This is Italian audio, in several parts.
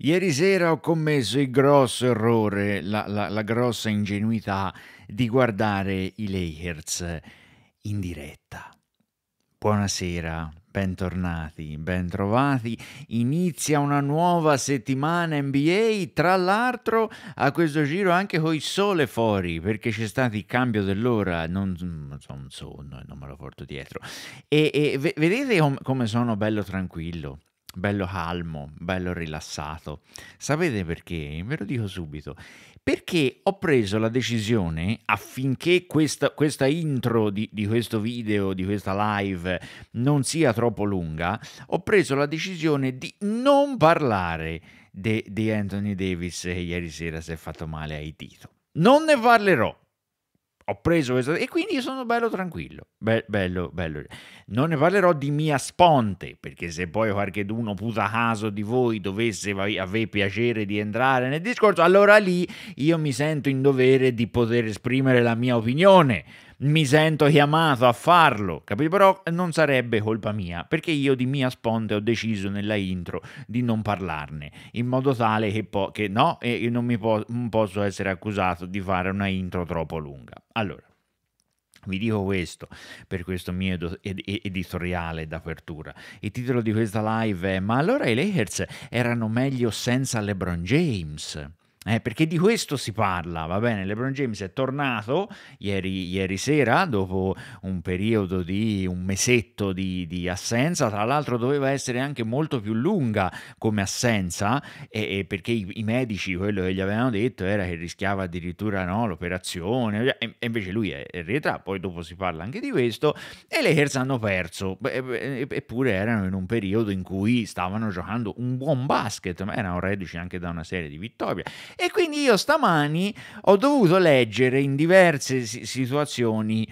Ieri sera ho commesso il grosso errore, la, la, la grossa ingenuità di guardare i Lakers in diretta. Buonasera, bentornati, bentrovati. Inizia una nuova settimana NBA, tra l'altro a questo giro anche con il sole fuori, perché c'è stato il cambio dell'ora, non, so, non so, non me lo porto dietro. E, e vedete com- come sono bello tranquillo bello calmo, bello rilassato. Sapete perché? Ve lo dico subito. Perché ho preso la decisione affinché questa, questa intro di, di, questo video, di questa live, non sia troppo lunga, ho preso la decisione di non parlare di Anthony Davis che ieri sera si è fatto male ai dito. Non ne parlerò ho preso questa e quindi sono bello tranquillo, Be bello, bello. Non ne parlerò di mia sponte, perché se poi qualcheduno puta caso di voi dovesse avere piacere di entrare nel discorso, allora lì io mi sento in dovere di poter esprimere la mia opinione mi sento chiamato a farlo, capito? Però non sarebbe colpa mia, perché io di mia sponte ho deciso nella intro di non parlarne, in modo tale che, po- che no, e non mi po- non posso essere accusato di fare una intro troppo lunga. Allora, vi dico questo per questo mio ed- editoriale d'apertura. Il titolo di questa live è Ma allora i Lakers erano meglio senza LeBron James? eh, perché di questo si parla, va bene? LeBron James è tornato ieri, ieri sera dopo un periodo di un mesetto di, di, assenza, tra l'altro doveva essere anche molto più lunga come assenza, e, e perché i, i, medici quello che gli avevano detto era che rischiava addirittura no, l'operazione, e, e, invece lui è, è rientrato, poi dopo si parla anche di questo, e le Hers hanno perso, eppure erano in un periodo in cui stavano giocando un buon basket, ma erano reduci anche da una serie di vittorie e quindi io stamani ho dovuto leggere in diverse situazioni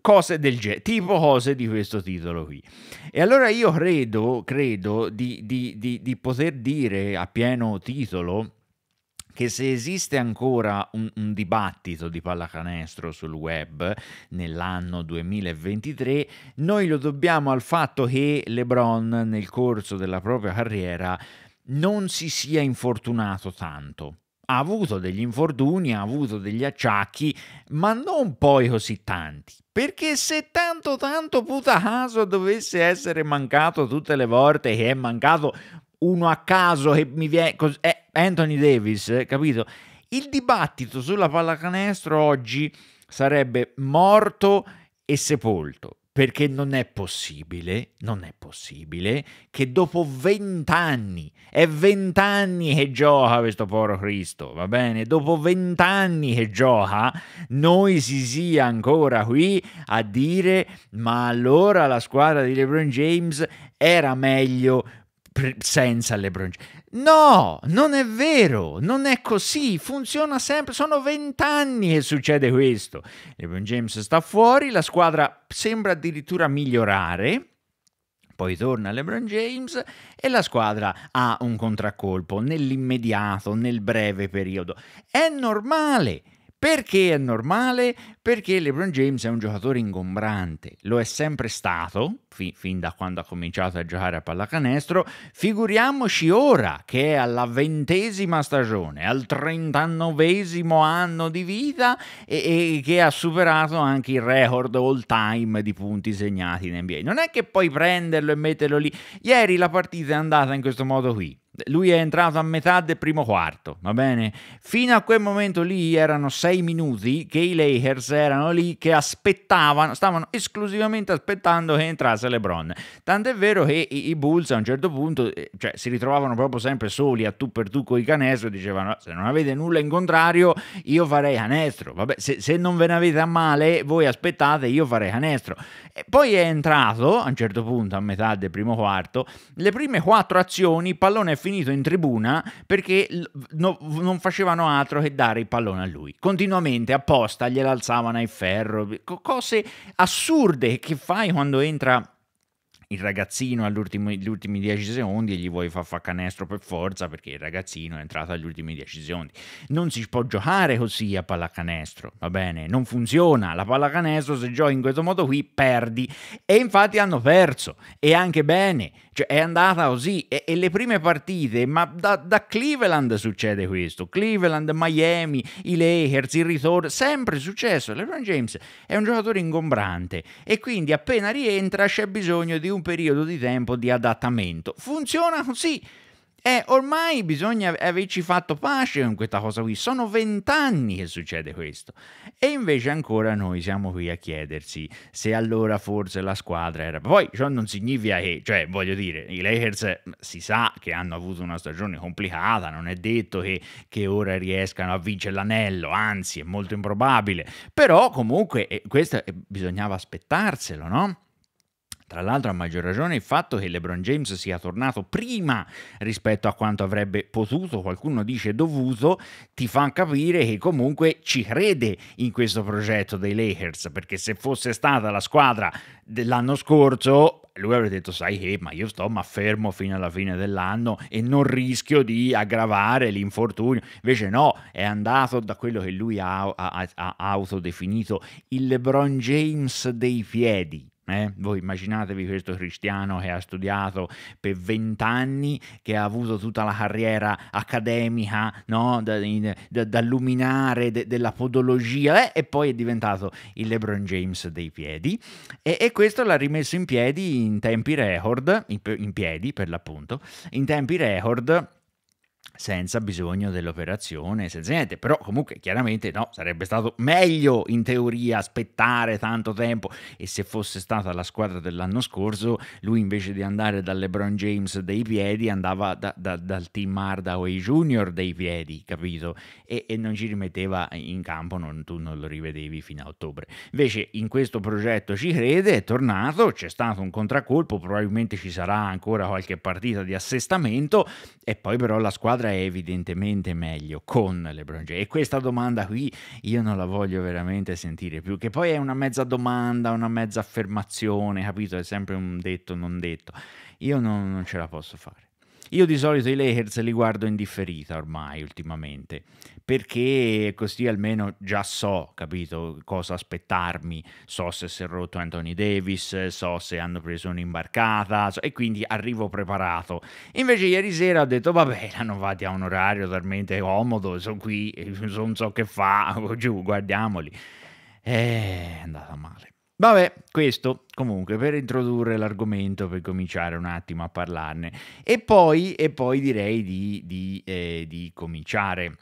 cose del genere, tipo cose di questo titolo qui. E allora io credo, credo di, di, di, di poter dire a pieno titolo che se esiste ancora un, un, dibattito di pallacanestro sul web nell'anno 2023, noi lo dobbiamo al fatto che LeBron nel corso della propria carriera non si sia infortunato tanto. Ha avuto degli infortuni, ha avuto degli acciacchi, ma non poi così tanti. Perché se tanto tanto puta caso dovesse essere mancato tutte le volte che è mancato uno a caso che mi viene... Eh, Anthony Davis, capito? Il dibattito sulla pallacanestro oggi sarebbe morto e sepolto perché non è possibile, non è possibile che dopo vent'anni, è vent'anni che gioca questo povero Cristo, va bene? Dopo vent'anni che gioca, noi si sia ancora qui a dire ma allora la squadra di LeBron James era meglio senza LeBron James. No, non è vero, non è così, funziona sempre, sono vent'anni che succede questo. LeBron James sta fuori, la squadra sembra addirittura migliorare, poi torna LeBron James e la squadra ha un contraccolpo nell'immediato, nel breve periodo. È normale. Perché è normale? Perché LeBron James è un giocatore ingombrante, lo è sempre stato, fi- fin da quando ha cominciato a giocare a pallacanestro, figuriamoci ora che è alla ventesima stagione, al trentannovesimo anno di vita e-, e che ha superato anche il record all time di punti segnati in NBA. Non è che puoi prenderlo e metterlo lì. Ieri la partita è andata in questo modo qui. Lui è entrato a metà del primo quarto, va bene? Fino a quel momento lì erano sei minuti che i Lakers erano lì che aspettavano, stavano esclusivamente aspettando che entrasse LeBron. Tant'è vero che i, i Bulls a un certo punto eh, cioè, si ritrovavano proprio sempre soli a tu per tu con i canestro e dicevano se non avete nulla in contrario io farei canestro, vabbè se, se non ve ne avete a male voi aspettate io farei canestro. E poi è entrato a un certo punto a metà del primo quarto le prime quattro azioni, pallone finito in tribuna perché no, non facevano altro che dare il pallone a lui. Continuamente, apposta, gliel'alzavano ai ferro, cose assurde che fai quando entra il ragazzino agli ultimi 10 secondi e gli vuoi far fa canestro per forza perché il ragazzino è entrato agli ultimi 10 secondi. Non si può giocare così a pallacanestro, va bene? Non funziona. La pallacanestro se giochi in questo modo qui perdi. E infatti hanno perso. E anche bene. Cioè è andata così. E, e le prime partite, ma da, da, Cleveland succede questo. Cleveland, Miami, i Lakers, il ritorno. Sempre successo. LeBron James è un giocatore ingombrante. E quindi appena rientra c'è bisogno di un periodo di tempo di adattamento. Funziona così. E ormai bisogna averci fatto pace con questa cosa qui. Sono vent'anni che succede questo. E invece ancora noi siamo qui a chiedersi se allora forse la squadra era... Poi ciò non significa che, cioè voglio dire, i Lakers mm, si sa che hanno avuto una stagione complicata, non è detto che, che ora riescano a vincere l'anello, anzi è molto improbabile. Però comunque eh, questo eh, bisognava aspettarselo, no? Tra l'altro a maggior ragione il fatto che LeBron James sia tornato prima rispetto a quanto avrebbe potuto, qualcuno dice dovuto, ti fa capire che comunque ci crede in questo progetto dei Lakers, perché se fosse stata la squadra dell'anno scorso lui avrebbe detto sai che ma io sto ma fermo fino alla fine dell'anno e non rischio di aggravare l'infortunio invece no è andato da quello che lui ha, ha, ha autodefinito il LeBron James dei piedi eh? Voi immaginatevi questo cristiano che ha studiato per vent'anni, che ha avuto tutta la carriera accademica no? da, da, da luminare de, della podologia eh? e poi è diventato il LeBron James dei piedi e, e questo l'ha rimesso in piedi in tempi record, in, in piedi per l'appunto, in tempi record senza bisogno dell'operazione, senza niente, però comunque chiaramente no, sarebbe stato meglio in teoria aspettare tanto tempo e se fosse stata la squadra dell'anno scorso, lui invece di andare dal LeBron James dei piedi andava da, da, dal team Hardaway Junior dei piedi, capito? E, e, non ci rimetteva in campo, non, tu non lo rivedevi fino a ottobre. Invece in questo progetto ci crede, è tornato, c'è stato un contraccolpo, probabilmente ci sarà ancora qualche partita di assestamento e poi però la squadra squadra è evidentemente meglio con LeBron James. E questa domanda qui io non la voglio veramente sentire più, che poi è una mezza domanda, una mezza affermazione, capito? È sempre un detto non detto. Io non, non ce la posso fare. Io di solito i Lakers li guardo in differita ormai ultimamente, perché così almeno già so, capito, cosa aspettarmi, so se si è rotto Anthony Davis, so se hanno preso un'imbarcata so, e quindi arrivo preparato. Invece ieri sera ho detto vabbè, l'hanno fatti a un orario talmente comodo, sono qui, non so che fa, giù, guardiamoli. E eh, è andata male. Vabbè, questo comunque per introdurre l'argomento, per cominciare un attimo a parlarne. E poi, e poi direi di, di, eh, di cominciare.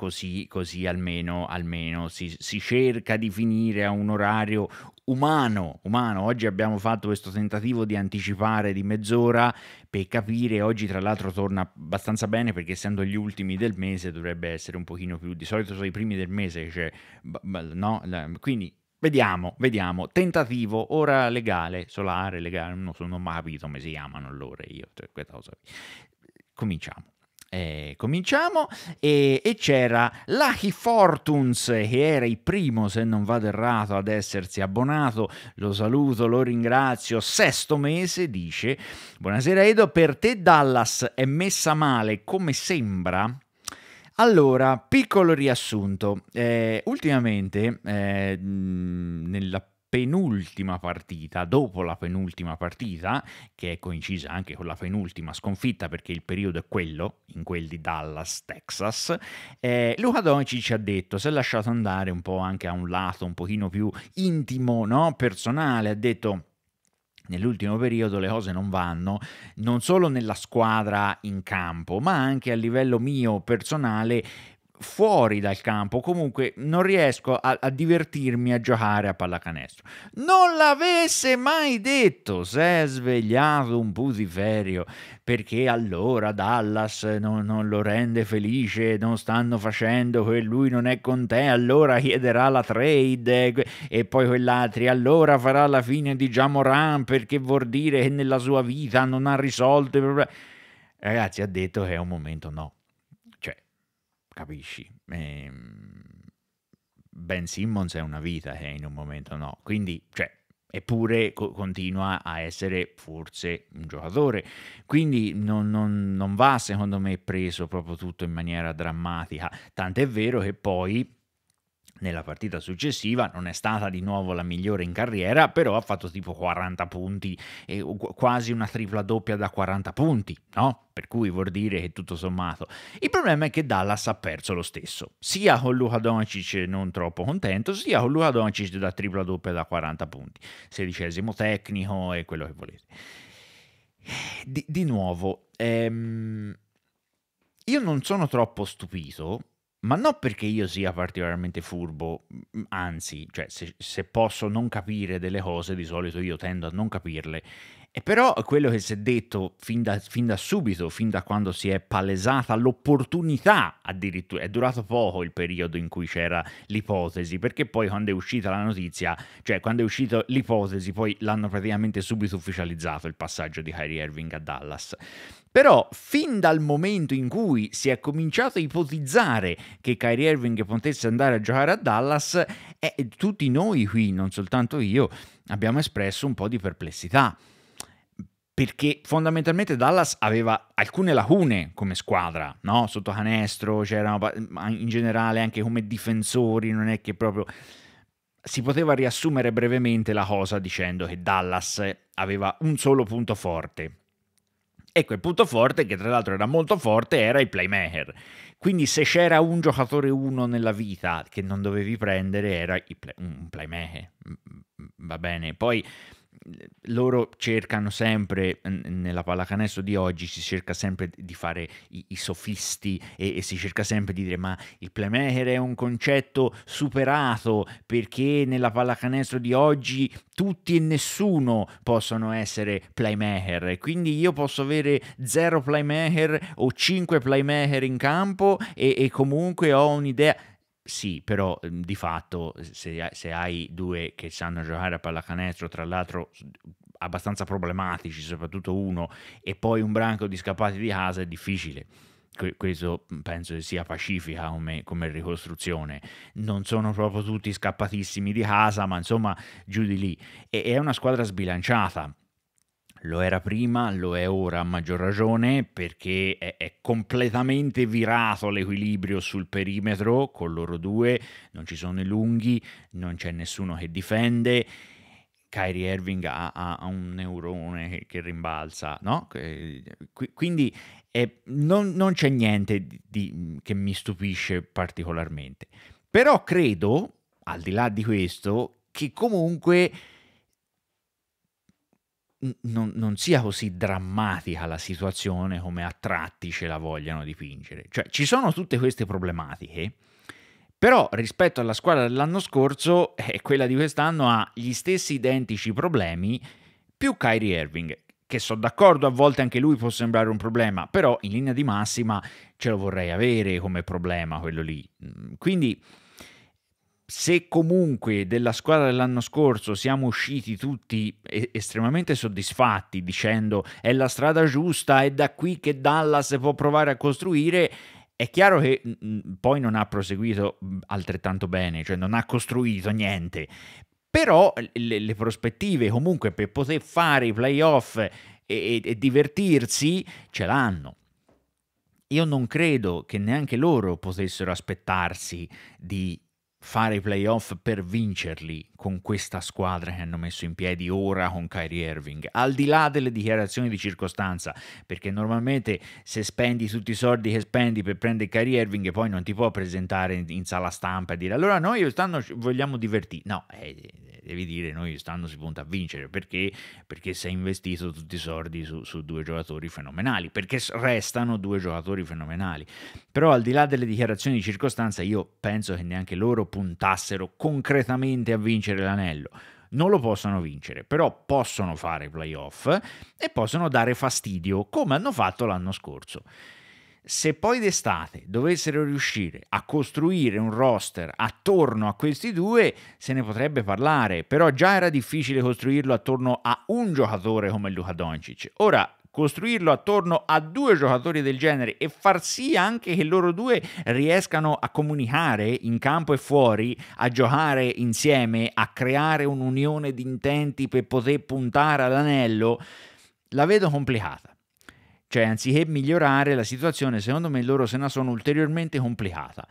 Così, così almeno, almeno si, si cerca di finire a un orario Umano, umano, Oggi abbiamo fatto questo tentativo di anticipare di mezz'ora per capire, oggi tra l'altro torna abbastanza bene perché essendo gli ultimi del mese dovrebbe essere un pochino più, di solito sono i primi del mese, cioè, no? quindi Vediamo, vediamo. Tentativo, ora legale, solare, legale, non, so, non ho mai capito come si chiamano loro io, cioè, Cominciamo. Eh, cominciamo e, e, c'era Lucky Fortunes che era il primo se non vado errato ad essersi abbonato lo saluto lo ringrazio sesto mese dice buonasera Edo per te Dallas è messa male come sembra allora, piccolo riassunto. Eh, ultimamente, eh, nella penultima partita, dopo la penultima partita, che è coincisa anche con la penultima sconfitta perché il periodo è quello, in quel di Dallas, Texas, eh, Luca Doncic ci ha detto, si è lasciato andare un po' anche a un lato un pochino più intimo, no? personale, ha detto nell'ultimo periodo le cose non vanno, non solo nella squadra in campo, ma anche a livello mio personale fuori dal campo, comunque non riesco a, a, divertirmi a giocare a pallacanestro. Non l'avesse mai detto se è svegliato un putiferio, perché allora Dallas non, non lo rende felice, non stanno facendo quello, lui non è con te, allora chiederà la trade e poi quell'altro, allora farà la fine di Jamoran perché vuol dire che nella sua vita non ha risolto i problemi. Ragazzi, ha detto che è un momento no capisci? Eh, ben Simmons è una vita che eh, in un momento no, quindi cioè, eppure co- continua a essere forse un giocatore, quindi non, non, non va secondo me preso proprio tutto in maniera drammatica, tant'è vero che poi nella partita successiva, non è stata di nuovo la migliore in carriera, però ha fatto tipo 40 punti, eh, quasi una tripla doppia da 40 punti, no? Per cui vuol dire che tutto sommato. Il problema è che Dallas ha perso lo stesso, sia con Luka Doncic non troppo contento, sia con Luka Doncic da tripla doppia da 40 punti, sedicesimo tecnico e quello che volete. Di, di nuovo, ehm, io non sono troppo stupito ma non perché io sia particolarmente furbo, anzi, cioè, se, se, posso non capire delle cose, di solito io tendo a non capirle e però quello che si è detto fin da, fin da, subito, fin da quando si è palesata l'opportunità, addirittura è durato poco il periodo in cui c'era l'ipotesi, perché poi quando è uscita la notizia, cioè quando è uscita l'ipotesi, poi l'hanno praticamente subito ufficializzato il passaggio di Kyrie Irving a Dallas. Però fin dal momento in cui si è cominciato a ipotizzare che Kyrie Irving potesse andare a giocare a Dallas, eh, tutti noi qui, non soltanto io, abbiamo espresso un po' di perplessità perché fondamentalmente Dallas aveva alcune lacune come squadra, no? sotto canestro, c'erano in generale anche come difensori, non è che proprio... Si poteva riassumere brevemente la cosa dicendo che Dallas aveva un solo punto forte. E ecco, quel punto forte, che tra l'altro era molto forte, era il playmaker. Quindi se c'era un giocatore uno nella vita che non dovevi prendere era play- un playmaker. Va bene, poi loro cercano sempre, nella pallacanestro di oggi, si cerca sempre di fare i, i sofisti e, e, si cerca sempre di dire ma il playmaker è un concetto superato perché nella pallacanestro di oggi tutti e nessuno possono essere playmaker, quindi io posso avere zero playmaker o cinque playmaker in campo e, e comunque ho un'idea sì, però ehm, di fatto se, se hai due che sanno giocare a pallacanestro, tra l'altro abbastanza problematici, soprattutto uno, e poi un branco di scappati di casa è difficile questo mhmm, penso che sia pacifica come, come, ricostruzione. Non sono proprio tutti scappatissimi di casa, ma insomma giù di lì. E, è una squadra sbilanciata. Lo era prima, lo è ora a maggior ragione perché è, è, completamente virato l'equilibrio sul perimetro con loro due, non ci sono i lunghi, non c'è nessuno che difende. Kyrie Irving ha, ha un neurone che, che rimbalza, no? Quindi eh, non, non, c'è niente di, di, che mi stupisce particolarmente. Però credo, al di là di questo, che comunque non, non, sia così drammatica la situazione come a tratti ce la vogliano dipingere. Cioè, ci sono tutte queste problematiche, però rispetto alla squadra dell'anno scorso, eh, quella di quest'anno ha gli stessi identici problemi più Kyrie Irving, che sono d'accordo, a volte anche lui può sembrare un problema, però in linea di massima ce lo vorrei avere come problema quello lì. Quindi se comunque della squadra dell'anno scorso siamo usciti tutti estremamente soddisfatti dicendo è la strada giusta, è da qui che Dallas può provare a costruire, è chiaro che poi non ha proseguito altrettanto bene, cioè non ha costruito niente. Però le, le prospettive comunque per poter fare i playoff e, e, e divertirsi ce l'hanno. Io non credo che neanche loro potessero aspettarsi di fare i playoff per vincerli con questa squadra che hanno messo in piedi ora con Kyrie Irving, al di là delle dichiarazioni di circostanza, perché normalmente se spendi tutti i soldi che spendi per prendere Kyrie Irving e poi non ti può presentare in, sala stampa e dire allora noi quest'anno vogliamo divertirci, no, eh, devi dire noi stanno si punta a vincere perché? Perché si è investito tutti i soldi su, su due giocatori fenomenali, perché restano due giocatori fenomenali. Però al di là delle dichiarazioni di circostanza io penso che neanche loro puntassero concretamente a vincere l'anello non lo possono vincere, però possono fare playoff e possono dare fastidio come hanno fatto l'anno scorso. Se poi d'estate dovessero riuscire a costruire un roster attorno a questi due, se ne potrebbe parlare, però già era difficile costruirlo attorno a un giocatore come Luca Doncic. Ora, costruirlo attorno a due giocatori del genere e far sì anche che loro due riescano a comunicare in campo e fuori, a giocare insieme, a creare un'unione di intenti per poter puntare all'anello, la vedo complicata. Cioè, anziché migliorare la situazione, secondo me loro se ne sono ulteriormente complicata.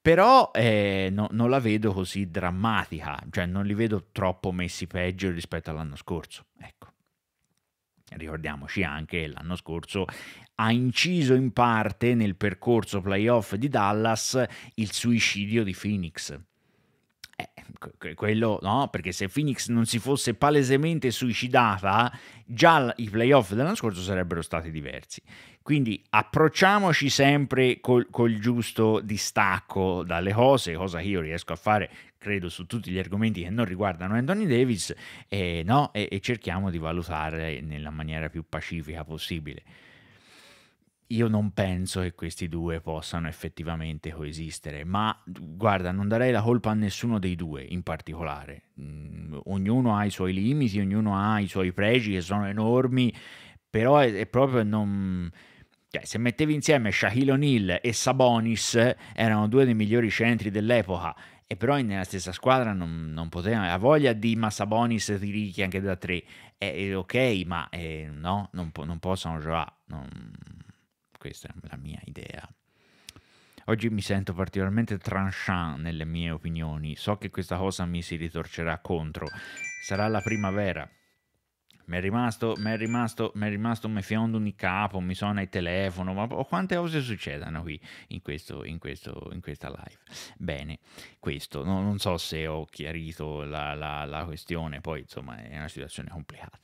Però eh, no, non la vedo così drammatica, cioè non li vedo troppo messi peggio rispetto all'anno scorso. Ecco. Ricordiamoci anche che l'anno scorso ha inciso in parte nel percorso playoff di Dallas il suicidio di Phoenix quello no, perché se Phoenix non si fosse palesemente suicidata, già i playoff dell'anno scorso sarebbero stati diversi. Quindi approcciamoci sempre col, col giusto distacco dalle cose, cosa che io riesco a fare credo su tutti gli argomenti che non riguardano Anthony Davis, eh, no? e, e cerchiamo di valutare nella maniera più pacifica possibile io non penso che questi due possano effettivamente coesistere, ma guarda, non darei la colpa a nessuno dei due in particolare. Mm, ognuno ha i suoi limiti, ognuno ha i suoi pregi che sono enormi, però è, è proprio non... Cioè, se mettevi insieme Shaquille O'Neal e Sabonis, erano due dei migliori centri dell'epoca, e però nella stessa squadra non, non poteva, ha voglia di Massabonis Tirichi anche da tre, è, eh, è eh, ok, ma eh, no, non, non possono giocare. Non questa è la mia idea. Oggi mi sento particolarmente tranchant nelle mie opinioni, so che questa cosa mi si ritorcerà contro. Sarà la primavera. Mi è rimasto, mi è rimasto, mi è rimasto un mefiondo in capo, mi suona il telefono, ma quante cose succedano qui in, questo, in, questo, in questa live. Bene, questo, no, non so se ho chiarito la, la, la questione, poi insomma è una situazione complicata.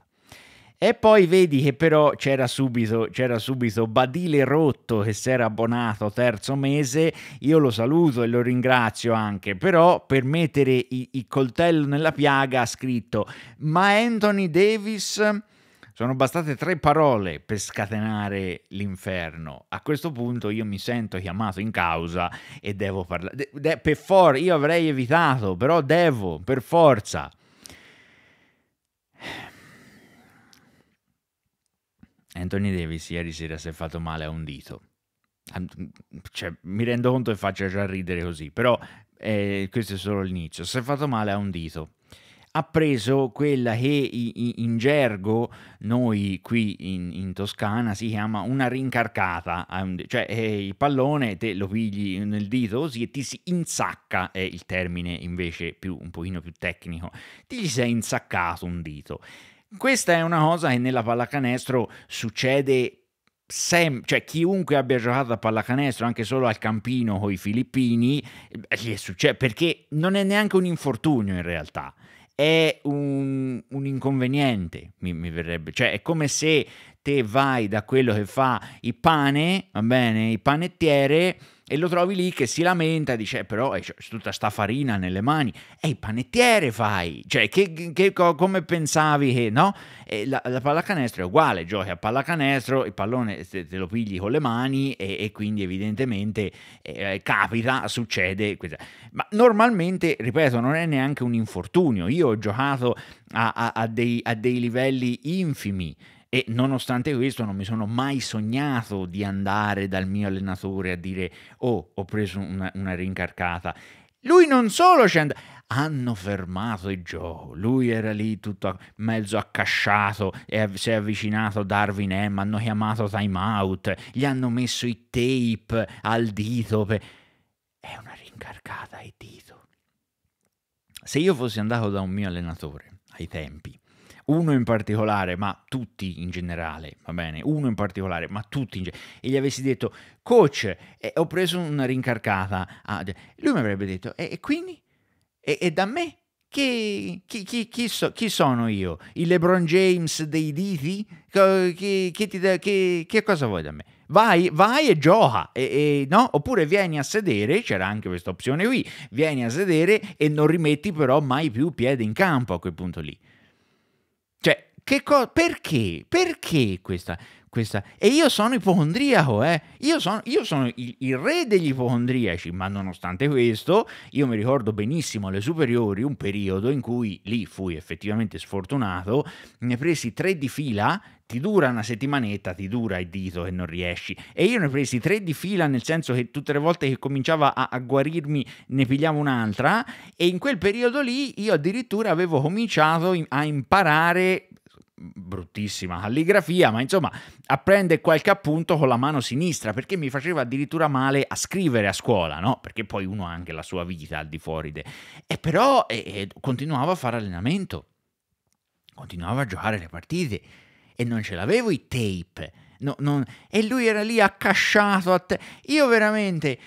E poi vedi che però c'era subito, c'era subito Badile Rotto che si era abbonato terzo mese, io lo saluto e lo ringrazio anche, però per mettere il coltello nella piaga ha scritto ma Anthony Davis... Sono bastate tre parole per scatenare l'inferno. A questo punto io mi sento chiamato in causa e devo parlare. De de per forza, io avrei evitato, però devo, per forza. Anthony Davis ieri sera si è fatto male a un dito. Cioè, mi rendo conto che faccia già ridere così, però eh, questo è solo l'inizio. Si è fatto male a un dito. Ha preso quella che in gergo noi qui in, in Toscana si chiama una rincarcata, cioè eh, il pallone te lo pigli nel dito così e ti si insacca, è il termine invece più, un pochino più tecnico, ti gli sei insaccato un dito. Questa è una cosa che nella pallacanestro succede Sem cioè chiunque abbia giocato a pallacanestro anche solo al campino con i filippini eh, gli è successo perché non è neanche un infortunio in realtà è un, un inconveniente mi, mi, verrebbe cioè è come se te vai da quello che fa il pane va bene il panettiere e lo trovi lì che si lamenta e dice: eh, Però c'è tutta sta farina nelle mani. E il panettiere fai. Cioè, che, che, come pensavi che no? E la, la pallacanestro è uguale, giochi a pallacanestro, il pallone te, te lo pigli con le mani e, e quindi evidentemente eh, capita, succede. Ma normalmente, ripeto, non è neanche un infortunio. Io ho giocato a, a, a, dei, a dei livelli infimi e nonostante questo non mi sono mai sognato di andare dal mio allenatore a dire oh ho preso una, una rincarcata. Lui non solo c'è andato, hanno fermato il gioco, lui era lì tutto mezzo accasciato e si è avvicinato a Darwin Ham, hanno chiamato time out, gli hanno messo i tape al dito, per... è una rincarcata ai dito. Se io fossi andato da un mio allenatore ai tempi uno in particolare, ma tutti in generale, va bene, uno in particolare, ma tutti in generale, e gli avessi detto, coach, eh, ho preso una rincarcata, ah, lui mi avrebbe detto, e, e quindi? E, e, da me? Chi, chi, chi, chi, so, chi, sono io? Il LeBron James dei diti? Che, che, ti, che, che cosa vuoi da me? Vai, vai, e gioca, e, e, no? oppure vieni a sedere, c'era anche questa opzione qui, vieni a sedere e non rimetti però mai più piede in campo a quel punto lì. Co- perché? Perché questa, questa? E io sono ipocondriaco, eh? Io sono, io sono il, il, re degli ipocondriaci, ma nonostante questo, io mi ricordo benissimo alle superiori un periodo in cui lì fui effettivamente sfortunato, ne presi tre di fila, ti dura una settimanetta, ti dura il dito e non riesci. E io ne presi tre di fila, nel senso che tutte le volte che cominciava a, a guarirmi ne pigliavo un'altra, e in quel periodo lì io addirittura avevo cominciato in, a imparare bruttissima calligrafia, ma insomma apprende qualche appunto con la mano sinistra perché mi faceva addirittura male a scrivere a scuola, no? Perché poi uno ha anche la sua vita al di fuori. De... E però eh, continuava a fare allenamento, continuavo a giocare le partite e non ce l'avevo i tape No, non... E lui era lì accasciato a te. Io veramente.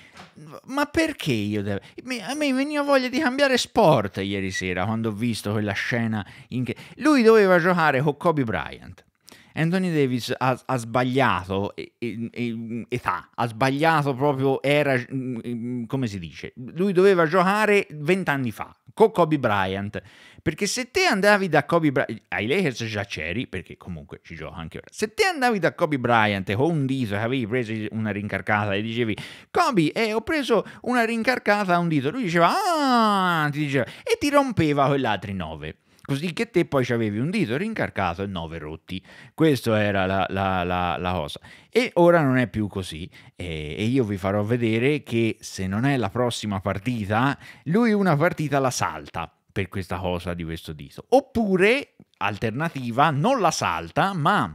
Ma perché io devo... A me veniva voglia di cambiare sport ieri sera quando ho visto quella scena. In che... Lui doveva giocare con Kobe Bryant. Anthony Davis ha, ha sbagliato età, ha sbagliato proprio era, mm, mm, come si dice, lui doveva giocare vent'anni fa con Kobe Bryant, perché se te andavi da Kobe Bryant, ai Lakers già c'eri, perché comunque ci gioca anche ora, se te andavi da Kobe Bryant con un dito che avevi preso una rincarcata e dicevi Kobe, eh, ho preso una rincarcata a un dito, lui diceva ah, ti diceva, e ti rompeva quell'altri nove così che te poi avevi un dito rincarcato e nove rotti. Questa era la, la, la, la, cosa. E ora non è più così. E, e, io vi farò vedere che se non è la prossima partita, lui una partita la salta per questa cosa di questo dito. Oppure, alternativa, non la salta, ma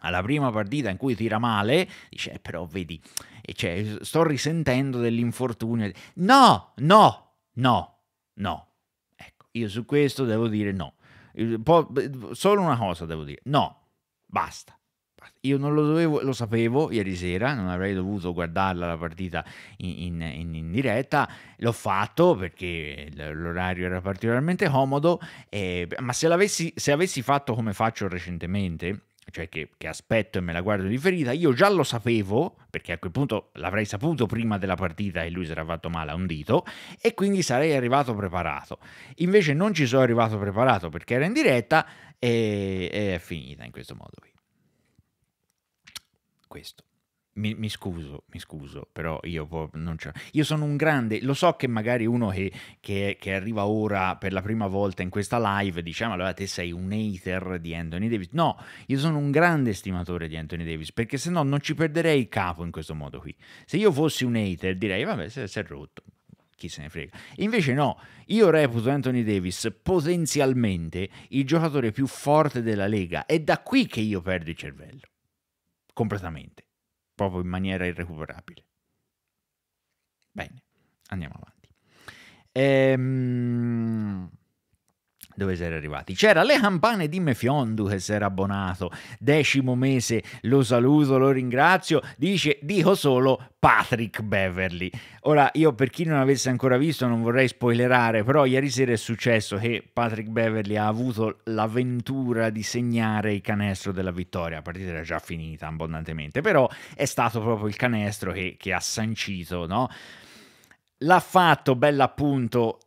alla prima partita in cui tira male, dice, eh, però vedi, eh, cioè, sto risentendo dell'infortunio. No, no, no, no. Io su questo devo dire no. Solo una cosa devo dire, no, basta. Io non lo, dovevo, lo sapevo ieri sera, non avrei dovuto guardarla la partita in, in, in diretta, l'ho fatto perché l'orario era particolarmente comodo, eh, ma se, se avessi fatto come faccio recentemente, cioè che, che, aspetto e me la guardo di ferita, io già lo sapevo, perché a quel punto l'avrei saputo prima della partita e lui si era fatto male a un dito, e quindi sarei arrivato preparato. Invece non ci sono arrivato preparato perché era in diretta e, e è finita in questo modo qui. Questo mi, mi, scuso, mi scuso, però io non c'ho. Io sono un grande. Lo so che magari uno che, che, che, arriva ora per la prima volta in questa live diciamo allora te sei un hater di Anthony Davis. No, io sono un grande stimatore di Anthony Davis perché se no non ci perderei il capo in questo modo qui. Se io fossi un hater direi vabbè, si è rotto. Chi se ne frega. Invece no, io reputo Anthony Davis potenzialmente il giocatore più forte della lega. È da qui che io perdo il cervello. Completamente proprio in maniera irrecuperabile. Bene, andiamo avanti. Ehm dove si era arrivati. C'era Le Campane di Mefiondu che si era abbonato, decimo mese, lo saluto, lo ringrazio, dice dico solo Patrick Beverly. Ora io per chi non avesse ancora visto non vorrei spoilerare, però ieri sera è successo che Patrick Beverly ha avuto l'avventura di segnare il canestro della vittoria, la partita era già finita abbondantemente, però è stato proprio il canestro che, che ha sancito, no? L'ha fatto, bell'appunto,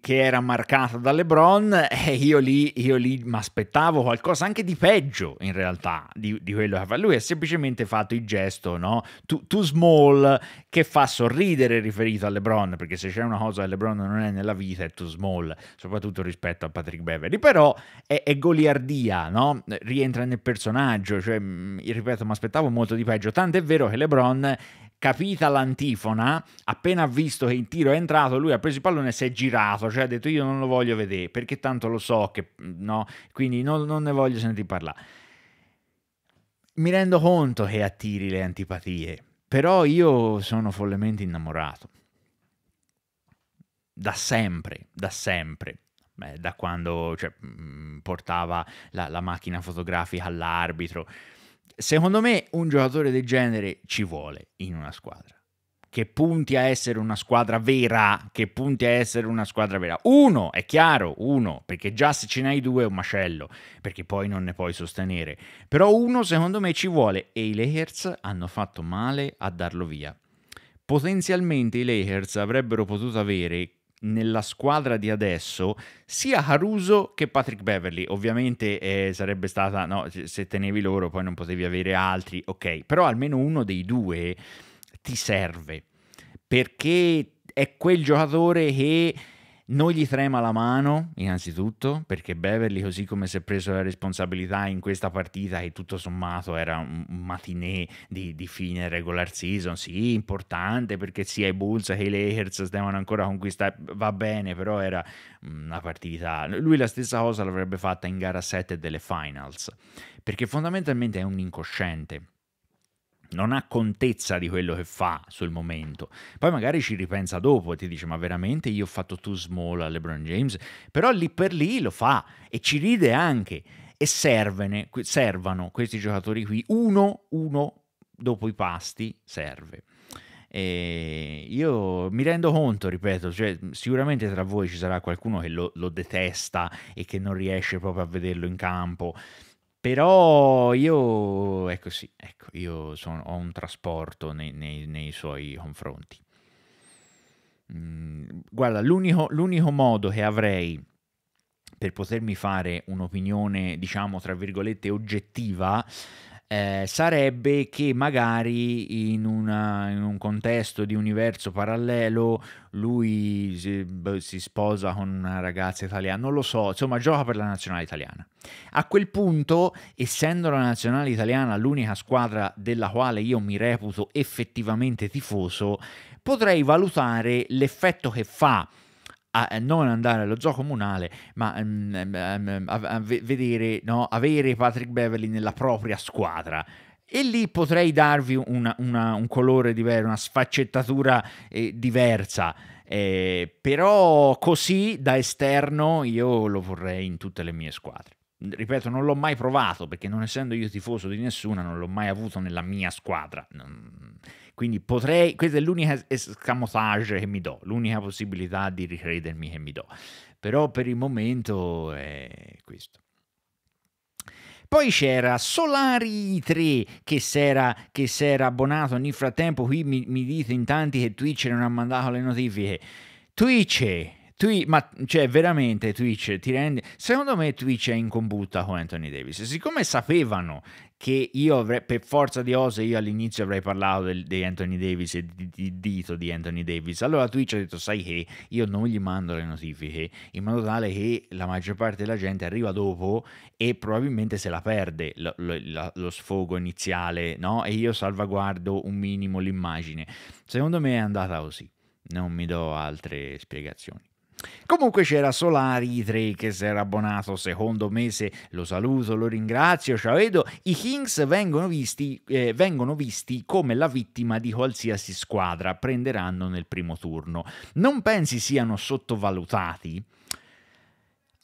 che era marcata da LeBron e io lì, io lì mi aspettavo qualcosa anche di peggio in realtà di, di quello che fa. Lui ha semplicemente fatto il gesto, no? Too, too, small che fa sorridere riferito a LeBron, perché se c'è una cosa che LeBron non è nella vita è too small, soprattutto rispetto a Patrick Beverly, però è, è goliardia, no? Rientra nel personaggio, cioè, mm, ripeto, mi aspettavo molto di peggio, tanto è vero che LeBron capita l'antifona, appena ha visto che il tiro è entrato, lui ha preso il pallone e si è girato, cioè ha detto io non lo voglio vedere perché tanto lo so che no, quindi non, non ne voglio sentire parlare. Mi rendo conto che attiri le antipatie, però io sono follemente innamorato. Da sempre, da sempre. Beh, da quando cioè, mm, portava la, la macchina fotografica all'arbitro secondo me un giocatore del genere ci vuole in una squadra che punti a essere una squadra vera, che punti a essere una squadra vera. Uno, è chiaro, uno, perché già se ce ne hai due è un macello, perché poi non ne puoi sostenere. Però uno secondo me ci vuole e i Lakers hanno fatto male a darlo via. Potenzialmente i Lakers avrebbero potuto avere nella squadra di adesso sia Caruso che Patrick Beverly. Ovviamente eh, sarebbe stata, no, se tenevi loro poi non potevi avere altri, ok, però almeno uno dei due ti serve perché è quel giocatore che non gli trema la mano, innanzitutto, perché Beverly, così come si è preso la responsabilità in questa partita, che tutto sommato era un matinée di, di fine regular season, sì, importante perché sia i Bulls che i Lakers devono ancora conquistare, va bene, però era mm, una partita... Lui la stessa cosa l'avrebbe fatta in gara 7 delle finals, perché fondamentalmente è un incosciente non ha contezza di quello che fa sul momento. Poi magari ci ripensa dopo e ti dice: Ma veramente io ho fatto too small a LeBron James? Però lì per lì lo fa e ci ride anche. E servene, servano questi giocatori qui. Uno, uno dopo i pasti serve. E io mi rendo conto, ripeto, cioè, sicuramente tra voi ci sarà qualcuno che lo, lo detesta e che non riesce proprio a vederlo in campo. Però io, ecco sì, ecco, io sono, ho un trasporto nei, nei, nei suoi confronti. Mm, guarda, l'unico, l'unico modo che avrei per potermi fare un'opinione, diciamo, tra virgolette, oggettiva eh, sarebbe che magari in, una, in, un contesto di universo parallelo lui si, boh, si, sposa con una ragazza italiana, non lo so, insomma gioca per la nazionale italiana. A quel punto, essendo la nazionale italiana l'unica squadra della quale io mi reputo effettivamente tifoso, potrei valutare l'effetto che fa a eh, non andare allo zoo comunale, ma um, mm, mm, mm, a, vedere, no, avere Patrick Beverly nella propria squadra. E lì potrei darvi una, una, un colore diverso, una sfaccettatura eh, diversa. Eh, però così da esterno io lo vorrei in tutte le mie squadre. Ripeto, non l'ho mai provato perché non essendo io tifoso di nessuna, non l'ho mai avuto nella mia squadra. Non quindi potrei, questa è l'unica escamotage che mi do, l'unica possibilità di ricredermi che mi do. Però per il momento è questo. Poi c'era Solari 3 che si era abbonato nel frattempo. Qui mi, mi, dite in tanti che Twitch non ha mandato le notifiche. Twitch, Twitch, ma cioè veramente Twitch ti rende... Secondo me Twitch è in combutta con Anthony Davis. Siccome sapevano che io avrei, per forza di cose, io all'inizio avrei parlato del, di Anthony Davis e di, di, dito di Anthony Davis. Allora Twitch ha detto, sai che io non gli mando le notifiche, in modo tale che la maggior parte della gente arriva dopo e probabilmente se la perde lo, lo, lo sfogo iniziale, no? E io salvaguardo un minimo l'immagine. Secondo me è andata così, non mi do altre spiegazioni. Comunque c'era Solari 3 che si era abbonato secondo mese, lo saluto, lo ringrazio, ciao vedo, i Kings vengono visti, eh, vengono visti come la vittima di qualsiasi squadra prenderanno nel primo turno. Non pensi siano sottovalutati?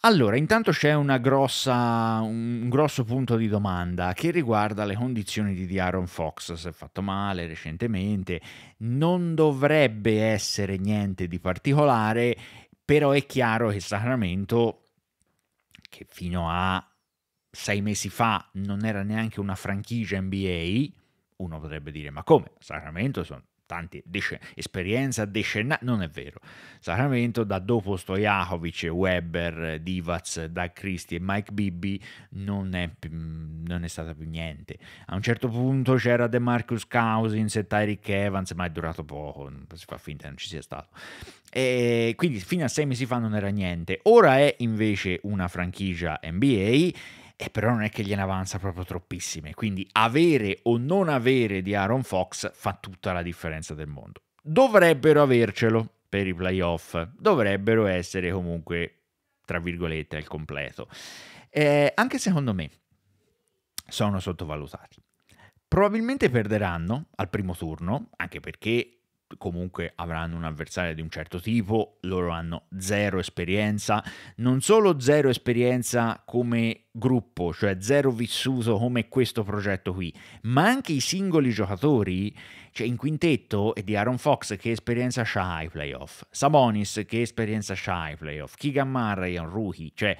Allora, intanto c'è un grosso punto di domanda che riguarda le condizioni di Aaron Fox, si è fatto male recentemente, non dovrebbe essere niente di particolare però è chiaro che Sacramento, che fino a sei mesi fa non era neanche una franchigia NBA, uno potrebbe dire ma come? Sacramento sono tanti, dec- esperienza decennale, non è vero. Sacramento da dopo Stojakovic, Weber, Divac, Doug Christie e Mike Bibby non è, non è stata più niente. A un certo punto c'era De Marcus Cousins e Tyreek Evans, ma è durato poco, si fa finta che non ci sia stato. E quindi fino a sei mesi fa non era niente. Ora è invece una franchigia NBA e eh, però non è che gliene avanza proprio troppissime. Quindi avere o non avere di Aaron Fox fa tutta la differenza del mondo. Dovrebbero avercelo per i playoff, dovrebbero essere comunque, tra virgolette, al completo. Eh, anche secondo me sono sottovalutati. Probabilmente perderanno al primo turno, anche perché comunque avranno un avversario di un certo tipo, loro hanno zero esperienza, non solo zero esperienza come gruppo, cioè zero vissuto come questo progetto qui, ma anche i singoli giocatori, cioè in quintetto e di Aaron Fox che esperienza c'ha ai playoff, Sabonis che esperienza c'ha ai playoff, Keegan Murray è un rookie, cioè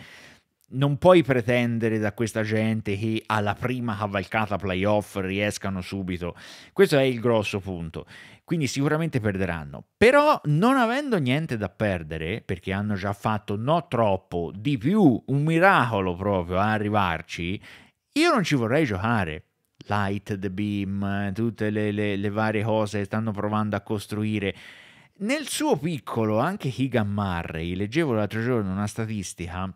non puoi pretendere da questa gente che alla prima cavalcata playoff riescano subito. Questo è il grosso punto. Quindi sicuramente perderanno. Però non avendo niente da perdere, perché hanno già fatto no troppo, di più, un miracolo proprio a arrivarci, io non ci vorrei giocare. Light, The Beam, tutte le, le, le varie cose che stanno provando a costruire. Nel suo piccolo, anche Higan Murray, leggevo l'altro giorno una statistica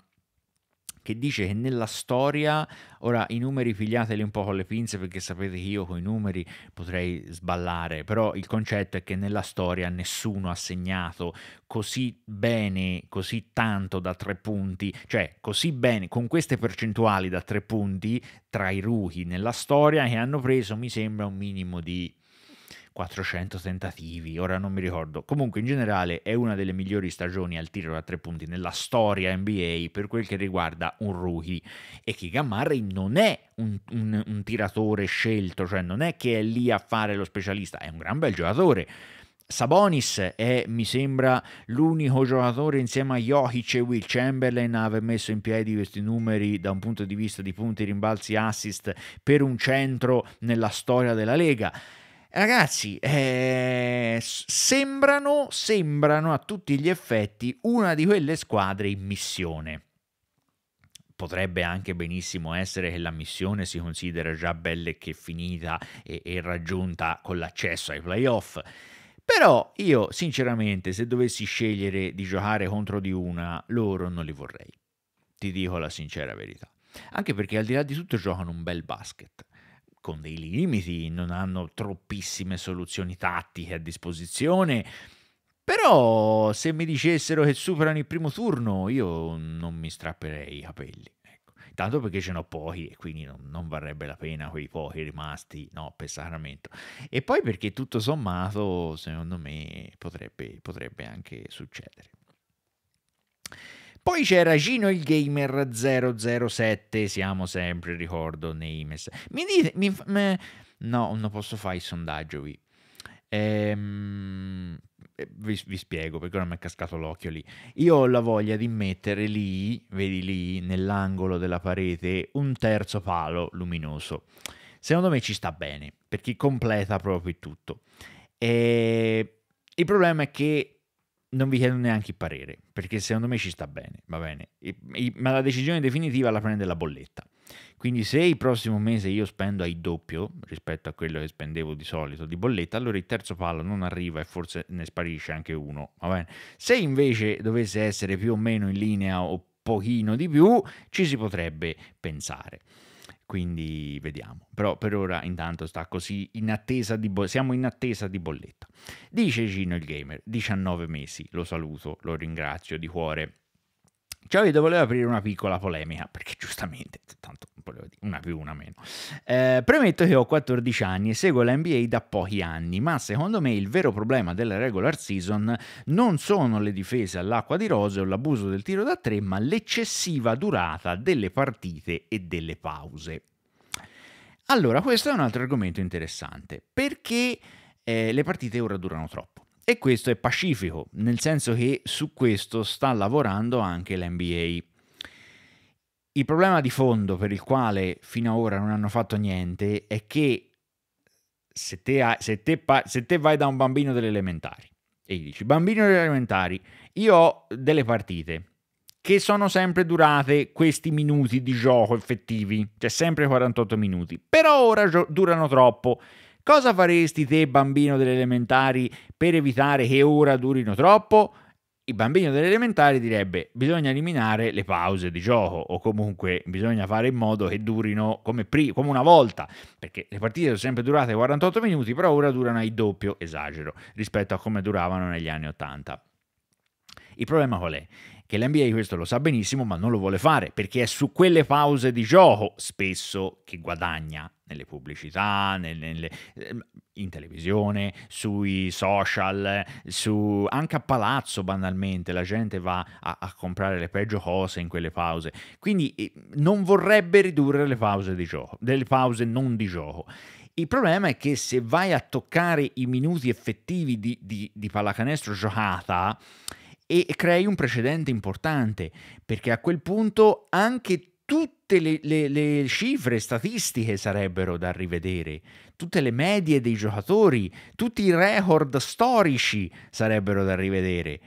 che dice che nella storia, ora i numeri pigliateli un po' con le pinze perché sapete che io con i numeri potrei sballare, però il concetto è che nella storia nessuno ha segnato così bene, così tanto da tre punti, cioè così bene, con queste percentuali da tre punti tra i ruchi nella storia che hanno preso mi sembra un minimo di 400 tentativi, ora non mi ricordo. Comunque in generale è una delle migliori stagioni al tiro da tre punti nella storia NBA per quel che riguarda un rookie e che Gammari non è un, un, un tiratore scelto, cioè non è che è lì a fare lo specialista, è un gran bel giocatore. Sabonis è, mi sembra, l'unico giocatore insieme a Jokic e Will Chamberlain a aver messo in piedi questi numeri da un punto di vista di punti, rimbalzi, assist per un centro nella storia della Lega. Ragazzi, eh, sembrano, sembrano a tutti gli effetti una di quelle squadre in missione potrebbe anche benissimo essere che la missione si considera già bella che finita e, e, raggiunta con l'accesso ai playoff. Però io sinceramente se dovessi scegliere di giocare contro di una, loro non li vorrei. Ti dico la sincera verità. Anche perché al di là di tutto giocano un bel basket con dei limiti, non hanno troppissime soluzioni tattiche a disposizione. Però se mi dicessero che superano il primo turno, io non mi strapperei i capelli. Ecco. Tanto perché ce n'ho pochi e quindi non, non, varrebbe la pena quei pochi rimasti, no, per sacramento. E poi perché tutto sommato, secondo me, potrebbe, potrebbe anche succedere. Poi c'era Gino il Gamer 007, siamo sempre, ricordo, Names. Mi dite... Mi, me, no, non posso fare il sondaggio qui. Ehm, eh, vi, vi, spiego perché non mi è cascato l'occhio lì. Io ho la voglia di mettere lì, vedi lì, nell'angolo della parete, un terzo palo luminoso. Secondo me ci sta bene perché completa proprio tutto. E ehm, il problema è che non vi chiedo neanche il parere, perché secondo me ci sta bene, va bene. E, e, ma la decisione definitiva la prende la bolletta. Quindi se il prossimo mese io spendo ai doppio rispetto a quello che spendevo di solito di bolletta, allora il terzo palo non arriva e forse ne sparisce anche uno, va bene. Se invece dovesse essere più o meno in linea o pochino di più, ci si potrebbe pensare. Quindi vediamo. Però per ora intanto sta così in attesa di bo- siamo in attesa di bolletta. Dice Gino il gamer, 19 mesi, lo saluto, lo ringrazio di cuore Giovide voleva aprire una piccola polemica, perché giustamente, tanto volevo dire, una più, una meno. Eh, premetto che ho 14 anni e seguo la NBA da pochi anni, ma secondo me il vero problema della regular season non sono le difese all'acqua di rose o l'abuso del tiro da tre, ma l'eccessiva durata delle partite e delle pause. Allora, questo è un altro argomento interessante, perché eh, le partite ora durano troppo. E questo è pacifico, nel senso che su questo sta lavorando anche l'NBA. Il problema di fondo per il quale fino ad ora non hanno fatto niente è che se te, se te, se te vai da un bambino delle elementari e gli dici bambino delle elementari, io ho delle partite che sono sempre durate questi minuti di gioco effettivi, cioè sempre 48 minuti, però ora durano troppo Cosa faresti te, bambino delle elementari, per evitare che ora durino troppo? il bambino delle elementari direbbe bisogna eliminare le pause di gioco o comunque bisogna fare in modo che durino come, come, una volta, perché le partite sono sempre durate 48 minuti, però ora durano il doppio, esagero, rispetto a come duravano negli anni 80. Il problema qual è? Che l'NBA questo lo sa benissimo, ma non lo vuole fare, perché è su quelle pause di gioco spesso che guadagna nelle pubblicità, nelle, nelle, ehm, in televisione, sui social, su, anche a palazzo banalmente la gente va a, a, comprare le peggio cose in quelle pause. Quindi eh, non vorrebbe ridurre le pause di gioco, delle pause non di gioco. Il problema è che se vai a toccare i minuti effettivi di, di, di pallacanestro giocata e crei un precedente importante, perché a quel punto anche tutte le, le, le, cifre statistiche sarebbero da rivedere, tutte le medie dei giocatori, tutti i record storici sarebbero da rivedere,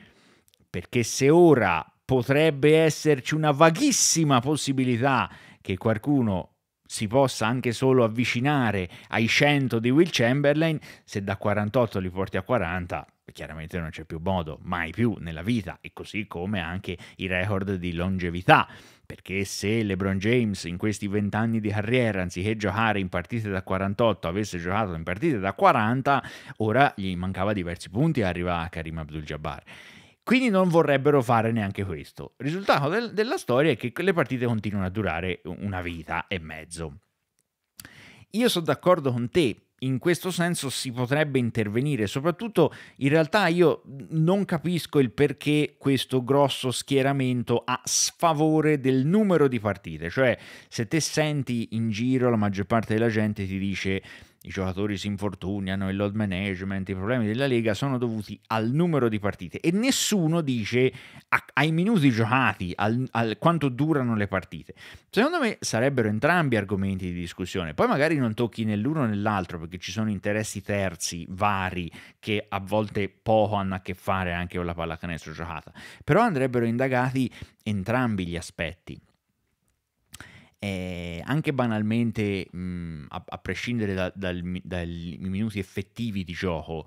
perché se ora potrebbe esserci una vaghissima possibilità che qualcuno si possa anche solo avvicinare ai 100 di Will Chamberlain, se da 48 li porti a 40, chiaramente non c'è più modo, mai più nella vita, e così come anche i record di longevità. Perché se LeBron James in questi vent'anni di carriera, anziché giocare in partite da 48, avesse giocato in partite da 40, ora gli mancava diversi punti e arriva Karim Abdul-Jabbar. Quindi non vorrebbero fare neanche questo. Il risultato del, della storia è che le partite continuano a durare una vita e mezzo. Io sono d'accordo con te, in questo senso si potrebbe intervenire. Soprattutto in realtà io non capisco il perché questo grosso schieramento a sfavore del numero di partite. Cioè, se te senti in giro la maggior parte della gente ti dice i giocatori si infortuniano, il load management, i problemi della Lega sono dovuti al numero di partite e nessuno dice a, ai minuti giocati, al, al, quanto durano le partite. Secondo me sarebbero entrambi argomenti di discussione, poi magari non tocchi nell'uno o nell'altro perché ci sono interessi terzi vari che a volte poco hanno a che fare anche con la pallacanestro giocata, però andrebbero indagati entrambi gli aspetti eh, anche banalmente, mh, a, a, prescindere da, dal, dai minuti effettivi di gioco,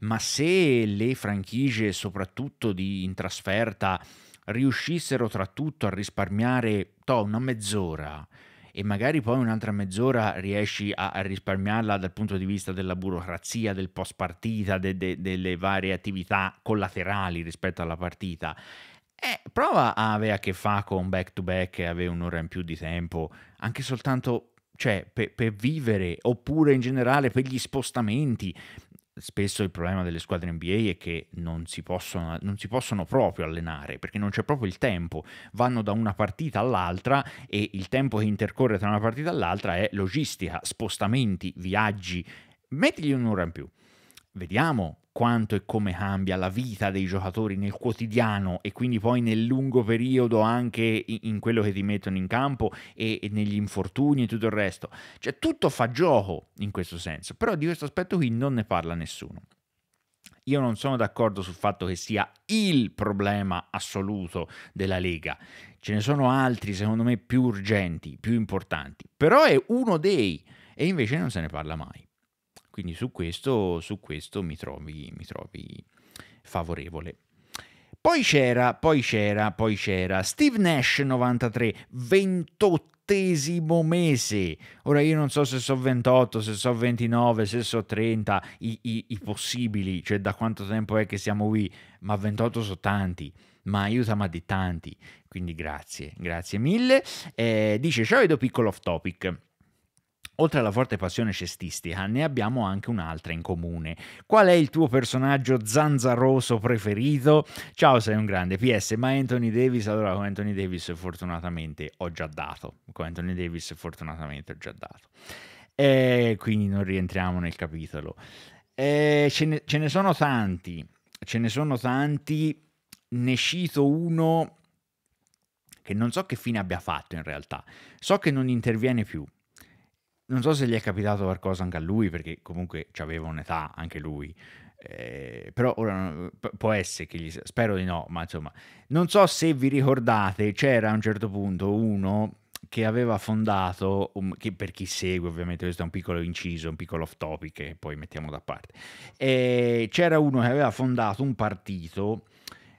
ma se le franchigie, soprattutto di, in trasferta, riuscissero tra tutto a risparmiare to, una mezz'ora, e magari poi un'altra mezz'ora riesci a, a, risparmiarla dal punto di vista della burocrazia, del post partita, de, de, delle varie attività collaterali rispetto alla partita. Eh, prova a avere a che fare con back to back e avere un'ora in più di tempo, anche soltanto cioè, per, per vivere, oppure in generale per gli spostamenti spesso il problema delle squadre NBA è che non si, possono, non si, possono, proprio allenare perché non c'è proprio il tempo, vanno da una partita all'altra e il tempo che intercorre tra una partita e l'altra è logistica, spostamenti, viaggi, mettigli un'ora in più. Vediamo quanto e come cambia la vita dei giocatori nel quotidiano e quindi poi nel lungo periodo anche in, quello che ti mettono in campo e, negli infortuni e tutto il resto. Cioè tutto fa gioco in questo senso, però di questo aspetto qui non ne parla nessuno. Io non sono d'accordo sul fatto che sia il problema assoluto della Lega. Ce ne sono altri, secondo me, più urgenti, più importanti. Però è uno dei e invece non se ne parla mai. Quindi su questo, su questo mi, trovi, mi trovi favorevole. Poi c'era, poi c'era, poi c'era Steve Nash 93, 28 mese. Ora io non so se so 28, se so 29, se so 30, i, i, i possibili, cioè da quanto tempo è che siamo qui, ma 28 sono tanti ma aiuta ma di tanti. Quindi grazie, grazie mille. Eh, dice ciao vedo piccolo off topic. Oltre alla forte passione cestistica, ne abbiamo anche un'altra in comune. Qual è il tuo personaggio zanzaroso preferito? Ciao, sei un grande. PS, ma Anthony Davis? Allora, con Anthony Davis fortunatamente ho già dato. Con Anthony Davis fortunatamente ho già dato. E quindi non rientriamo nel capitolo. E ce, ne, ce ne sono tanti, ce ne sono tanti. Ne cito uno che non so che fine abbia fatto in realtà. So che non interviene più non so se gli è capitato qualcosa anche a lui, perché comunque aveva un'età anche lui. Eh, però ora può essere che gli spero di no, ma insomma, non so se vi ricordate, c'era a un certo punto uno che aveva fondato, um, che per chi segue ovviamente questo è un piccolo inciso, un piccolo off topic che poi mettiamo da parte, e c'era uno che aveva fondato un partito,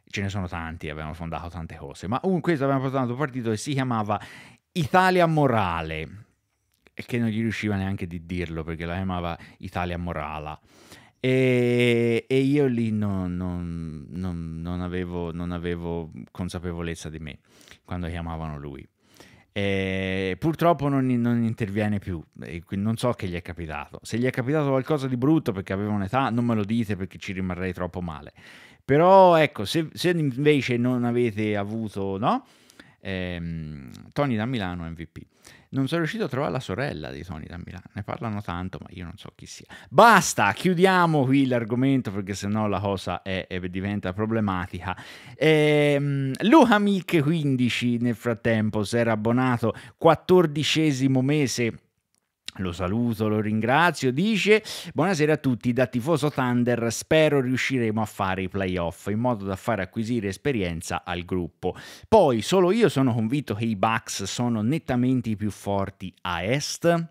ce ne sono tanti, avevano fondato tante cose, ma un, questo aveva fondato un partito che si chiamava Italia Morale, e che non gli riusciva neanche di dirlo perché la chiamava Italia Morala. E, e io lì non, non, non, non, avevo, non avevo consapevolezza di me quando chiamavano lui. E purtroppo non, non, interviene più, non so che gli è capitato. Se gli è capitato qualcosa di brutto perché aveva un'età, non me lo dite perché ci rimarrei troppo male. Però ecco, se, se invece non avete avuto, no? Ehm, Tony da Milano MVP. Non sono riuscito a trovare la sorella di Tony da Milano. Ne parlano tanto, ma io non so chi sia. Basta, chiudiamo qui l'argomento perché sennò la cosa è, è, diventa problematica. Ehm, Luca 15 nel frattempo si era abbonato 14 mese lo saluto, lo ringrazio. Dice: Buonasera a tutti, da tifoso Thunder. Spero riusciremo a fare i playoff in modo da far acquisire esperienza al gruppo. Poi, solo io sono convinto che i Bucks sono nettamente i più forti a est.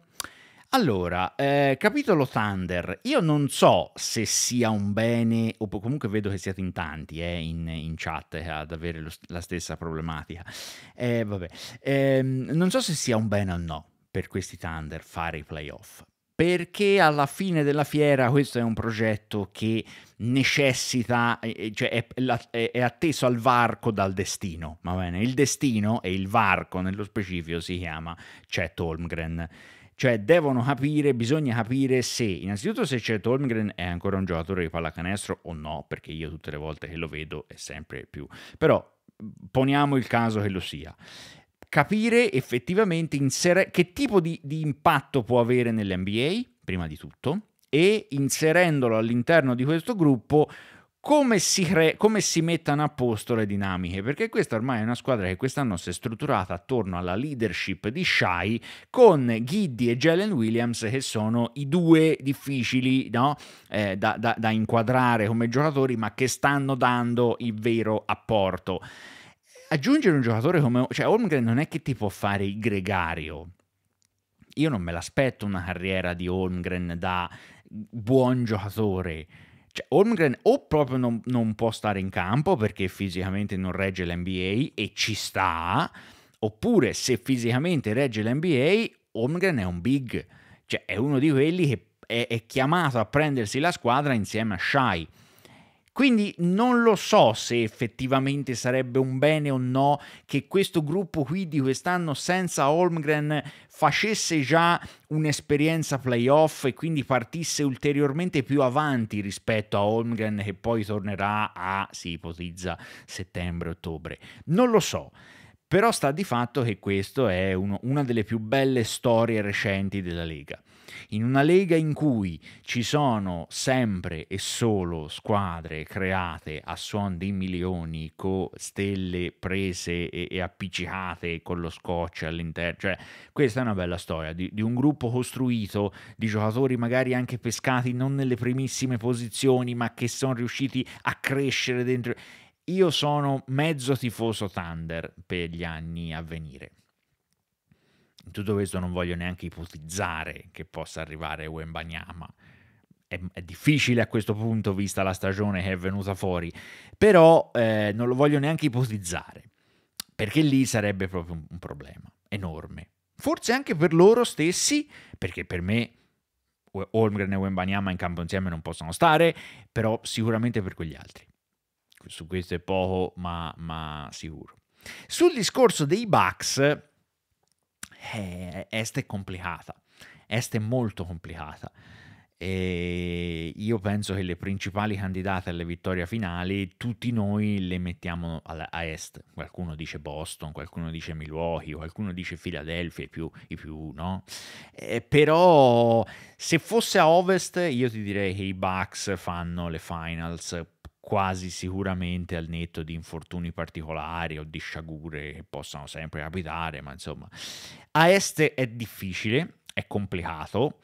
Allora, eh, capitolo Thunder, io non so se sia un bene, o comunque vedo che siete in tanti eh, in, in, chat eh, ad avere lo, la stessa problematica. Eh, vabbè, ehm, non so se sia un bene o no per questi Thunder fare i playoff. Perché alla fine della fiera questo è un progetto che necessita, cioè è, è, atteso al varco dal destino. Va bene? Il destino e il varco nello specifico si chiama Chet Holmgren. Cioè devono capire, bisogna capire se innanzitutto se Chet Holmgren è ancora un giocatore di pallacanestro o no, perché io tutte le volte che lo vedo è sempre più. Però poniamo il caso che lo sia capire effettivamente che tipo di, di impatto può avere nell'NBA, prima di tutto, e inserendolo all'interno di questo gruppo come si, cre- come si mettano a posto le dinamiche, perché questa ormai è una squadra che quest'anno si è strutturata attorno alla leadership di Shai con Giddy e Jalen Williams che sono i due difficili no? eh, da, da, da inquadrare come giocatori ma che stanno dando il vero apporto aggiungere un giocatore come... Cioè, Holmgren non è che ti può fare il gregario. Io non me l'aspetto una carriera di Holmgren da buon giocatore. Cioè, Holmgren o proprio non, non, può stare in campo perché fisicamente non regge l'NBA e ci sta, oppure se fisicamente regge l'NBA, Holmgren è un big, cioè è uno di quelli che è, è chiamato a prendersi la squadra insieme a Shai. Quindi non lo so se effettivamente sarebbe un bene o no che questo gruppo qui di quest'anno senza Holmgren facesse già un'esperienza playoff e quindi partisse ulteriormente più avanti rispetto a Holmgren che poi tornerà a, si ipotizza, settembre-ottobre. Non lo so. Però sta di fatto che questa è uno, una delle più belle storie recenti della Lega in una lega in cui ci sono sempre e solo squadre create a suon di milioni con stelle prese e, e appiccicate con lo scotch all'interno, cioè questa è una bella storia di, di un gruppo costruito di giocatori magari anche pescati non nelle primissime posizioni ma che sono riusciti a crescere dentro. Io sono mezzo tifoso Thunder per gli anni a venire tutto questo non voglio neanche ipotizzare che possa arrivare Wembanyama. È, è difficile a questo punto, vista la stagione che è venuta fuori, però eh, non lo voglio neanche ipotizzare, perché lì sarebbe proprio un, un problema enorme. Forse anche per loro stessi, perché per me Holmgren e Wembanyama in campo insieme non possono stare, però sicuramente per quegli altri. Su questo è poco, ma, ma sicuro. Sul discorso dei Bucks, eh, esta è complicata, esta è molto complicata. E io penso che le principali candidate alle vittorie finali tutti noi le mettiamo a est. Qualcuno dice Boston, qualcuno dice Milwaukee, qualcuno dice Philadelphia, i più, i più no? Eh, però se fosse a ovest io ti direi che i Bucks fanno le finals quasi sicuramente al netto di infortuni particolari o di sciagure che possano sempre capitare, ma insomma a est è difficile, è complicato,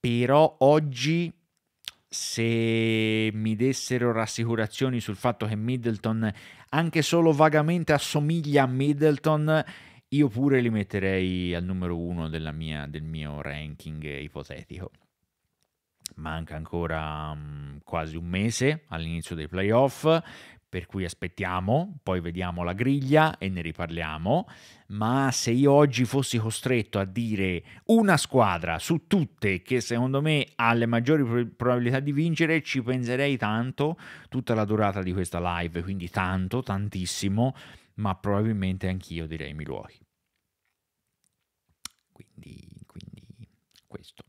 però oggi se mi dessero rassicurazioni sul fatto che Middleton anche solo vagamente assomiglia a Middleton, io pure li metterei al numero uno mia, del mio ranking ipotetico manca ancora um, quasi un mese all'inizio dei playoff, per cui aspettiamo, poi vediamo la griglia e ne riparliamo, ma se io oggi fossi costretto a dire una squadra su tutte che secondo me ha le maggiori probabilità di vincere, ci penserei tanto tutta la durata di questa live, quindi tanto, tantissimo, ma probabilmente anch'io direi Milwaukee. Quindi, quindi questo.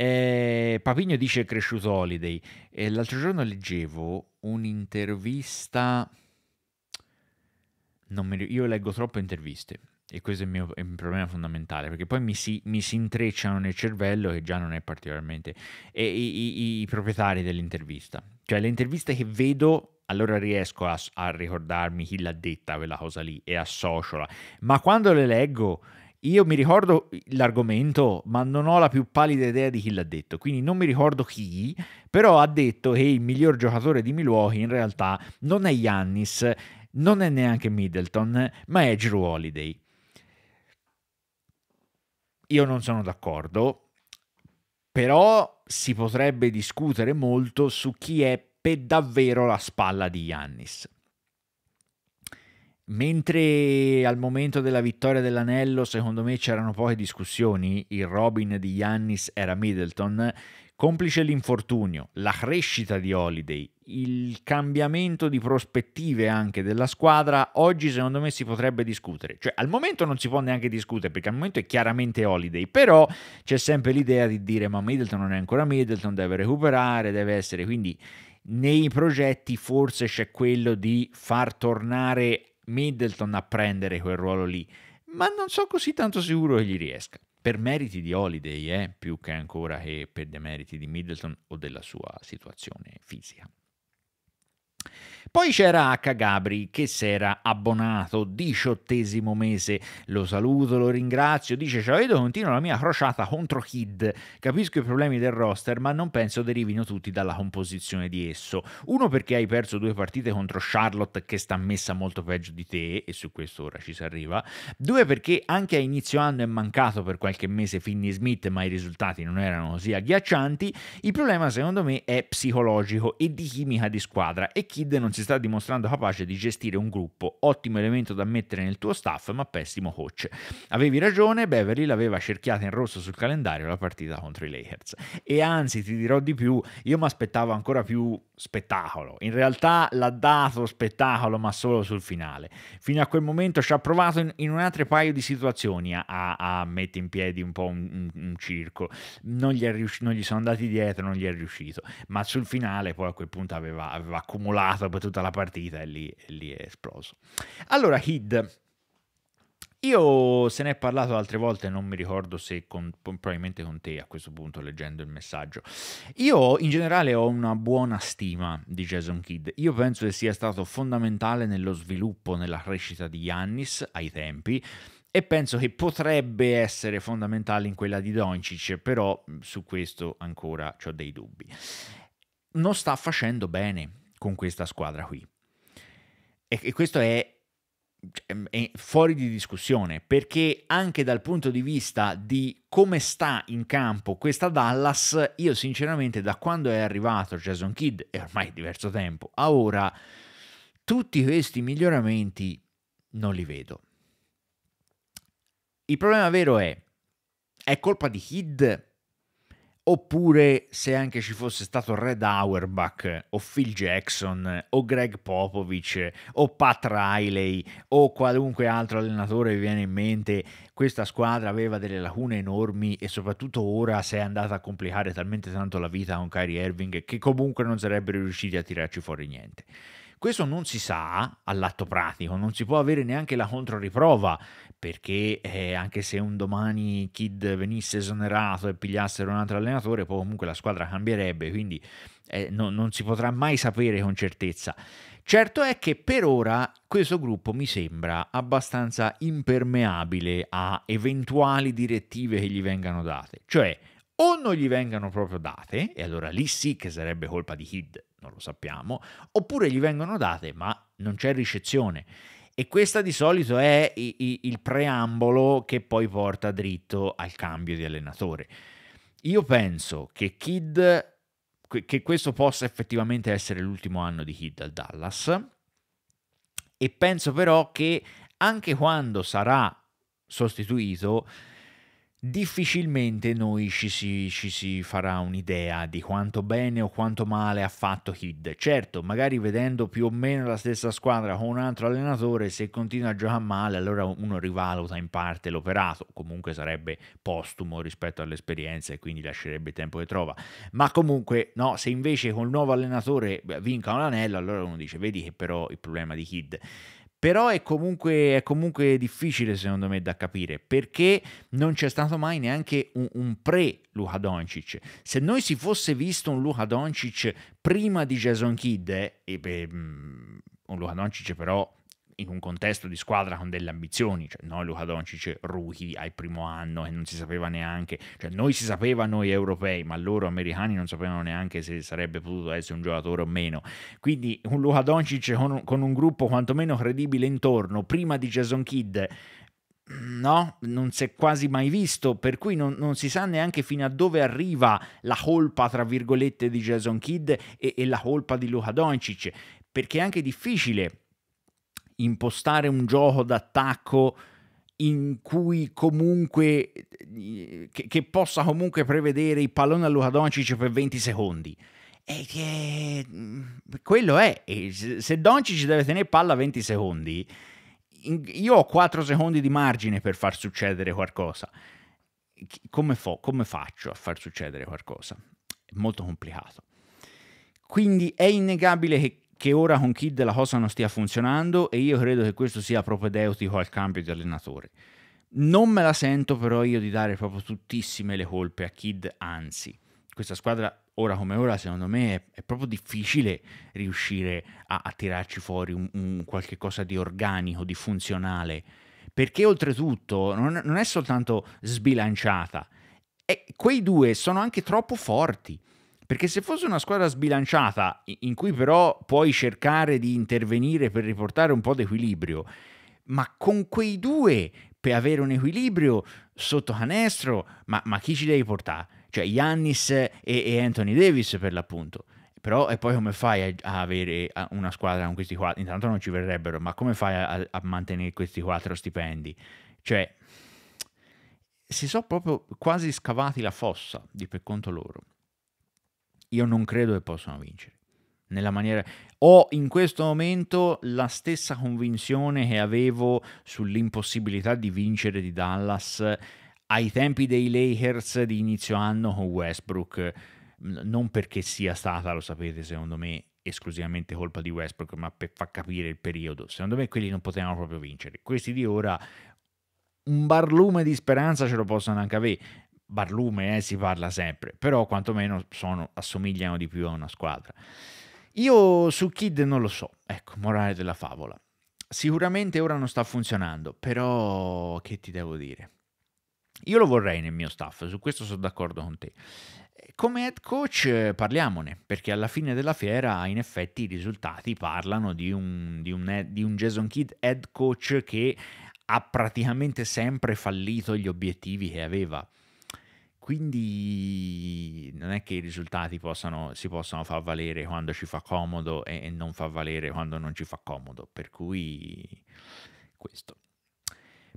Eh, Papigno dice è cresciuto Holiday. Eh, l'altro giorno leggevo un'intervista. Mi... Io leggo troppe interviste e questo è il mio è un problema fondamentale perché poi mi si, mi si, intrecciano nel cervello che già non è particolarmente. E, i, i, i, proprietari dell'intervista, cioè le interviste che vedo. Allora riesco a, a ricordarmi chi l'ha detta quella cosa lì e associola. Ma quando le leggo io mi ricordo l'argomento, ma non ho la più pallida idea di chi l'ha detto, quindi non mi ricordo chi, però ha detto che il miglior giocatore di Milwaukee in realtà non è Yannis, non è neanche Middleton, ma è Drew Holiday. Io non sono d'accordo, però si potrebbe discutere molto su chi è per davvero la spalla di Yannis. Mentre al momento della vittoria dell'anello, secondo me c'erano poche discussioni, il Robin di Yannis era Middleton, complice l'infortunio, la crescita di Holiday, il cambiamento di prospettive anche della squadra, oggi secondo me si potrebbe discutere. Cioè al momento non si può neanche discutere perché al momento è chiaramente Holiday, però c'è sempre l'idea di dire ma Middleton non è ancora Middleton, deve recuperare, deve essere, quindi nei progetti forse c'è quello di far tornare Middleton a prendere quel ruolo lì, ma non sono così tanto sicuro che gli riesca. Per meriti di Holiday, eh, più che ancora che per demeriti di Middleton o della sua situazione fisica. Poi c'era H. Gabri che si era abbonato, diciottesimo mese. Lo saluto, lo ringrazio. Dice: Ciao, vedo, continuo la mia crociata contro Kid. Capisco i problemi del roster, ma non penso derivino tutti dalla composizione di esso. Uno perché hai perso due partite contro Charlotte, che sta messa molto peggio di te, e su questo ora ci si arriva. Due perché anche a inizio anno è mancato per qualche mese Finney Smith, ma i risultati non erano così agghiaccianti. Il problema, secondo me, è psicologico e di chimica di squadra. E Kid non si sta dimostrando capace di gestire un gruppo, ottimo elemento da mettere nel tuo staff ma pessimo coach. Avevi ragione, Beverly l'aveva cerchiata in rosso sul calendario la partita contro i Lakers. E anzi, ti dirò di più, io mi aspettavo ancora più spettacolo. In realtà l'ha dato spettacolo ma solo sul finale. Fino a quel momento ci ha provato in, in un altro paio di situazioni a, a, a mettere in piedi un po' un, un, un circo. Non gli, riusci- non gli, sono andati dietro, non gli è riuscito. Ma sul finale poi a quel punto aveva, aveva accumulato volato per tutta la partita e lì, e lì è esploso. Allora, Hid. Io se ne è parlato altre volte, non mi ricordo se con, probabilmente con te a questo punto leggendo il messaggio. Io in generale ho una buona stima di Jason Kidd. Io penso che sia stato fondamentale nello sviluppo, nella crescita di Yannis ai tempi e penso che potrebbe essere fondamentale in quella di Doncic, però su questo ancora ho dei dubbi. Non sta facendo bene con questa squadra qui. E, e questo è, cioè, è fuori di discussione, perché anche dal punto di vista di come sta in campo questa Dallas, io sinceramente da quando è arrivato Jason Kidd, e ormai diverso tempo, a ora, tutti questi miglioramenti non li vedo. Il problema vero è, è colpa di Kidd oppure se anche ci fosse stato Red Auerbach o Phil Jackson o Greg Popovich o Pat Riley o qualunque altro allenatore vi viene in mente, questa squadra aveva delle lacune enormi e soprattutto ora si è andata a complicare talmente tanto la vita con Kyrie Irving che comunque non sarebbero riusciti a tirarci fuori niente. Questo non si sa all'atto pratico, non si può avere neanche la controriprova perché eh, anche se un domani Kid venisse esonerato e pigliassero un altro allenatore, poi comunque la squadra cambierebbe, quindi eh, no, non si potrà mai sapere con certezza. Certo è che per ora questo gruppo mi sembra abbastanza impermeabile a eventuali direttive che gli vengano date, cioè o non gli vengano proprio date, e allora lì sì che sarebbe colpa di Kid, non lo sappiamo, oppure gli vengono date ma non c'è ricezione e questo di solito è il preambolo che poi porta dritto al cambio di allenatore. Io penso che Kid che questo possa effettivamente essere l'ultimo anno di Kid al Dallas e penso però che anche quando sarà sostituito difficilmente noi ci si, ci si farà un'idea di quanto bene o quanto male ha fatto Kid. Certo, magari vedendo più o meno la stessa squadra con un altro allenatore, se continua a giocare male, allora uno rivaluta in parte l'operato, comunque sarebbe postumo rispetto all'esperienza e quindi lascerebbe il tempo che trova. Ma comunque, no, se invece con il nuovo allenatore vinca un anello, allora uno dice, vedi che però il problema di Kid però è comunque, è comunque, difficile secondo me da capire perché non c'è stato mai neanche un, un pre Luca Doncic. Se noi si fosse visto un Luca Doncic prima di Jason Kidd, eh, e beh, mm, un Luca Doncic però in un contesto di squadra con delle ambizioni, cioè noi Luca Doncic rookie al primo anno e non si sapeva neanche, cioè noi si sapeva noi europei, ma loro americani non sapevano neanche se sarebbe potuto essere un giocatore o meno. Quindi un Luca Doncic con, con un gruppo quantomeno credibile intorno, prima di Jason Kidd, no, non si è quasi mai visto, per cui non, non, si sa neanche fino a dove arriva la colpa, tra virgolette, di Jason Kidd e, e la colpa di Luca Doncic, perché è anche difficile impostare un gioco d'attacco in cui comunque che, che possa comunque prevedere il pallone a Luca Doncic per 20 secondi. E che mm, quello è, se Doncic deve tenere palla 20 secondi, io ho 4 secondi di margine per far succedere qualcosa. Come, fo, come faccio a far succedere qualcosa? È molto complicato. Quindi è innegabile che che ora con Kid la cosa non stia funzionando e io credo che questo sia propedeutico al cambio di allenatore. Non me la sento però io di dare proprio tuttissime le colpe a Kid, anzi, questa squadra ora come ora secondo me è, è proprio difficile riuscire a, a tirarci fuori un, un qualche cosa di organico, di funzionale, perché oltretutto non, non è soltanto sbilanciata, è, quei due sono anche troppo forti perché se fosse una squadra sbilanciata, in cui però puoi cercare di intervenire per riportare un po' d'equilibrio, ma con quei due per avere un equilibrio sotto canestro, ma, ma chi ci devi portare? Cioè Yannis e, e, Anthony Davis per l'appunto. Però e poi come fai a, a avere una squadra con questi quattro? Intanto non ci verrebbero, ma come fai a, a mantenere questi quattro stipendi? Cioè, si sono proprio quasi scavati la fossa di per conto loro io non credo che possano vincere. Nella maniera... Ho in questo momento la stessa convinzione che avevo sull'impossibilità di vincere di Dallas ai tempi dei Lakers di inizio anno con Westbrook, non perché sia stata, lo sapete, secondo me esclusivamente colpa di Westbrook, ma per far capire il periodo. Secondo me quelli non potevano proprio vincere. Questi di ora un barlume di speranza ce lo possono anche avere, barlume, eh, si parla sempre, però quantomeno sono, assomigliano di più a una squadra. Io su Kid non lo so, ecco, morale della favola. Sicuramente ora non sta funzionando, però che ti devo dire? Io lo vorrei nel mio staff, su questo sono d'accordo con te. Come head coach parliamone, perché alla fine della fiera in effetti i risultati parlano di un, di un, di un Jason Kidd head coach che ha praticamente sempre fallito gli obiettivi che aveva. Quindi non è che i risultati possano, si possano far valere quando ci fa comodo e, e non far valere quando non ci fa comodo. Per cui questo.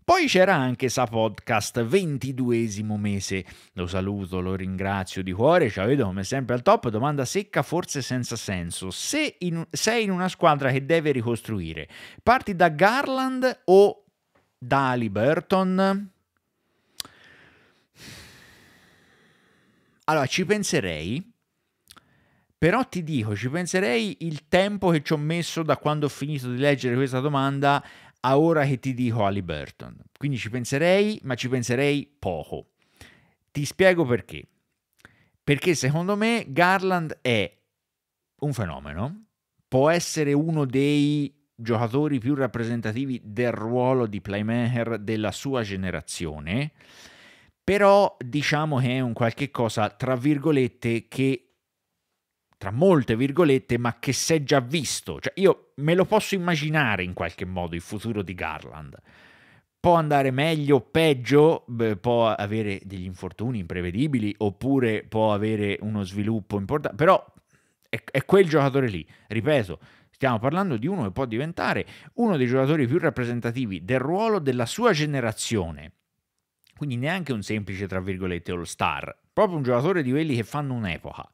Poi c'era anche Sa Podcast, ventiduesimo mese. Lo saluto, lo ringrazio di cuore, ci vedo come sempre al top. Domanda secca, forse senza senso. Se in, sei in una squadra che deve ricostruire, parti da Garland o da Ali Burton? Allora, ci penserei, però ti dico, ci penserei il tempo che ci ho messo da quando ho finito di leggere questa domanda a ora che ti dico Ali Burton. Quindi ci penserei, ma ci penserei poco. Ti spiego perché. Perché secondo me Garland è un fenomeno, può essere uno dei giocatori più rappresentativi del ruolo di playmaker della sua generazione però diciamo che è un qualche cosa, tra virgolette, che tra molte virgolette, ma che si è già visto. Cioè, io me lo posso immaginare in qualche modo il futuro di Garland. Può andare meglio o peggio, beh, può avere degli infortuni imprevedibili, oppure può avere uno sviluppo importante, però è, è quel giocatore lì. Ripeto, stiamo parlando di uno che può diventare uno dei giocatori più rappresentativi del ruolo della sua generazione quindi neanche un semplice, tra virgolette, all-star, proprio un giocatore di quelli che fanno un'epoca.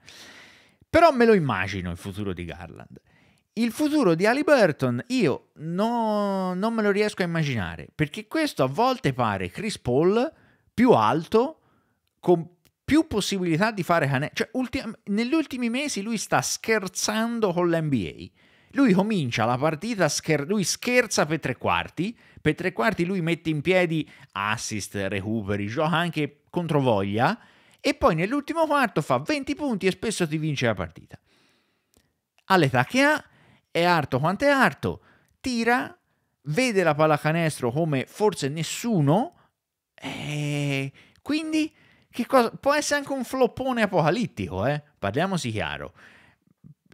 Però me lo immagino il futuro di Garland. Il futuro di Halliburton io no, non me lo riesco a immaginare, perché questo a volte pare Chris Paul più alto, con più possibilità di fare canestro. Cioè, ultim- negli ultimi mesi lui sta scherzando con l'NBA lui comincia la partita, scher- lui scherza per tre quarti, per tre quarti lui mette in piedi assist, recuperi, gioca anche controvoglia e poi nell'ultimo quarto fa 20 punti e spesso ti vince la partita. All'età che ha, è alto quanto è alto, tira, vede la pallacanestro come forse nessuno e quindi può essere anche un floppone apocalittico, eh? parliamoci chiaro.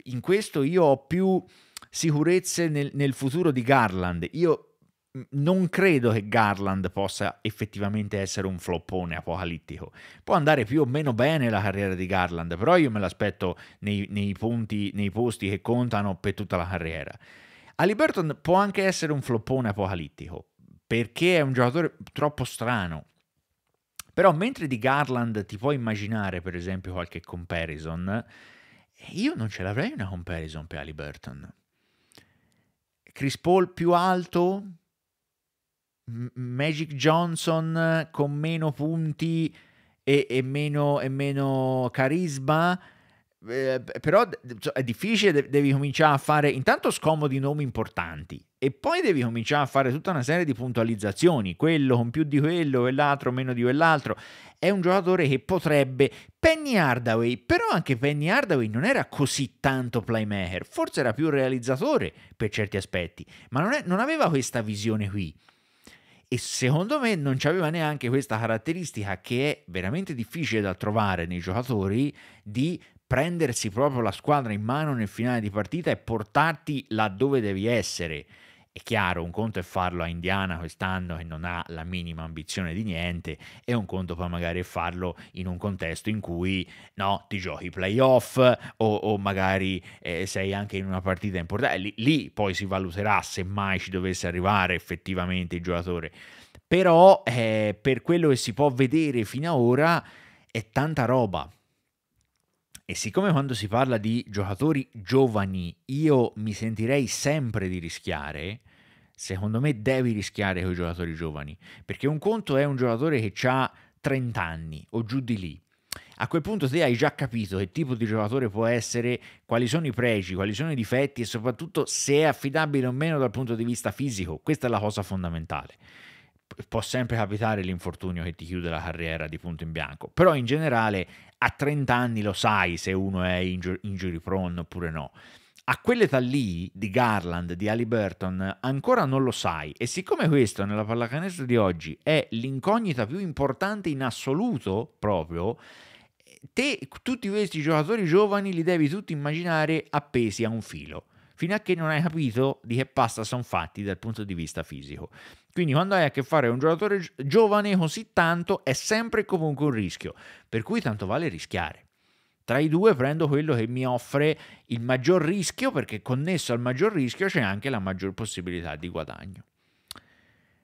In questo io ho più sicurezze nel, nel futuro di Garland. Io mm, non credo che Garland possa effettivamente essere un floppone apocalittico. Può andare più o meno bene la carriera di Garland, però io me l'aspetto nei, nei, punti, nei posti che contano per tutta la carriera. Ali può anche essere un floppone apocalittico, perché è un giocatore troppo strano. Però mentre di Garland ti puoi immaginare, per esempio, qualche comparison, io non ce l'avrei una comparison per Ali Burton. Chris Paul più alto, M- Magic Johnson con meno punti e, e, meno, e meno carisma eh, però cioè, è difficile, devi cominciare a fare intanto scomodi nomi importanti e poi devi cominciare a fare tutta una serie di puntualizzazioni, quello con più di quello, quell'altro meno di quell'altro. È un giocatore che potrebbe Penny Hardaway, però anche Penny Hardaway non era così tanto playmaker, forse era più realizzatore per certi aspetti, ma non, è, non aveva questa visione qui e secondo me non c'aveva neanche questa caratteristica che è veramente difficile da trovare nei giocatori di prendersi proprio la squadra in mano nel finale di partita e portarti laddove devi essere. È chiaro, un conto è farlo a Indiana quest'anno che non ha la minima ambizione di niente, e un conto poi magari è farlo in un contesto in cui no, ti giochi playoff o, o magari eh, sei anche in una partita importante. Eh, lì, lì poi si valuterà se mai ci dovesse arrivare effettivamente il giocatore. Però eh, per quello che si può vedere fino ad ora è tanta roba, e siccome quando si parla di giocatori giovani io mi sentirei sempre di rischiare, secondo me devi rischiare con i giocatori giovani, perché un conto è un giocatore che ha 30 anni o giù di lì. A quel punto te hai già capito che tipo di giocatore può essere, quali sono i pregi, quali sono i difetti e soprattutto se è affidabile o meno dal punto di vista fisico. Questa è la cosa fondamentale può sempre capitare l'infortunio che ti chiude la carriera di punto in bianco, però in generale a 30 anni lo sai se uno è injury, injury prone oppure no. A quell'età lì di Garland, di Halliburton, ancora non lo sai e siccome questo nella pallacanestro di oggi è l'incognita più importante in assoluto proprio, te tutti questi giocatori giovani li devi tutti immaginare appesi a un filo, fino a che non hai capito di che pasta sono fatti dal punto di vista fisico. Quindi quando hai a che fare con un giocatore giovane così tanto è sempre e comunque un rischio, per cui tanto vale rischiare. Tra i due prendo quello che mi offre il maggior rischio perché connesso al maggior rischio c'è anche la maggior possibilità di guadagno.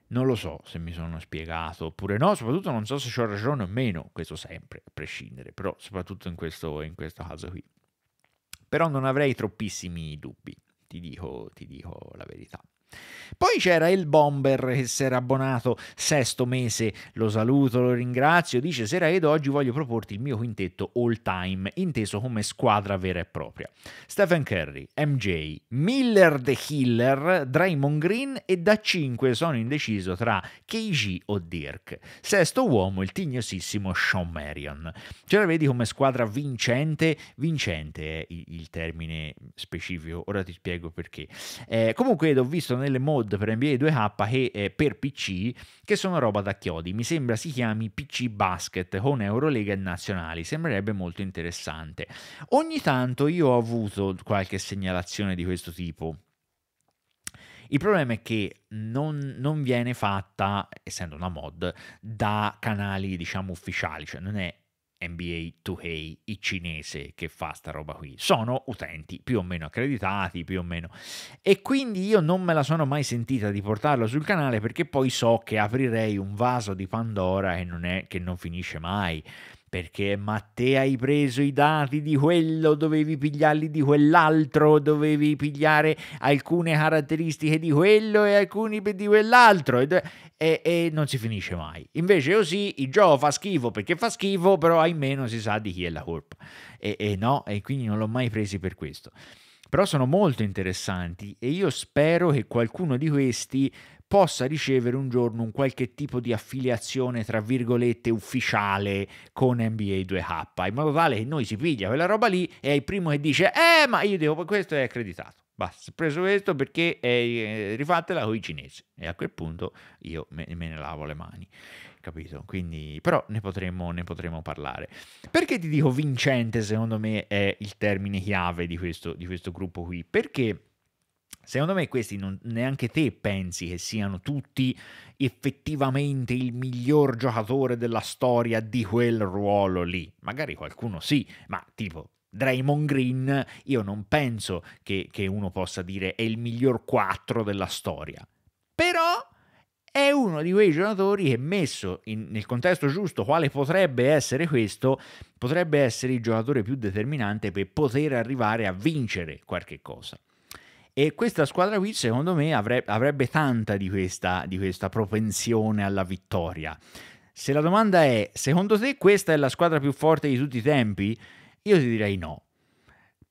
Non lo so se mi sono spiegato oppure no, soprattutto non so se ho ragione o meno, questo sempre, a prescindere, però soprattutto in questo, in questo caso qui. Però non avrei troppissimi dubbi, ti dico, ti dico la verità. Poi c'era il bomber che si era abbonato sesto mese, lo saluto, lo ringrazio, dice Sera ed oggi voglio proporti il mio quintetto all time, inteso come squadra vera e propria. Stephen Curry, MJ, Miller the Killer, Draymond Green e da 5 sono indeciso tra KG o Dirk. Sesto uomo il tignosissimo Sean Marion. Ce la vedi come squadra vincente? Vincente è il termine specifico, ora ti spiego perché. Eh, comunque ed ho visto delle mod per NBA 2K che eh, per PC, che sono roba da chiodi. Mi sembra si chiami PC Basket con Eurolega e Nazionali. Sembrerebbe molto interessante. Ogni tanto io ho avuto qualche segnalazione di questo tipo. Il problema è che non, non, viene fatta, essendo una mod, da canali diciamo ufficiali, cioè non è NBA 2K, il cinese che fa sta roba qui, sono utenti più o meno accreditati, più o meno. E quindi io non me la sono mai sentita di portarlo sul canale perché poi so che aprirei un vaso di Pandora che non, è, che non finisce mai perché ma te hai preso i dati di quello, dovevi pigliarli di quell'altro, dovevi pigliare alcune caratteristiche di quello e alcuni di quell'altro e, e, e, non si finisce mai. Invece così il gioco fa schifo perché fa schifo, però ahimè non si sa di chi è la colpa. E, e no, e quindi non l'ho mai preso per questo. Però sono molto interessanti e io spero che qualcuno di questi possa ricevere un giorno un qualche tipo di affiliazione, tra virgolette, ufficiale con NBA 2K, in modo tale che noi si piglia quella roba lì e è il primo che dice, eh ma io devo, questo è accreditato. Basta, ho preso questo perché è, eh, rifatela con i cinesi. E a quel punto io me, me, ne lavo le mani, capito? Quindi, però ne potremmo, ne potremmo parlare. Perché ti dico vincente, secondo me, è il termine chiave di questo, di questo gruppo qui? Perché Secondo me questi non, neanche te pensi che siano tutti effettivamente il miglior giocatore della storia di quel ruolo lì. Magari qualcuno sì, ma tipo Draymond Green, io non penso che, che uno possa dire è il miglior 4 della storia. Però è uno di quei giocatori che messo in, nel contesto giusto, quale potrebbe essere questo, potrebbe essere il giocatore più determinante per poter arrivare a vincere qualche cosa. E questa squadra qui, secondo me, avrebbe tanta di questa, di questa propensione alla vittoria. Se la domanda è, secondo te questa è la squadra più forte di tutti i tempi? Io ti direi no.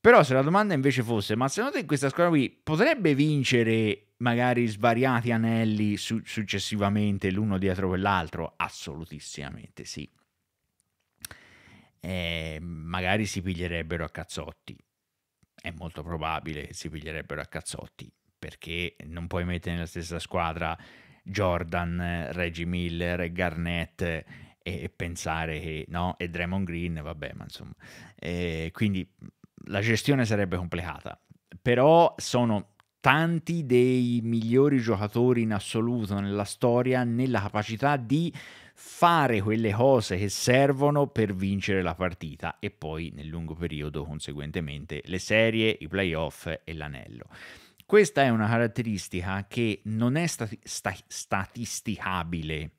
Però se la domanda invece fosse, ma secondo te questa squadra qui potrebbe vincere magari svariati anelli su- successivamente l'uno dietro quell'altro? Assolutissimamente sì. Eh, magari si piglierebbero a cazzotti, è molto probabile che si piglierebbero a cazzotti perché non puoi mettere nella stessa squadra Jordan, Reggie Miller, Garnett e, pensare che no, e Draymond Green, vabbè, ma insomma, e quindi la gestione sarebbe complicata. Però sono tanti dei migliori giocatori in assoluto nella storia nella capacità di fare quelle cose che servono per vincere la partita e poi nel lungo periodo conseguentemente le serie, i playoff e l'anello. Questa è una caratteristica che non è stati- sta- statisticabile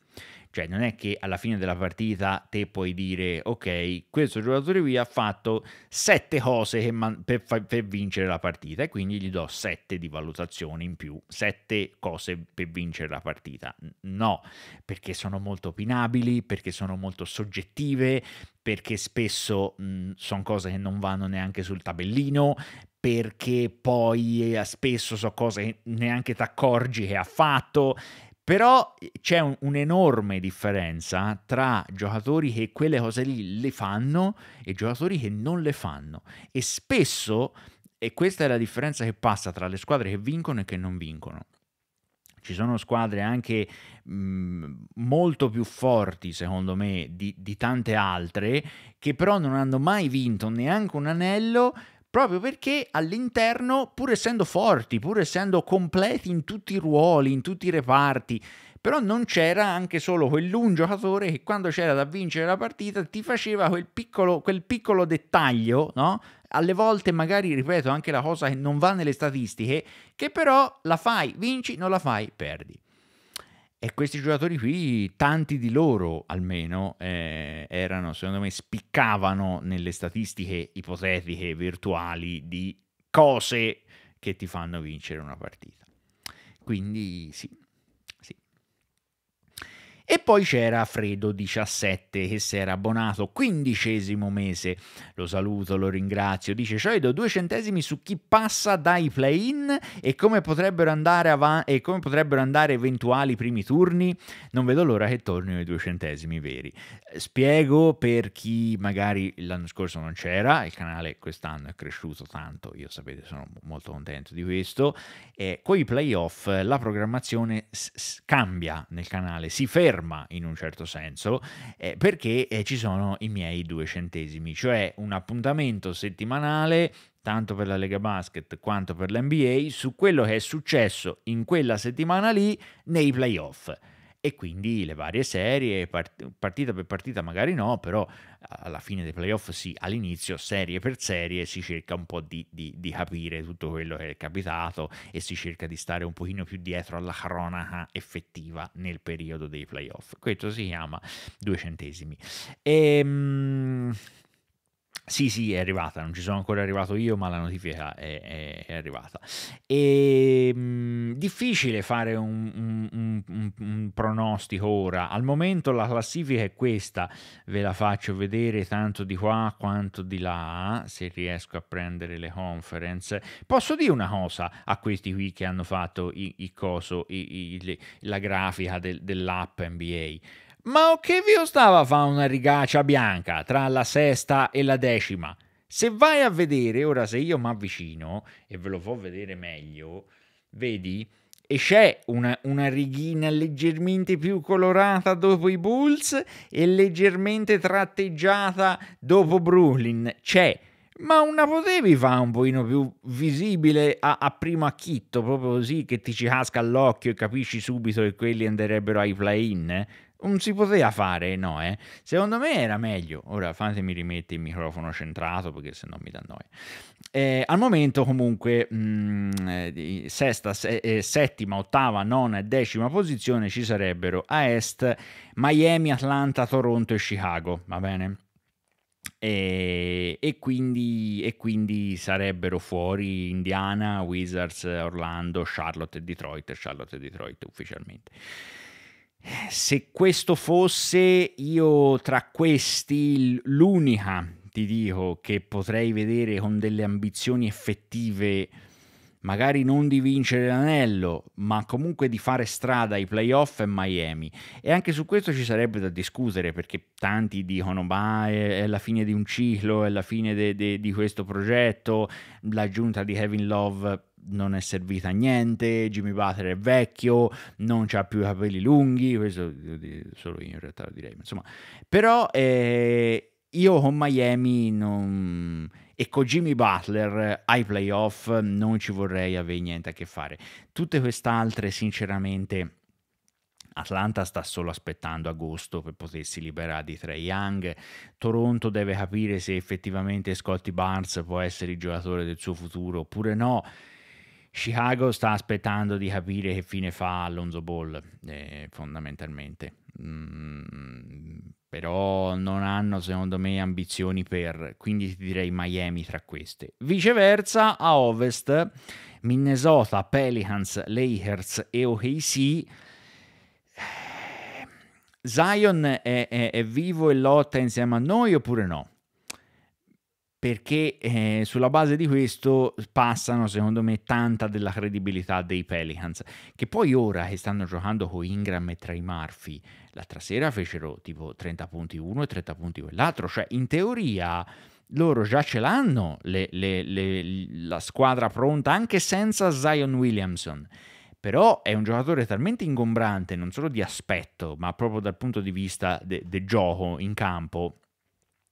cioè non è che alla fine della partita te puoi dire ok, questo giocatore qui ha fatto sette cose per, per, vincere la partita e quindi gli do sette di valutazione in più, sette cose per vincere la partita. No, perché sono molto opinabili, perché sono molto soggettive, perché spesso mhmm, sono cose che non vanno neanche sul tabellino, perché poi eh, spesso so cose che neanche ti accorgi che ha fatto però eh, c'è un, un'enorme differenza tra giocatori che quelle cose lì le fanno e giocatori che non le fanno. E spesso, e questa è la differenza che passa tra le squadre che vincono e che non vincono. Ci sono squadre anche mh, mhmm, molto più forti, secondo me, di, di tante altre, che però non hanno mai vinto neanche un anello, proprio perché all'interno, pur essendo forti, pur essendo completi in tutti i ruoli, in tutti i reparti, però non c'era anche solo quell'un giocatore che quando c'era da vincere la partita ti faceva quel piccolo, quel piccolo dettaglio, no? alle volte magari ripeto anche la cosa che non va nelle statistiche, che però la fai, vinci, non la fai, perdi. E questi giocatori qui, tanti di loro almeno, eh, erano, secondo me, spiccavano nelle statistiche ipotetiche, virtuali, di cose che ti fanno vincere una partita. Quindi sì, e poi c'era Fredo 17 che si era abbonato quindicesimo mese. Lo saluto, lo ringrazio. Dice do due centesimi su chi passa dai play-in e come potrebbero andare avanti e come potrebbero andare eventuali primi turni. Non vedo l'ora che tornino i due centesimi veri. Spiego per chi magari l'anno scorso non c'era, il canale quest'anno è cresciuto tanto, io sapete sono molto contento di questo. Eh, con i playoff la programmazione s- s- cambia nel canale, si ferma ferma in un certo senso eh, perché eh, ci sono i miei due centesimi, cioè un appuntamento settimanale tanto per la Lega Basket quanto per l'NBA su quello che è successo in quella settimana lì nei playoff e quindi le varie serie, partita per partita magari no, però alla fine dei playoff sì, all'inizio serie per serie si cerca un po' di, di, di, capire tutto quello che è capitato e si cerca di stare un pochino più dietro alla cronaca effettiva nel periodo dei playoff. Questo si chiama due centesimi. Ehm... Sì, sì, è arrivata, non ci sono ancora arrivato io, ma la notifica è, è, è arrivata. E, ehm, difficile fare un, un, un, un, pronostico ora. Al momento la classifica è questa, ve la faccio vedere tanto di qua quanto di là, se riesco a prendere le conference. Posso dire una cosa a questi qui che hanno fatto i, i coso, i, i, la grafica del, dell'app NBA? Ma che vi stava a fare una rigaccia bianca tra la sesta e la decima? Se vai a vedere, ora se io mi avvicino e ve lo fo vedere meglio, vedi, e c'è una, una, righina leggermente più colorata dopo i Bulls e leggermente tratteggiata dopo Brooklyn. C'è, ma una potevi fare un pochino più visibile a, a primo acchitto, proprio così che ti ci casca all'occhio e capisci subito che quelli andrebbero ai play-in? Eh? non si poteva fare, no, eh? Secondo me era meglio. Ora fatemi rimettere il microfono centrato perché se no mi dà noia. Eh, al momento comunque mh, mm, eh, sesta, se, eh, settima, ottava, nona e decima posizione ci sarebbero a est Miami, Atlanta, Toronto e Chicago, va bene? E, e, quindi, e, quindi, sarebbero fuori Indiana, Wizards, Orlando, Charlotte e Detroit, Charlotte e Detroit ufficialmente. Eh, se questo fosse io tra questi l'unica, ti dico, che potrei vedere con delle ambizioni effettive, magari non di vincere l'anello, ma comunque di fare strada ai playoff e Miami. E anche su questo ci sarebbe da discutere, perché tanti dicono, ma è, la fine di un ciclo, è la fine de, de, di questo progetto, l'aggiunta di Kevin Love non è servita a niente, Jimmy Butler è vecchio, non ha più i capelli lunghi, questo solo io in realtà lo direi, insomma. Però eh, io con Miami non... e con Jimmy Butler ai playoff non ci vorrei avere niente a che fare. Tutte quest'altre sinceramente... Atlanta sta solo aspettando agosto per potersi liberare di Trae Young. Toronto deve capire se effettivamente Scottie Barnes può essere il giocatore del suo futuro oppure no. Chicago sta aspettando di capire che fine fa Alonso Ball, eh, fondamentalmente. Mm, però non hanno, secondo me, ambizioni per, quindi ti direi Miami tra queste. Viceversa, a ovest, Minnesota, Pelicans, Lakers e OKC. Eh, Zion è, è, è vivo e lotta insieme a noi oppure no? perché eh, sulla base di questo passano secondo me tanta della credibilità dei Pelicans che poi ora che stanno giocando con Ingram e tra i Murphy l'altra sera fecero tipo 30 punti uno e 30 punti quell'altro cioè in teoria loro già ce l'hanno le, le, le, la squadra pronta anche senza Zion Williamson però è un giocatore talmente ingombrante non solo di aspetto ma proprio dal punto di vista del de gioco in campo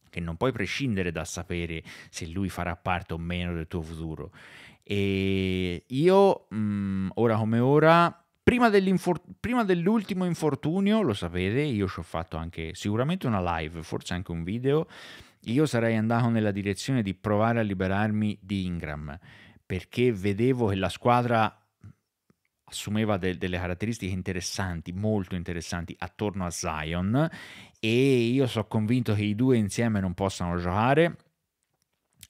che non puoi prescindere da sapere se lui farà parte o meno del tuo futuro. E io, mh, mm, ora come ora, prima, prima, dell'ultimo infortunio, lo sapete, io ci ho fatto anche sicuramente una live, forse anche un video, io sarei andato nella direzione di provare a liberarmi di Ingram, perché vedevo che la squadra assumeva de- delle caratteristiche interessanti, molto interessanti, attorno a Zion e io sono convinto che i due insieme non possano giocare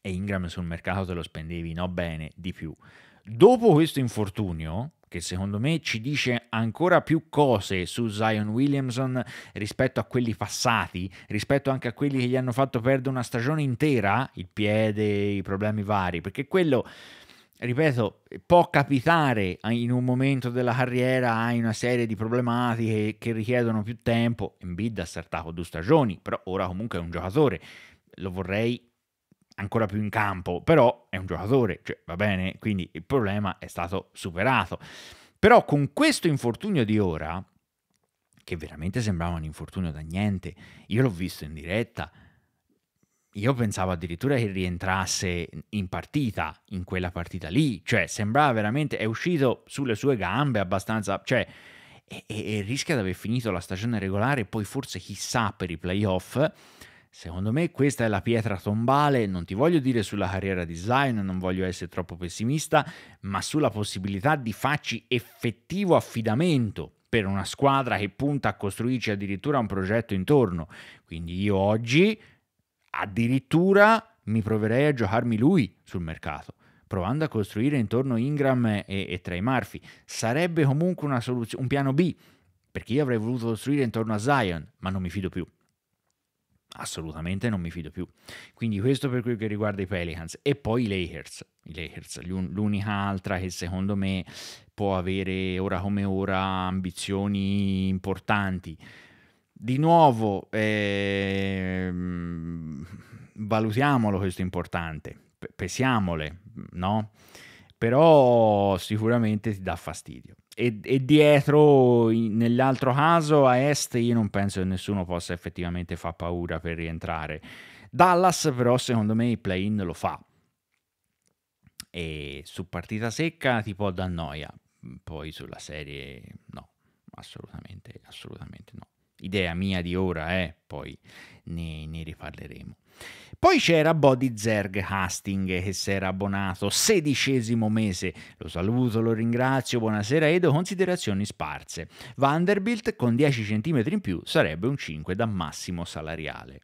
e Ingram sul mercato te lo spendevi no bene di più. Dopo questo infortunio, che secondo me ci dice ancora più cose su Zion Williamson rispetto a quelli passati, rispetto anche a quelli che gli hanno fatto perdere una stagione intera, il piede, i problemi vari, perché quello ripeto, può capitare in un momento della carriera hai una serie di problematiche che richiedono più tempo. Embiid ha startato due stagioni, però ora comunque è un giocatore. Lo vorrei ancora più in campo, però è un giocatore, cioè, va bene, quindi il problema è stato superato. Però con questo infortunio di ora, che veramente sembrava un infortunio da niente, io l'ho visto in diretta, io pensavo addirittura che rientrasse in partita, in quella partita lì, cioè sembrava veramente, è uscito sulle sue gambe abbastanza, cioè, e, e, e rischia di aver finito la stagione regolare poi forse chissà per i playoff. Secondo me questa è la pietra tombale, non ti voglio dire sulla carriera di Zion, non voglio essere troppo pessimista, ma sulla possibilità di farci effettivo affidamento per una squadra che punta a costruirci addirittura un progetto intorno. Quindi io oggi addirittura mi proverei a giocarmi lui sul mercato provando a costruire intorno Ingram e, e i Murphy. Sarebbe comunque una soluzione, un piano B, perché io avrei voluto costruire intorno a Zion, ma non mi fido più. Assolutamente non mi fido più. Quindi questo per quel che riguarda i Pelicans. E poi i Lakers. I Lakers, l'unica altra che secondo me può avere ora come ora ambizioni importanti di nuovo, ehm, valutiamolo questo importante, pesiamole, no? Però sicuramente ti dà fastidio. E, e dietro, in, nell'altro caso, a est io non penso che nessuno possa effettivamente far paura per rientrare. Dallas però secondo me il play-in lo fa. E su partita secca ti può dar noia, poi sulla serie no, assolutamente, assolutamente no idea mia di ora, eh, poi ne, ne riparleremo. Poi c'era Body Zerg Hasting che si era abbonato, sedicesimo mese. Lo saluto, lo ringrazio, buonasera Edo, considerazioni sparse. Vanderbilt con 10 cm in più sarebbe un 5 da massimo salariale.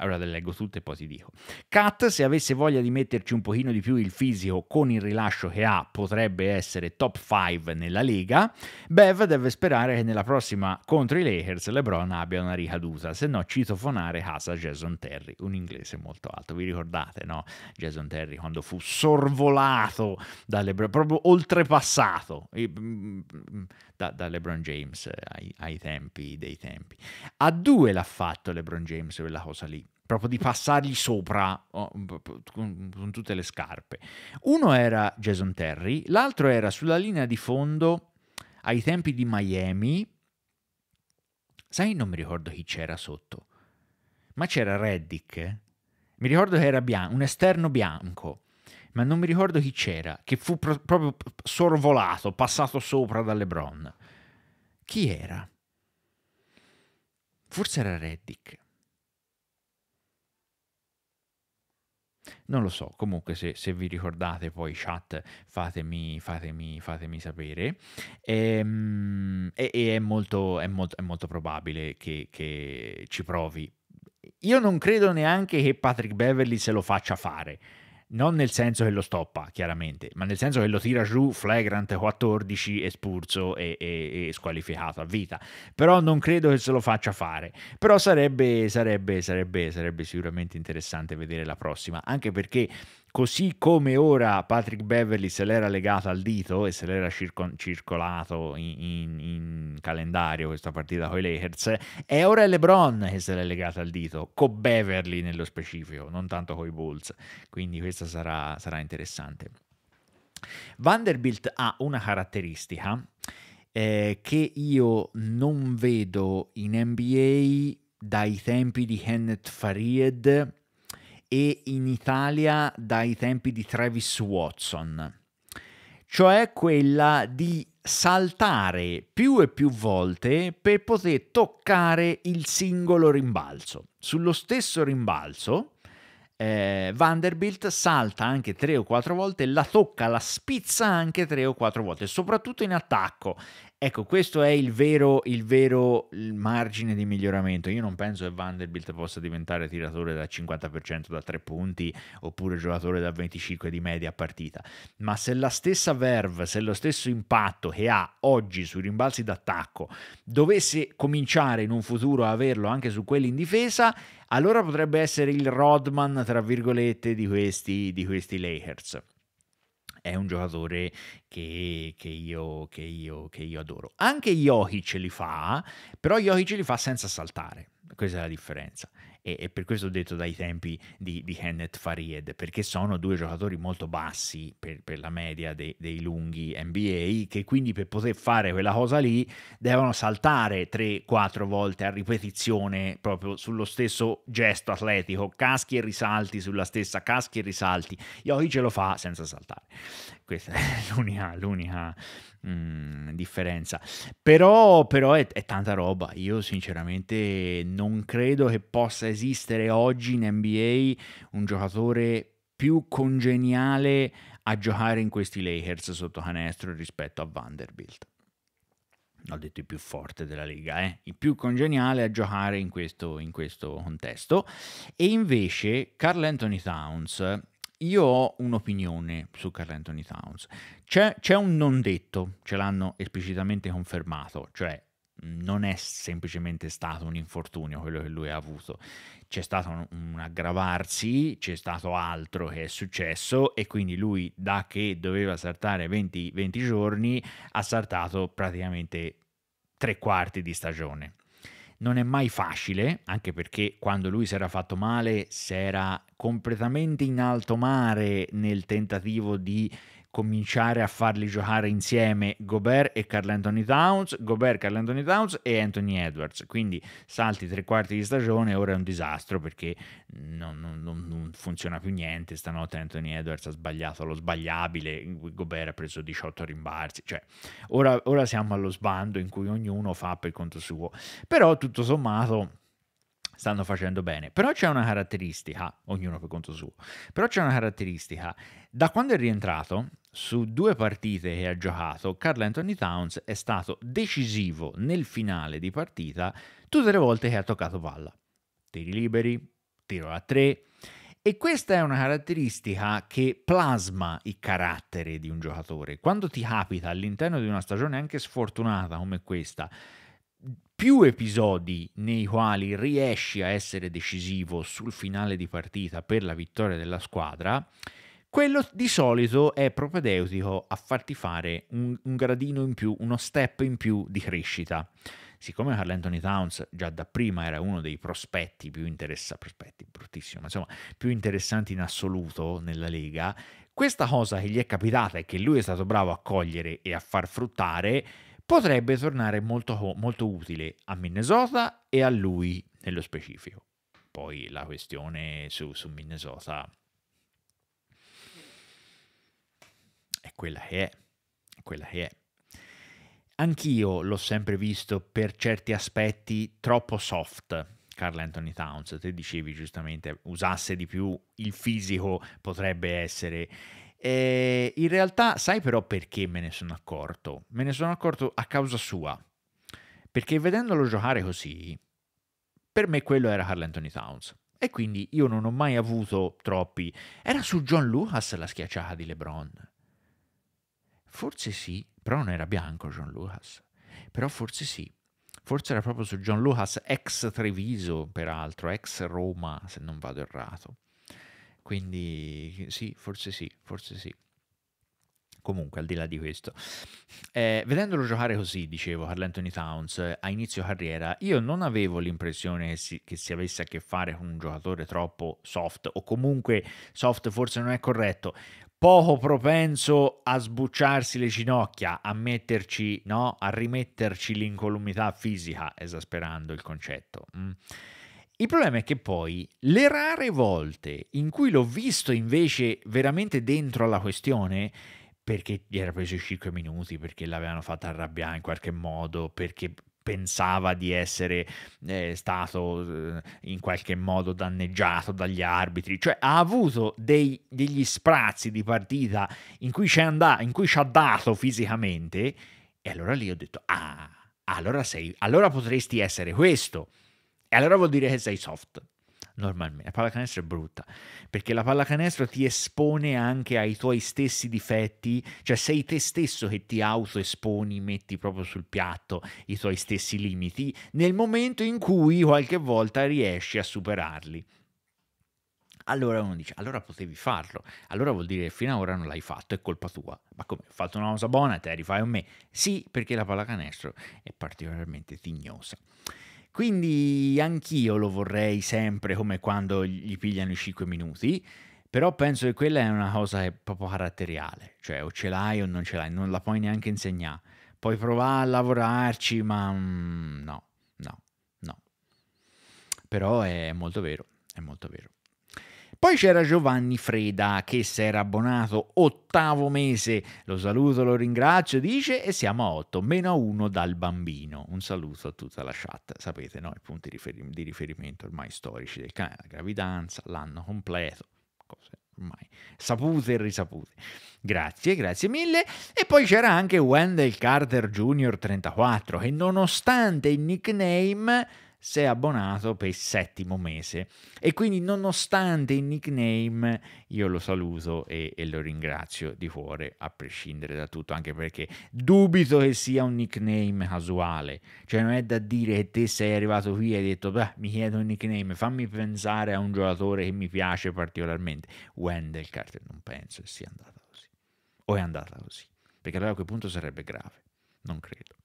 Ora le leggo tutte e poi ti dico. Cat, se avesse voglia di metterci un pochino di più il fisico con il rilascio che ha, potrebbe essere top 5 nella Lega. Bev deve sperare che nella prossima contro i Lakers LeBron abbia una ricaduta, se no citofonare casa Jason Terry, un inglese molto alto. Vi ricordate, no? Jason Terry quando fu sorvolato da LeBron, proprio oltrepassato. E, mm, mm, mm, da, da LeBron James eh, ai, ai tempi dei tempi. A due l'ha fatto LeBron James quella cosa lì proprio di passargli sopra oh, con, con, tutte le scarpe. Uno era Jason Terry, l'altro era sulla linea di fondo ai tempi di Miami. Sai, non mi ricordo chi c'era sotto, ma c'era Reddick. Eh? Mi ricordo che era bian- un esterno bianco ma non mi ricordo chi c'era, che fu pro- proprio sorvolato, passato sopra da LeBron. Chi era? Forse era Reddick. Non lo so, comunque se, se vi ricordate poi chat fatemi, fatemi, fatemi sapere. E, ehm, e, e è, molto, è, molto, è, molto, probabile che, che ci provi. Io non credo neanche che Patrick Beverly se lo faccia fare non nel senso che lo stoppa, chiaramente, ma nel senso che lo tira giù flagrant 14, espulso e, e, e, squalificato a vita. Però non credo che se lo faccia fare. Però sarebbe, sarebbe, sarebbe, sarebbe sicuramente interessante vedere la prossima, anche perché Così come ora Patrick Beverly se l'era legata al dito e se l'era circo- circolato in, in, in, calendario questa partita con i Lakers, è ora LeBron che se l'è legata al dito, con Beverly nello specifico, non tanto con i Bulls. Quindi questa sarà, sarà interessante. Vanderbilt ha una caratteristica eh, che io non vedo in NBA dai tempi di Kenneth Faried e in Italia dai tempi di Travis Watson, cioè quella di saltare più e più volte per poter toccare il singolo rimbalzo. Sullo stesso rimbalzo eh, Vanderbilt salta anche tre o quattro volte, la tocca, la spizza anche tre o quattro volte, soprattutto in attacco. Ecco, questo è il vero, il vero margine di miglioramento. Io non penso che Vanderbilt possa diventare tiratore da 50% da 3 punti oppure giocatore da 25 di media partita, ma se la stessa verve, se lo stesso impatto che ha oggi sui rimbalzi d'attacco dovesse cominciare in un futuro a averlo anche su quelli in difesa, allora potrebbe essere il Rodman, tra virgolette, di questi, di questi Lakers è un giocatore che, che, io, che, io, che io adoro. Anche Jokic li fa, però Jokic li fa senza saltare. Questa è la differenza e, e, per questo ho detto dai tempi di, di Kenneth Faried, perché sono due giocatori molto bassi per, per la media de, dei lunghi NBA, che quindi per poter fare quella cosa lì devono saltare 3-4 volte a ripetizione proprio sullo stesso gesto atletico, caschi e risalti sulla stessa, caschi e risalti. Yohi ce lo fa senza saltare. Questa è l'unica, l'unica mh, mm, differenza. Però, però è, è, tanta roba. Io sinceramente non credo che possa esistere oggi in NBA un giocatore più congeniale a giocare in questi Lakers sotto canestro rispetto a Vanderbilt. Ho detto il più forte della Lega, eh? il più congeniale a giocare in questo, in questo contesto. E invece Carl Anthony Towns io ho un'opinione su Carl Anthony Towns. C'è, c'è un non detto, ce l'hanno esplicitamente confermato, cioè non è semplicemente stato un infortunio quello che lui ha avuto, c'è stato un, un, aggravarsi, c'è stato altro che è successo e quindi lui da che doveva saltare 20, 20 giorni ha saltato praticamente tre quarti di stagione non è mai facile, anche perché quando lui si era fatto male si era completamente in alto mare nel tentativo di cominciare a farli giocare insieme Gobert e Carl Anthony Towns, Gobert, Carl Anthony Towns e Anthony Edwards. Quindi salti tre quarti di stagione, ora è un disastro perché non, non, non funziona più niente. Stanotte Anthony Edwards ha sbagliato lo sbagliabile, Gobert ha preso 18 rimbalzi. Cioè, ora, ora siamo allo sbando in cui ognuno fa per conto suo. Però tutto sommato stanno facendo bene. Però c'è una caratteristica, ognuno per conto suo, però c'è una caratteristica. Da quando è rientrato, su due partite che ha giocato, Carl Anthony Towns è stato decisivo nel finale di partita tutte le volte che ha toccato palla. Tiri liberi, tiro a tre. E questa è una caratteristica che plasma il carattere di un giocatore. Quando ti capita all'interno di una stagione anche sfortunata come questa, più episodi nei quali riesci a essere decisivo sul finale di partita per la vittoria della squadra, quello di solito è propedeutico a farti fare un, un gradino in più, uno step in più di crescita siccome Carl Anthony Towns già da prima era uno dei prospetti più, interessa- prospetti, insomma, più interessanti in assoluto nella lega, questa cosa che gli è capitata e che lui è stato bravo a cogliere e a far fruttare potrebbe tornare molto, molto utile a Minnesota e a lui nello specifico. Poi la questione su, su Minnesota quella che è, quella che è. Anch'io l'ho sempre visto per certi aspetti troppo soft, Carl Anthony Towns, te dicevi giustamente, usasse di più il fisico potrebbe essere. E in realtà sai però perché me ne sono accorto? Me ne sono accorto a causa sua, perché vedendolo giocare così, per me quello era Carl Anthony Towns. E quindi io non ho mai avuto troppi. Era su John Lucas la schiacciata di LeBron. Forse sì, però non era bianco John Lucas, però forse sì. Forse era proprio su John Lucas, ex Treviso, peraltro, ex Roma, se non vado errato. Quindi sì, forse sì, forse sì. Comunque, al di là di questo, eh, vedendolo giocare così, dicevo, Carl Anthony Towns eh, a inizio carriera, io non avevo l'impressione che si, che si, avesse a che fare con un giocatore troppo soft, o comunque soft forse non è corretto, poco propenso a sbucciarsi le ginocchia, a metterci, no? a rimetterci l'incolumità fisica, esasperando il concetto. Mm. Il problema è che poi le rare volte in cui l'ho visto invece veramente dentro alla questione, perché gli era preso i 5 minuti, perché l'avevano fatta arrabbiare in qualche modo, perché pensava di essere eh, stato eh, in qualche modo danneggiato dagli arbitri, cioè ha avuto dei, degli sprazzi di partita in cui, andato, in cui ci ha dato fisicamente e allora lì ho detto ah, allora, sei, allora potresti essere questo e allora vuol dire che sei soft normalmente. La pallacanestro è brutta, perché la pallacanestro ti espone anche ai tuoi stessi difetti, cioè sei te stesso che ti autoesponi, metti proprio sul piatto i tuoi stessi limiti, nel momento in cui qualche volta riesci a superarli. Allora uno dice, allora potevi farlo, allora vuol dire che fino ad ora non l'hai fatto, è colpa tua. Ma come, ho fatto una cosa buona, te la rifai a me? Sì, perché la pallacanestro è particolarmente tignosa. Quindi anch'io lo vorrei sempre come quando gli pigliano i 5 minuti, però penso che quella è una cosa proprio caratteriale, cioè o ce l'hai o non ce l'hai, non la puoi neanche insegnare. Puoi provare a lavorarci, ma mm, no, no, no. Però è molto vero, è molto vero. Poi c'era Giovanni Freda che si era abbonato ottavo mese, lo saluto, lo ringrazio, dice e siamo a 8, meno 1 dal bambino. Un saluto a tutta la chat, sapete no? i punti di riferimento ormai storici del canale, la gravidanza, l'anno completo, cose ormai sapute e risapute. Grazie, grazie mille. E poi c'era anche Wendell Carter Jr. 34 che nonostante il nickname sei abbonato per il settimo mese. E quindi nonostante il nickname io lo saluto e, e, lo ringrazio di cuore a prescindere da tutto, anche perché dubito che sia un nickname casuale, cioè non è da dire che te sei arrivato qui e hai detto beh mi chiedo un nickname, fammi pensare a un giocatore che mi piace particolarmente. Wendell Carter non penso che sia andata così, o è andata così, perché allora a quel punto sarebbe grave, non credo.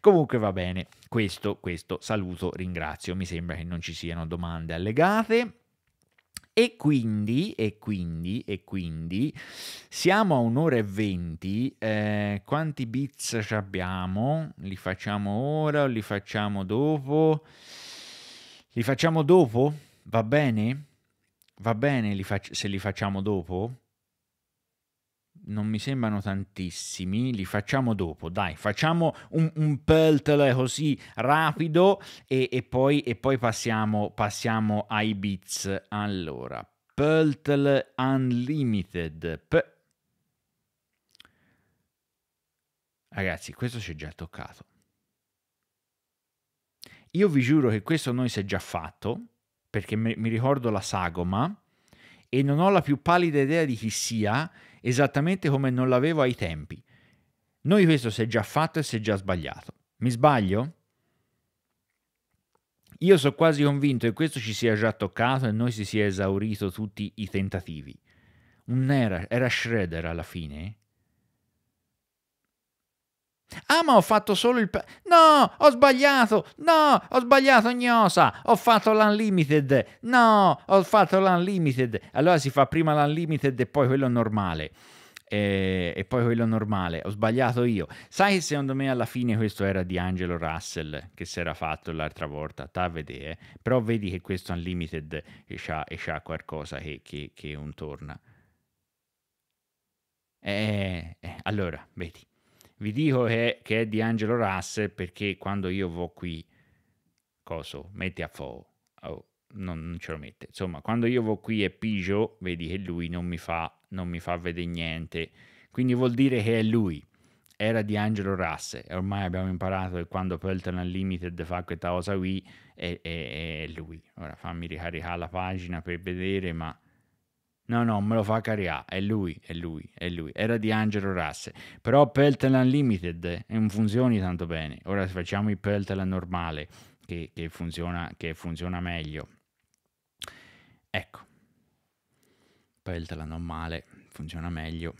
Comunque va bene, questo, questo saluto, ringrazio, mi sembra che non ci siano domande allegate. E quindi, e quindi, e quindi, siamo a un'ora e venti, eh, quanti bits abbiamo? Li facciamo ora o li facciamo dopo? Li facciamo dopo? Va bene? Va bene li fac- se li facciamo dopo? non mi sembrano tantissimi, li facciamo dopo, dai, facciamo un, un peltele così rapido e, e, poi, e poi passiamo, passiamo, ai beats. Allora, peltele unlimited. P- Ragazzi, questo si è già toccato. Io vi giuro che questo noi si è già fatto, perché mi ricordo la sagoma e non ho la più pallida idea di chi sia esattamente come non l'avevo ai tempi. Noi questo si è già fatto e si è già sbagliato. Mi sbaglio? Io sono quasi convinto che questo ci sia già toccato e noi si sia esaurito tutti i tentativi. Un era, era Shredder alla fine, Ah, ma ho fatto solo il... No, ho sbagliato! No, ho sbagliato gnosa! Ho fatto l'unlimited! No, ho fatto l'unlimited! Allora si fa prima l'unlimited e poi quello normale. E, eh, e poi quello normale. Ho sbagliato io. Sai che secondo me alla fine questo era di Angelo Russell che si era fatto l'altra volta. Ta a vedere. Però vedi che questo unlimited e c'ha, e c'ha qualcosa che, che, che un torna. Eh, eh, allora, vedi. Vi dico che, che è di Angelo Russell perché quando io vo qui, coso, metti a fo, oh, non, non, ce lo mette. Insomma, quando io vo qui e pigio, vedi che lui non mi fa, non mi fa vedere niente. Quindi vuol dire che è lui era di Angelo Rasse e ormai abbiamo imparato che quando Pelton al limited fa questa cosa qui è, è, è lui. Ora fammi ricaricare la pagina per vedere, ma No, no, me lo fa Carià, è lui, è lui, è lui. Era di Angelo Rasse. Però Peltel Unlimited eh, non funzioni tanto bene. Ora facciamo il Peltel normale, che, che, funziona, che funziona meglio. Ecco. Peltel normale funziona meglio.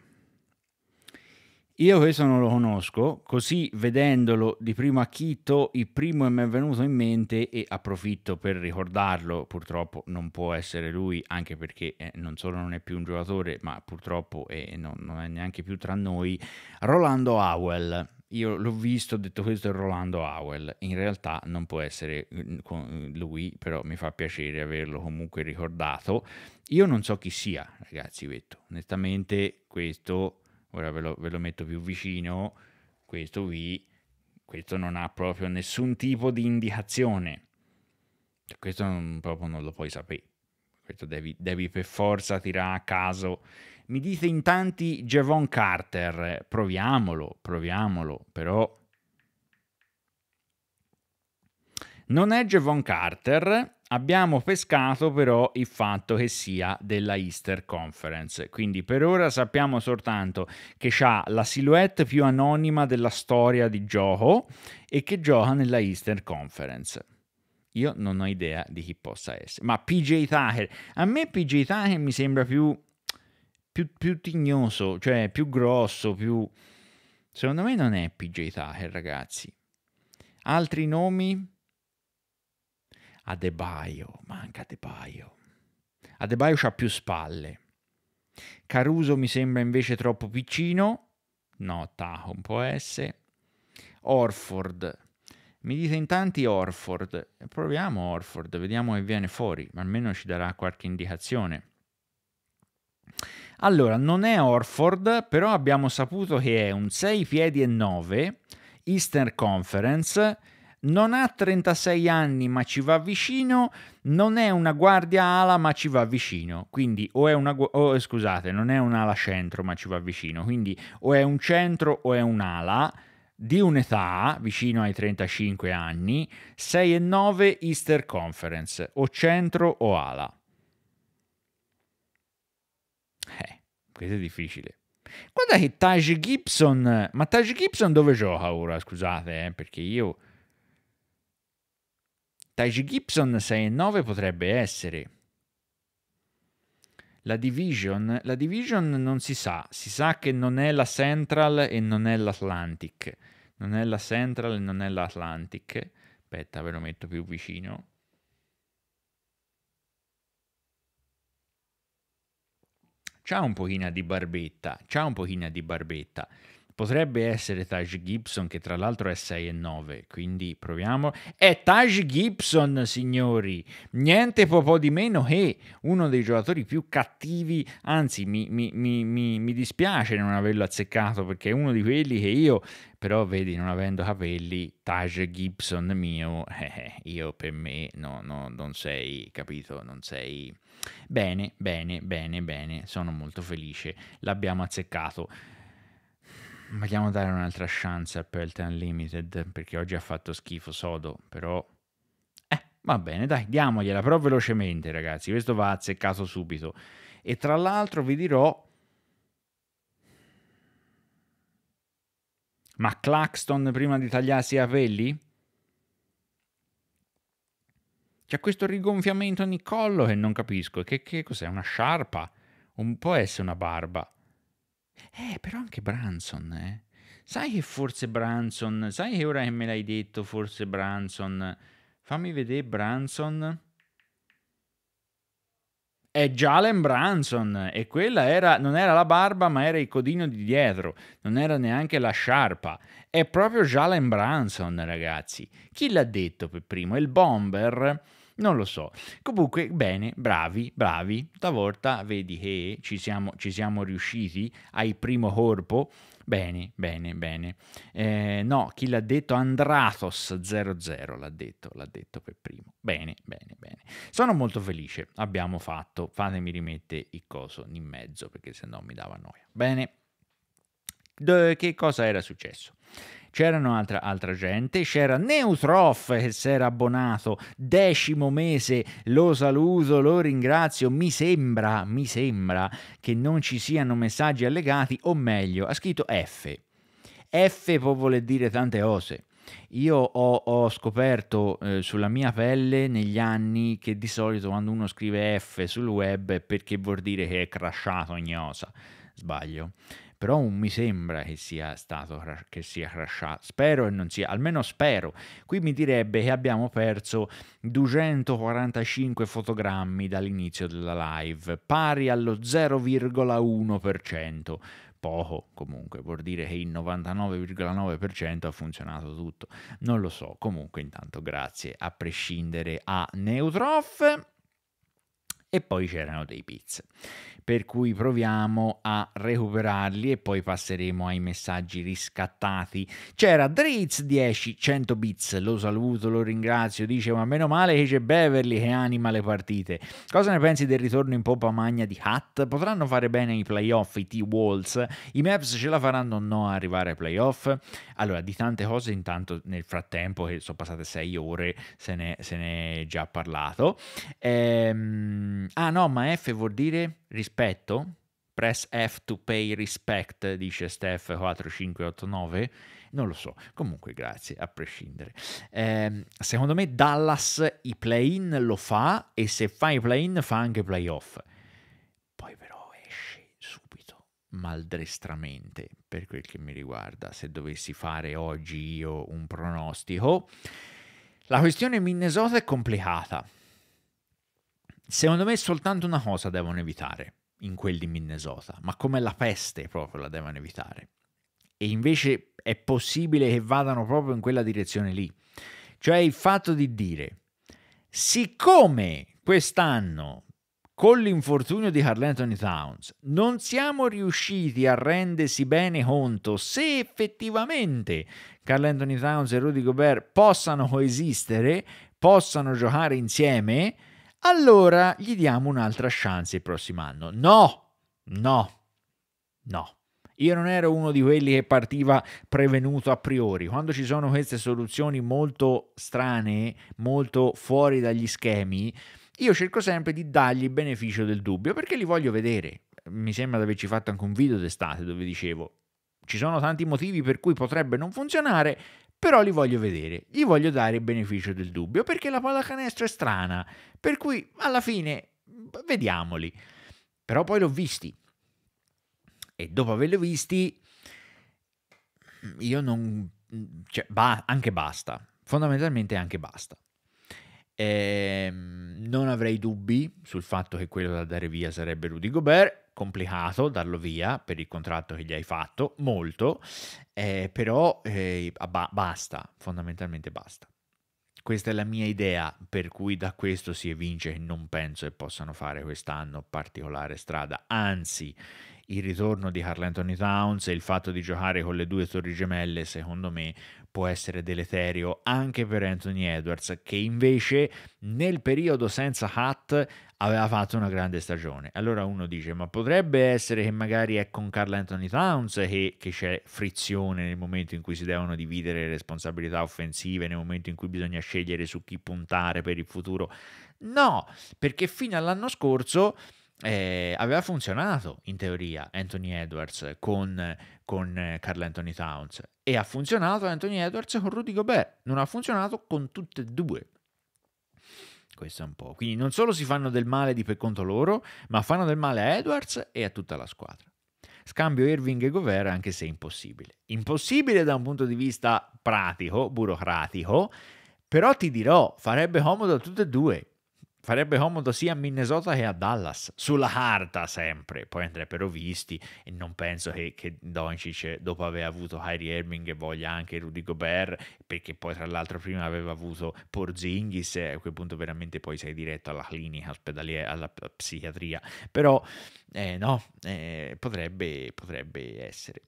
Io questo non lo conosco, così vedendolo di primo acchito, il primo mi è venuto in mente e approfitto per ricordarlo, purtroppo non può essere lui, anche perché eh, non solo non è più un giocatore, ma purtroppo eh, non, non è neanche più tra noi, Rolando Howell. Io l'ho visto, ho detto questo è Rolando Howell, in realtà non può essere mm, mm, lui, però mi fa piacere averlo comunque ricordato. Io non so chi sia, ragazzi, Vetto, onestamente questo ora ve lo, ve lo metto più vicino, questo qui, questo non ha proprio nessun tipo di indicazione. Cioè, questo non, proprio non lo puoi sapere. Questo devi, devi per forza tirare a caso. Mi dite in tanti Javon Carter, proviamolo, proviamolo, però... Non è Javon Carter, Abbiamo pescato però il fatto che sia della Easter Conference, quindi per ora sappiamo soltanto che ha la silhouette più anonima della storia di gioco e che gioca nella Easter Conference. Io non ho idea di chi possa essere, ma PJ Tucker, a me PJ Tucker mi sembra più, più, più tignoso, cioè più grosso, più... Secondo me non è PJ Tucker ragazzi. Altri nomi? Adebaio, manca Adebaio. Adebaio A c'ha più spalle. Caruso mi sembra invece troppo piccino. No, Tahoe un po' S. Orford. Mi dite in tanti Orford. Proviamo Orford, vediamo che viene fuori, ma almeno ci darà qualche indicazione. Allora, non è Orford, però abbiamo saputo che è un 6 piedi e 9, Eastern Conference, non ha 36 anni ma ci va vicino, non è una guardia ala ma ci va vicino, quindi o è una, o, scusate, non è un ala centro ma ci va vicino, quindi o è un centro o è un'ala di un'età vicino ai 35 anni, 6 e 9 Easter Conference, o centro o ala. Eh, questo è difficile. Guarda che Taj Gibson, ma Taj Gibson dove gioca ora, scusate, eh, perché io Taiji Gibson 6 e 9 potrebbe essere. La division, la division non si sa, si sa che non è la Central e non è l'Atlantic. Non è la Central e non è l'Atlantic. Aspetta, ve lo metto più vicino. C'ha un pochino di barbetta, c'ha un pochino di barbetta. Potrebbe essere Taj Gibson, che tra l'altro è 6 e 9, quindi proviamo. È Taj Gibson, signori! Niente po', po di meno che uno dei giocatori più cattivi, anzi mi, mi, mi, mi, dispiace non averlo azzeccato perché è uno di quelli che io, però vedi, non avendo capelli, Taj Gibson mio, eh, eh, io per me no, no, non sei, capito, non sei... Bene, bene, bene, bene, sono molto felice, l'abbiamo azzeccato. Vogliamo dare un'altra chance a Pelt Unlimited perché oggi ha fatto schifo sodo, però... Eh, va bene, dai, diamogliela, però velocemente ragazzi, questo va azzeccato subito. E tra l'altro vi dirò... Ma Claxton prima di tagliarsi i capelli? C'è questo rigonfiamento ogni collo che non capisco. Che, che cos'è? Una sciarpa? Un può essere una barba. Eh, però anche Branson, eh. Sai che forse Branson, sai che ora che me l'hai detto, forse Branson. Fammi vedere Branson. È Jalen Branson e quella era, non era la barba ma era il codino di dietro, non era neanche la sciarpa. È proprio Jalen Branson ragazzi. Chi l'ha detto per primo? È il bomber non lo so. Comunque, bene, bravi, bravi. Stavolta vedi che ci siamo, ci siamo riusciti ai primo corpo. Bene, bene, bene. Eh, no, chi l'ha detto? Andratos00 l'ha detto, l'ha detto per primo. Bene, bene, bene. Sono molto felice, abbiamo fatto. Fatemi rimettere il coso in mezzo perché se no mi dava noia. Bene. che cosa era successo? c'erano altra, altra gente, c'era Neusroff che si era abbonato, decimo mese, lo saluto, lo ringrazio, mi sembra, mi sembra che non ci siano messaggi allegati, o meglio, ha scritto F. F può voler dire tante cose. Io ho, ho scoperto eh, sulla mia pelle negli anni che di solito quando uno scrive F sul web è perché vuol dire che è crashato ogni cosa. Sbaglio però non mi sembra che sia stato che sia crashato. Spero e non sia, almeno spero. Qui mi direbbe che abbiamo perso 245 fotogrammi dall'inizio della live, pari allo 0,1%. Poco comunque, vuol dire che il 99,9% ha funzionato tutto. Non lo so, comunque intanto grazie a prescindere a Neutrof e poi c'erano dei pizz. Per cui proviamo a recuperarli e poi passeremo ai messaggi riscattati. C'era Dritz 10, 100 bits, lo saluto, lo ringrazio, dice ma meno male che c'è Beverly che anima le partite. Cosa ne pensi del ritorno in poppa magna di Hat? Potranno fare bene i playoff, i T-Walls? I Maps ce la faranno o no a arrivare ai playoff? Allora, di tante cose intanto nel frattempo, che sono passate 6 ore, se ne, se ne è già parlato. Ehm Ehm, ah no, ma F vuol dire rispetto? Press F to pay respect, dice Steph 4589. Non lo so, comunque grazie, a prescindere. Eh, secondo me Dallas i play-in lo fa e se fa i play-in fa anche play-off. Poi però esce subito, maldestramente, per quel che mi riguarda, se dovessi fare oggi io un pronostico. La questione Minnesota è complicata Secondo me soltanto una cosa devono evitare in quel di Minnesota, ma come la peste proprio la devono evitare. E invece è possibile che vadano proprio in quella direzione lì. Cioè il fatto di dire, siccome quest'anno con l'infortunio di Carl Anthony Towns non siamo riusciti a rendersi bene conto se effettivamente Carl Anthony Towns e Rudy Gobert possano coesistere, possano giocare insieme, allora gli diamo un'altra chance il prossimo anno. No, no, no. Io non ero uno di quelli che partiva prevenuto a priori. Quando ci sono queste soluzioni molto strane, molto fuori dagli schemi, io cerco sempre di dargli il beneficio del dubbio perché li voglio vedere. Mi sembra di averci fatto anche un video d'estate dove dicevo ci sono tanti motivi per cui potrebbe non funzionare, però li voglio vedere, gli voglio dare il beneficio del dubbio perché la pallacanestro è strana, per cui alla fine vediamoli. Però poi l'ho visti e dopo averli visti io non... Cioè, ba, anche basta, fondamentalmente anche basta. Eh, non avrei dubbi sul fatto che quello da dare via sarebbe Rudy Gobert complicato darlo via per il contratto che gli hai fatto, molto, eh, però eh, ba- basta, fondamentalmente basta. Questa è la mia idea, per cui da questo si evince che non penso che possano fare quest'anno particolare strada, anzi il ritorno di Carl Anthony Towns e il fatto di giocare con le due torri gemelle, secondo me, può essere deleterio anche per Anthony Edwards, che invece nel periodo senza Hat aveva fatto una grande stagione. Allora uno dice, ma potrebbe essere che magari è con Carl Anthony Towns che, che c'è frizione nel momento in cui si devono dividere le responsabilità offensive, nel momento in cui bisogna scegliere su chi puntare per il futuro. No, perché fino all'anno scorso eh, aveva funzionato in teoria Anthony Edwards con, con Carl Anthony Towns e ha funzionato Anthony Edwards con Rudy Gobert, non ha funzionato con tutte e due. Questo è un po'. Quindi non solo si fanno del male di per conto loro, ma fanno del male a Edwards e a tutta la squadra. Scambio Irving e Gobert anche se impossibile. Impossibile da un punto di vista pratico, burocratico, però ti dirò, farebbe comodo a tutte e due farebbe comodo sia a Minnesota che a Dallas, sulla carta sempre, poi andrebbero per visti e non penso che, che Doncic dopo aver avuto Kyrie Irving voglia anche Rudy Gobert, perché poi tra l'altro prima aveva avuto Porzingis e a quel punto veramente poi sei diretto alla clinica ospedaliera, alla psichiatria, però eh, no, eh, potrebbe, potrebbe essere.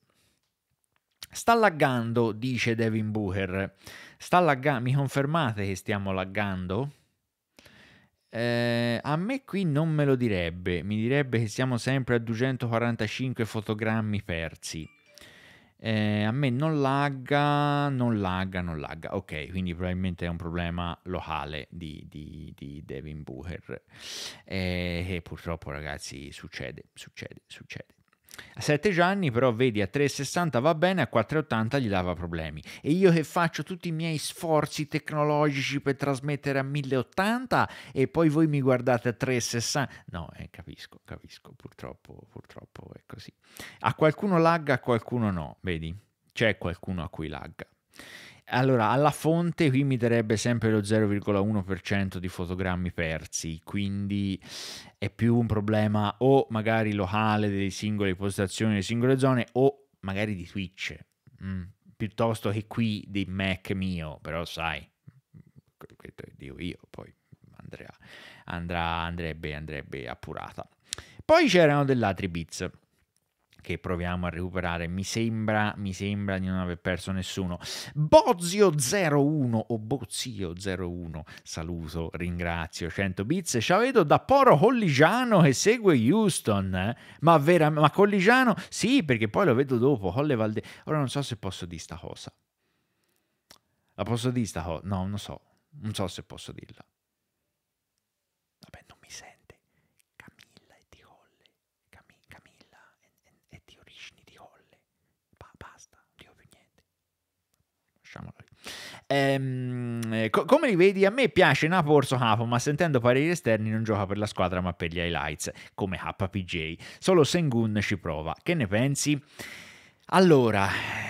Sta laggando, dice Devin Booker. Sta laggando, mi confermate che stiamo laggando? Eh, a me qui non me lo direbbe, mi direbbe che siamo sempre a 245 fotogrammi persi. Eh, a me non lagga, non lagga, non lagga. Ok, quindi probabilmente è un problema locale di, di, di Devin Booker. Eh, e purtroppo, ragazzi, succede, succede, succede. A 7 Gianni però vedi a 3,60 va bene, a 4,80 gli dava problemi. E io che faccio tutti i miei sforzi tecnologici per trasmettere a 1080 e poi voi mi guardate a 3,60. No, eh, capisco, capisco, purtroppo, purtroppo è così. A qualcuno lagga, a qualcuno no, vedi? C'è qualcuno a cui lagga. Allora, alla fonte qui mi darebbe sempre lo 0,1% di fotogrammi persi, quindi è più un problema o magari locale delle singole postazioni, delle singole zone, o magari di Twitch, mm, piuttosto che qui di Mac mio, però sai, questo dico io, poi andrà, andrà, andrebbe, andrebbe appurata. Poi c'erano dell'Atribiz che proviamo a recuperare. Mi sembra, mi sembra di non aver perso nessuno. Bozio01 o Bozio01, saluto, ringrazio, 100 bits. Ciao vedo da Poro Colligiano che segue Houston, eh? ma, veramente, ma Colligiano? Sì, perché poi lo vedo dopo, Colle Valde... Ora non so se posso dire sta cosa. La posso dire sta cosa? No, non so, non so se posso dirla. Ehm, co- come li vedi? A me piace Napo Orso ma sentendo pareri esterni non gioca per la squadra ma per gli highlights, come HPJ. Solo Sengun ci prova. Che ne pensi? Allora,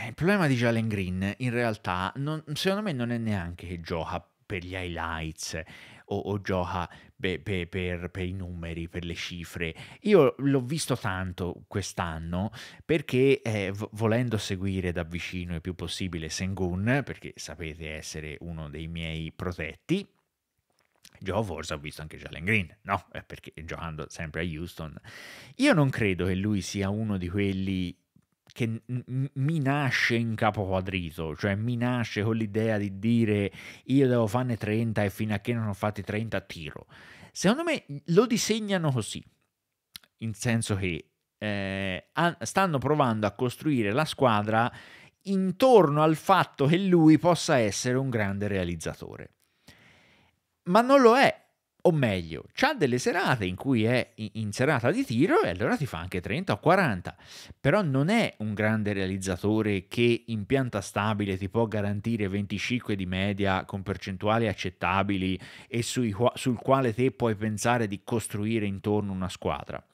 il problema di Jalen Green in realtà non, secondo me non è neanche che gioca per gli highlights o, o gioca per, per, per, per, i numeri, per le cifre. Io l'ho visto tanto quest'anno perché eh, volendo seguire da vicino il più possibile Sengun, perché sapete essere uno dei miei protetti, Joe forse ha visto anche Jalen Green, no? Eh, perché giocando sempre a Houston. Io non credo che lui sia uno di quelli che mi nasce in capo quadrito, cioè mi nasce con l'idea di dire io devo farne 30 e fino a che non ho fatti 30 tiro. Secondo me mhmm, lo disegnano così, in senso che eh, stanno provando a costruire la squadra intorno al fatto che lui possa essere un grande realizzatore. Ma non lo è, o meglio, ha delle serate in cui è in serata di tiro e allora ti fa anche 30 o 40, però non è un grande realizzatore che in pianta stabile ti può garantire 25 di media con percentuali accettabili e sui, sul quale te puoi pensare di costruire intorno una squadra.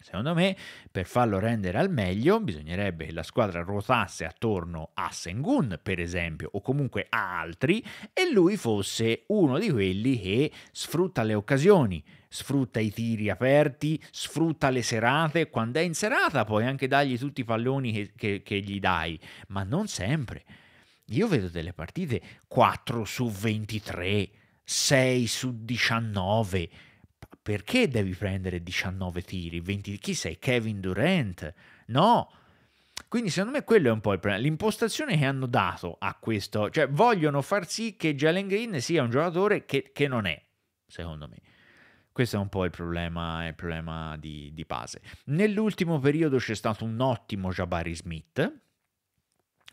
Secondo me, per farlo rendere al meglio, bisognerebbe che la squadra ruotasse attorno a Sengun, per esempio, o comunque a altri, e lui fosse uno di quelli che sfrutta le occasioni, sfrutta i tiri aperti, sfrutta le serate, quando è in serata puoi anche dargli tutti i palloni che, che, che gli dai, ma non sempre. Io vedo delle partite 4 su 23, 6 su 19 perché devi prendere 19 tiri, 20 chi sei Kevin Durant? No. Quindi secondo me quello è un po' il problema, l'impostazione che hanno dato a questo, cioè vogliono far sì che Jalen Green sia un giocatore che, che non è, secondo me. Questo è un po' il problema, il problema di, di base. Nell'ultimo periodo c'è stato un ottimo Jabari Smith,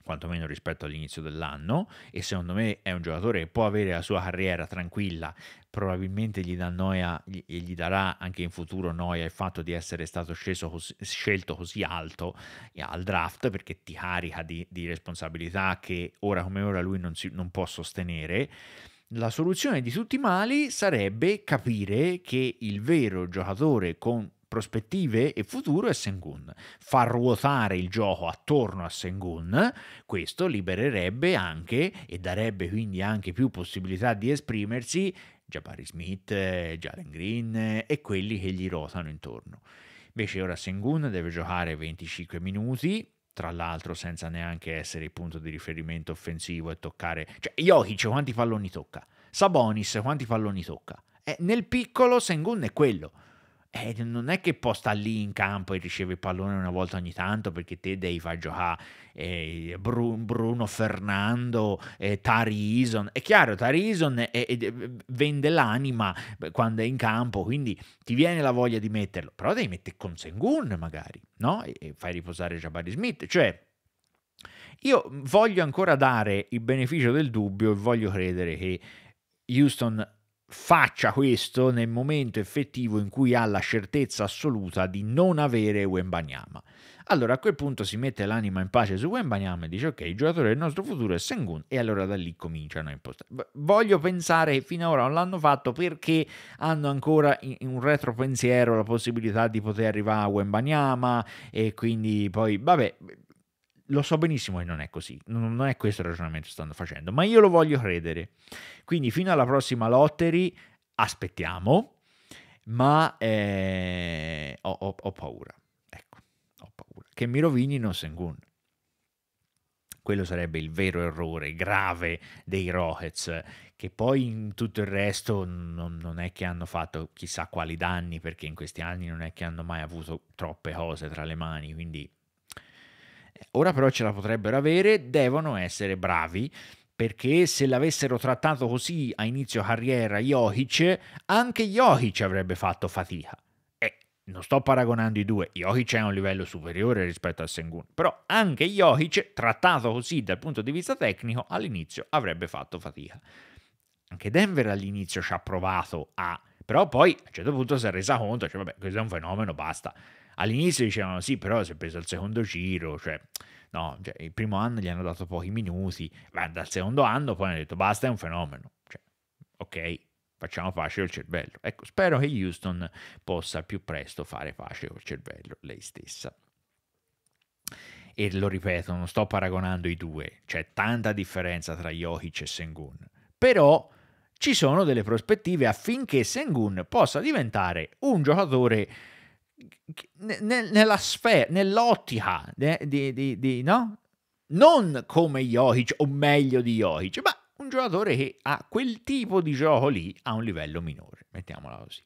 quantomeno rispetto all'inizio dell'anno e secondo me è un giocatore che può avere la sua carriera tranquilla, probabilmente gli, dà noia, gli, gli darà anche in futuro noia il fatto di essere stato cos- scelto così alto eh, al draft perché ti carica di, di responsabilità che ora come ora lui non, si, non può sostenere. La soluzione di tutti i mali sarebbe capire che il vero giocatore con prospettive e futuro è Sengun. Far ruotare il gioco attorno a Sengun, questo libererebbe anche e darebbe quindi anche più possibilità di esprimersi già Jabari Smith, Jalen Green e quelli che gli rotano intorno. Invece ora Sengun deve giocare 25 minuti, tra l'altro senza neanche essere il punto di riferimento offensivo e toccare... Cioè, Jokic quanti palloni tocca? Sabonis quanti palloni tocca? Eh, nel piccolo Sengun è quello eh, non è che può stare lì in campo e riceve il pallone una volta ogni tanto perché te devi far giocare eh, Bruno, Bruno Fernando, eh, Tarison. È chiaro, Tarison è, vende l'anima quando è in campo, quindi ti viene la voglia di metterlo, però devi mettere con Sengun magari, no? E, e fai riposare Jabari Smith, cioè... Io voglio ancora dare il beneficio del dubbio e voglio credere che Houston faccia questo nel momento effettivo in cui ha la certezza assoluta di non avere Wembanyama. Allora a quel punto si mette l'anima in pace su Wembanyama e dice ok, il giocatore del nostro futuro è Sengun e allora da lì cominciano a impostare. Voglio pensare che fino ad ora non l'hanno fatto perché hanno ancora in un retropensiero la possibilità di poter arrivare a Wembanyama e quindi poi vabbè lo so benissimo che non è così, non è questo il ragionamento che stanno facendo, ma io lo voglio credere. Quindi fino alla prossima lottery aspettiamo, ma eh, ho, ho, ho, paura, ecco, ho paura. Che mi rovinino Sengun. Quello sarebbe il vero errore grave dei Rockets, che poi in tutto il resto non, non è che hanno fatto chissà quali danni, perché in questi anni non è che hanno mai avuto troppe cose tra le mani, quindi Ora però ce la potrebbero avere, devono essere bravi perché se l'avessero trattato così a inizio carriera Jokic, anche Jokic avrebbe fatto fatica. E non sto paragonando i due, Jokic è a un livello superiore rispetto a Sengun, però anche Jokic, trattato così dal punto di vista tecnico, all'inizio avrebbe fatto fatica. Anche Denver all'inizio ci ha provato a, però poi a un certo punto si è resa conto, cioè vabbè, questo è un fenomeno, basta all'inizio dicevano sì, però si è preso il secondo giro, cioè no, cioè, il primo anno gli hanno dato pochi minuti, ma dal secondo anno poi hanno detto basta, è un fenomeno, cioè, ok, facciamo pace col cervello. Ecco, spero che Houston possa più presto fare pace col cervello lei stessa. E lo ripeto, non sto paragonando i due, c'è tanta differenza tra Jokic e Sengun, però ci sono delle prospettive affinché Sengun possa diventare un giocatore nella sfera, nell'ottica de, de, de, de, no? non come Jokic o meglio di Jokic, ma un giocatore che ha quel tipo di gioco lì a un livello minore, mettiamola così.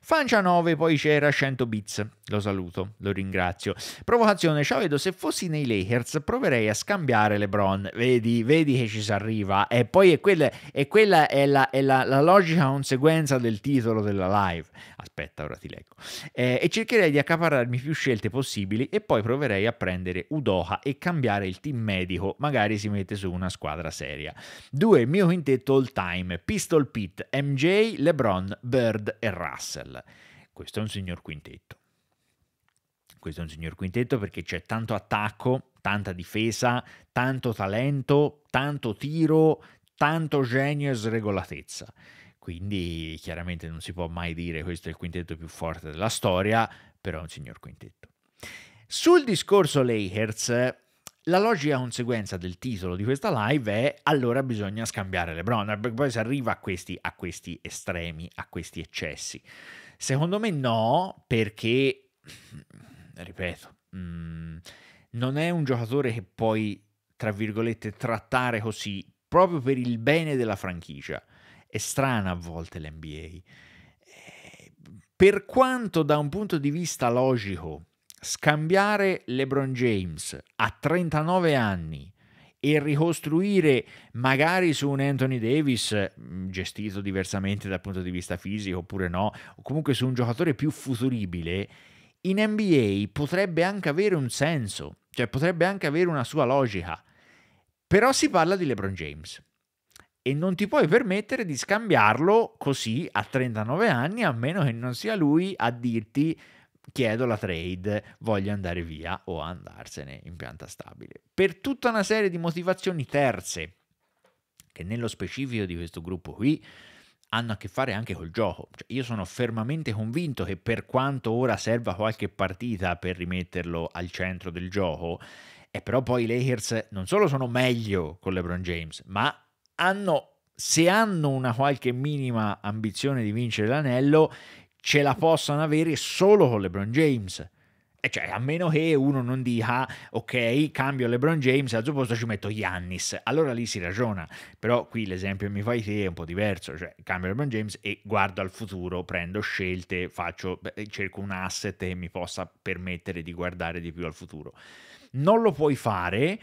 Fancia 9, poi c'era 100 bits. Lo saluto, lo ringrazio. Provocazione, ciao vedo, se fossi nei Lakers proverei a scambiare LeBron. Vedi, vedi che ci si arriva. E poi è quella, è, quella è, la, è la, la, logica conseguenza del titolo della live. Aspetta, ora ti leggo. Eh, e cercherei di accaparrarmi più scelte possibili e poi proverei a prendere Udoha e cambiare il team medico. Magari si mette su una squadra seria. Due, Mio quintetto all time. Pistol Pit, MJ, LeBron, Bird e Russell. Questo è un signor quintetto questo è un signor quintetto perché c'è tanto attacco, tanta difesa, tanto talento, tanto tiro, tanto genio e sregolatezza. Quindi chiaramente non si può mai dire questo è il quintetto più forte della storia, però è un signor quintetto. Sul discorso Lakers, la logica conseguenza del titolo di questa live è allora bisogna scambiare LeBron, perché poi si arriva a questi, a questi estremi, a questi eccessi. Secondo me no, perché ripeto, mh, mm, non è un giocatore che puoi, tra virgolette, trattare così proprio per il bene della franchigia. È strana a volte l'NBA. Eh, per quanto da un punto di vista logico scambiare LeBron James a 39 anni e ricostruire magari su un Anthony Davis mm, gestito diversamente dal punto di vista fisico oppure no, o comunque su un giocatore più futuribile, in NBA potrebbe anche avere un senso, cioè potrebbe anche avere una sua logica, però si parla di LeBron James e non ti puoi permettere di scambiarlo così a 39 anni a meno che non sia lui a dirti chiedo la trade, voglio andare via o andarsene in pianta stabile. Per tutta una serie di motivazioni terze, che nello specifico di questo gruppo qui hanno a che fare anche col gioco. Cioè, io sono fermamente convinto che per quanto ora serva qualche partita per rimetterlo al centro del gioco, e eh, però poi i Lakers non solo sono meglio con LeBron James, ma hanno, se hanno una qualche minima ambizione di vincere l'anello, ce la possono avere solo con LeBron James e cioè, a meno che uno non dica, ok, cambio LeBron James, al suo posto ci metto Yannis. Allora lì si ragiona. Però qui l'esempio che mi fai te è un po' diverso. Cioè, cambio LeBron James e guardo al futuro, prendo scelte, faccio, cerco un asset che mi possa permettere di guardare di più al futuro. Non lo puoi fare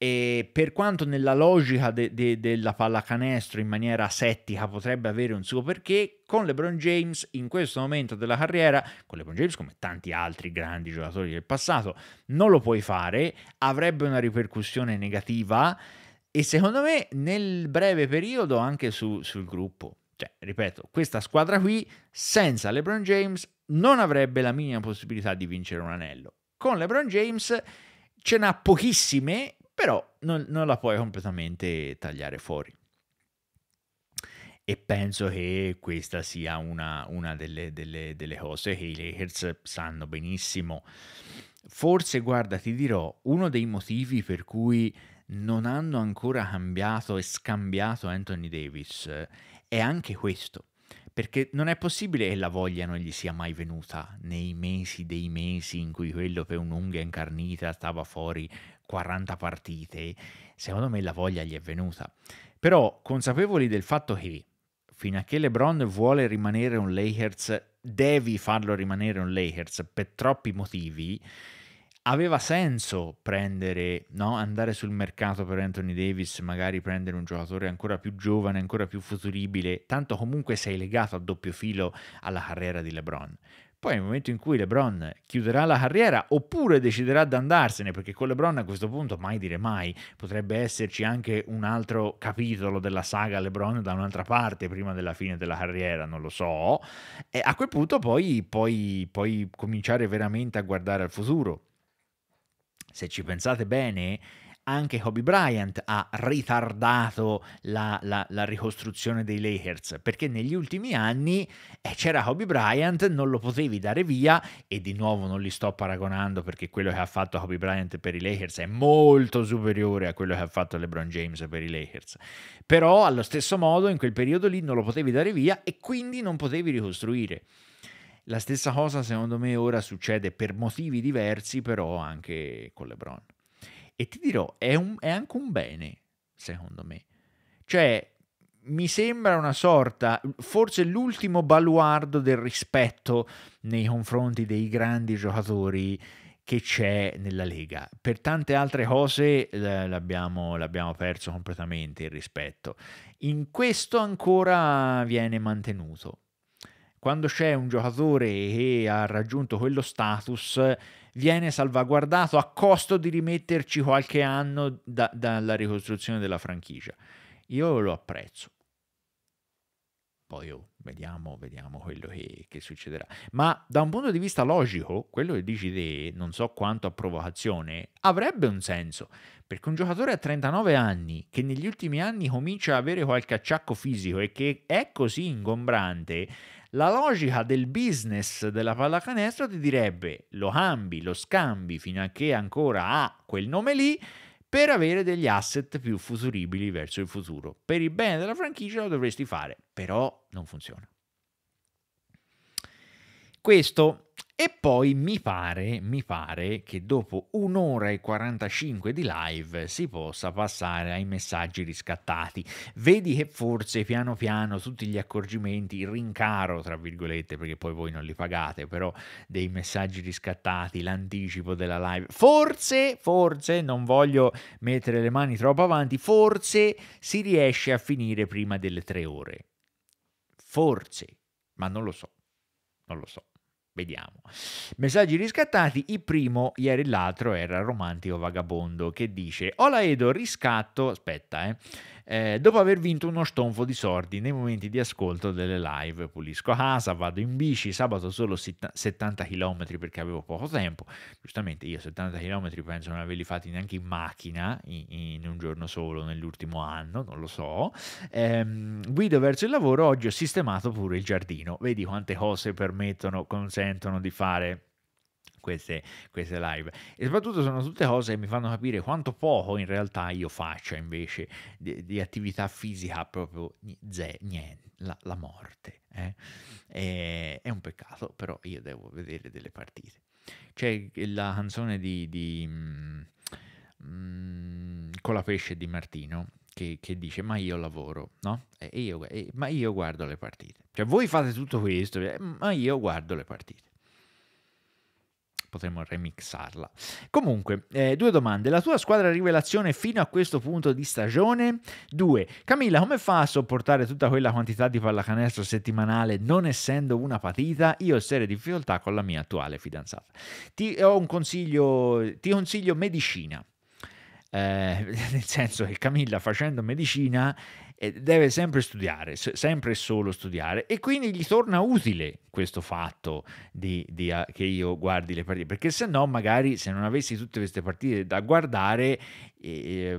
e per quanto nella logica de- de- della pallacanestro in maniera settica potrebbe avere un suo perché, con LeBron James in questo momento della carriera, con LeBron James come tanti altri grandi giocatori del passato, non lo puoi fare, avrebbe una ripercussione negativa e secondo me nel breve periodo anche su- sul gruppo. Cioè, ripeto, questa squadra qui senza LeBron James non avrebbe la minima possibilità di vincere un anello. Con LeBron James ce n'ha pochissime però non, non la puoi completamente tagliare fuori. E penso che questa sia una, una delle, delle, delle cose che i Lakers sanno benissimo. Forse, guarda, ti dirò, uno dei motivi per cui non hanno ancora cambiato e scambiato Anthony Davis eh, è anche questo perché non è possibile che la voglia non gli sia mai venuta nei mesi dei mesi in cui quello per un'unghia incarnita stava fuori 40 partite, secondo me la voglia gli è venuta. Però consapevoli del fatto che fino a che LeBron vuole rimanere un Lakers, devi farlo rimanere un Lakers per troppi motivi, aveva senso prendere, no? andare sul mercato per Anthony Davis, magari prendere un giocatore ancora più giovane, ancora più futuribile, tanto comunque sei legato a doppio filo alla carriera di LeBron. Poi nel momento in cui LeBron chiuderà la carriera oppure deciderà di andarsene, perché con LeBron a questo punto mai dire mai, potrebbe esserci anche un altro capitolo della saga LeBron da un'altra parte prima della fine della carriera, non lo so, e a quel punto poi puoi cominciare veramente a guardare al futuro. Se ci pensate bene, anche Kobe Bryant ha ritardato la, la, la ricostruzione dei Lakers, perché negli ultimi anni eh, c'era Kobe Bryant, non lo potevi dare via e di nuovo non li sto paragonando perché quello che ha fatto Kobe Bryant per i Lakers è molto superiore a quello che ha fatto LeBron James per i Lakers. Però allo stesso modo in quel periodo lì non lo potevi dare via e quindi non potevi ricostruire. La stessa cosa secondo me ora succede per motivi diversi però anche con LeBron. E ti dirò, è, un, è anche un bene, secondo me. Cioè, mi sembra una sorta, forse l'ultimo baluardo del rispetto nei confronti dei grandi giocatori che c'è nella Lega. Per tante altre cose eh, l'abbiamo, l'abbiamo, perso completamente il rispetto. In questo ancora viene mantenuto. Quando c'è un giocatore che ha raggiunto quello status, viene salvaguardato a costo di rimetterci qualche anno da, dalla ricostruzione della franchigia. Io lo apprezzo. Poi oh, vediamo, vediamo quello che, che, succederà. Ma da un punto di vista logico, quello che dici te, non so quanto a provocazione, avrebbe un senso. Perché un giocatore a 39 anni, che negli ultimi anni comincia ad avere qualche acciacco fisico e che è così ingombrante, la logica del business della pallacanestro ti direbbe lo cambi, lo scambi fino a che ancora ha quel nome lì per avere degli asset più futuribili verso il futuro. Per il bene della franchigia lo dovresti fare, però non funziona. Questo e poi mi pare, mi pare, che dopo un'ora e 45 di live si possa passare ai messaggi riscattati. Vedi che forse piano piano tutti gli accorgimenti, il rincaro, tra virgolette, perché poi voi non li pagate, però dei messaggi riscattati, l'anticipo della live, forse, forse, non voglio mettere le mani troppo avanti, forse si riesce a finire prima delle tre ore. Forse, ma non lo so, non lo so. Vediamo. Messaggi riscattati. Il primo, ieri l'altro, era Romantico Vagabondo che dice: Hola Edo, riscatto. Aspetta, eh eh, dopo aver vinto uno stonfo di sordi nei momenti di ascolto delle live. Pulisco casa, vado in bici, sabato solo 70 km perché avevo poco tempo. Giustamente io 70 km penso non averli fatti neanche in macchina in, in un giorno solo nell'ultimo anno, non lo so. Eh, guido verso il lavoro, oggi ho sistemato pure il giardino. Vedi quante cose permettono, consentono di fare queste, queste, live e soprattutto sono tutte cose che mi fanno capire quanto poco in realtà io faccia invece di, di attività fisica proprio niente, la, la morte eh? e, è un peccato però io devo vedere delle partite c'è la canzone di, di mm, mm con la pesce di Martino che, che, dice ma io lavoro, no? E io, e, ma io guardo le partite. Cioè voi fate tutto questo, eh, ma io guardo le partite potremmo remixarla. Comunque, eh, due domande. La tua squadra rivelazione fino a questo punto di stagione? Due. Camilla, come fa a sopportare tutta quella quantità di pallacanestro settimanale non essendo una partita? Io ho serie difficoltà con la mia attuale fidanzata. Ti ho un consiglio, ti consiglio medicina. Eh, nel senso che Camilla facendo medicina deve sempre studiare, sempre e solo studiare e quindi gli torna utile questo fatto di, di, ah, che io guardi le partite, perché se no magari se non avessi tutte queste partite da guardare, eh,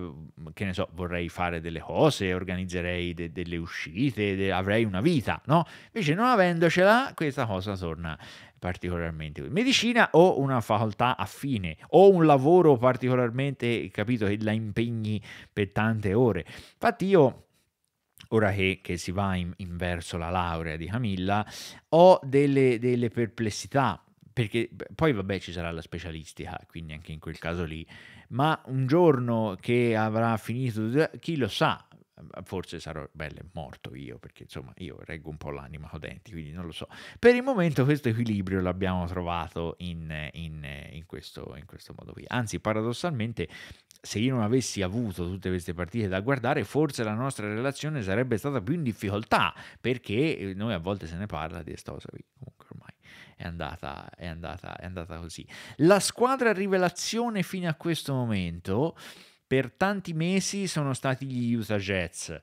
che ne so, vorrei fare delle cose, organizzerei de, delle uscite, de, avrei una vita, no? Invece non avendocela, questa cosa torna particolarmente medicina o una facoltà affine o un lavoro particolarmente capito che la impegni per tante ore infatti io ora che, che, si va in, in, verso la laurea di Camilla, ho delle, delle, perplessità, perché poi vabbè ci sarà la specialistica, quindi anche in quel caso lì, ma un giorno che avrà finito, chi lo sa, forse sarò bello morto io, perché insomma io reggo un po' l'anima con denti, quindi non lo so. Per il momento questo equilibrio l'abbiamo trovato in, in, in, questo, in questo modo qui. Anzi, paradossalmente se io non avessi avuto tutte queste partite da guardare, forse la nostra relazione sarebbe stata più in difficoltà, perché eh, noi a volte se ne parla di Estosovi, comunque ormai è andata, è andata, è andata così. La squadra rivelazione fino a questo momento, per tanti mesi, sono stati gli Utah Jets.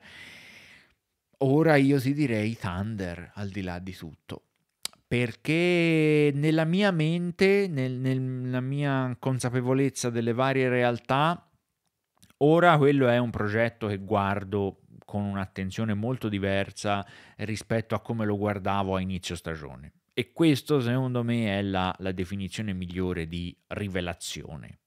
Ora io ti direi Thunder, al di là di tutto perché nella mia mente, nel, nella mia consapevolezza delle varie realtà, Ora quello è un progetto che guardo con un'attenzione molto diversa rispetto a come lo guardavo a inizio stagione. E questo secondo me è la, la definizione migliore di rivelazione.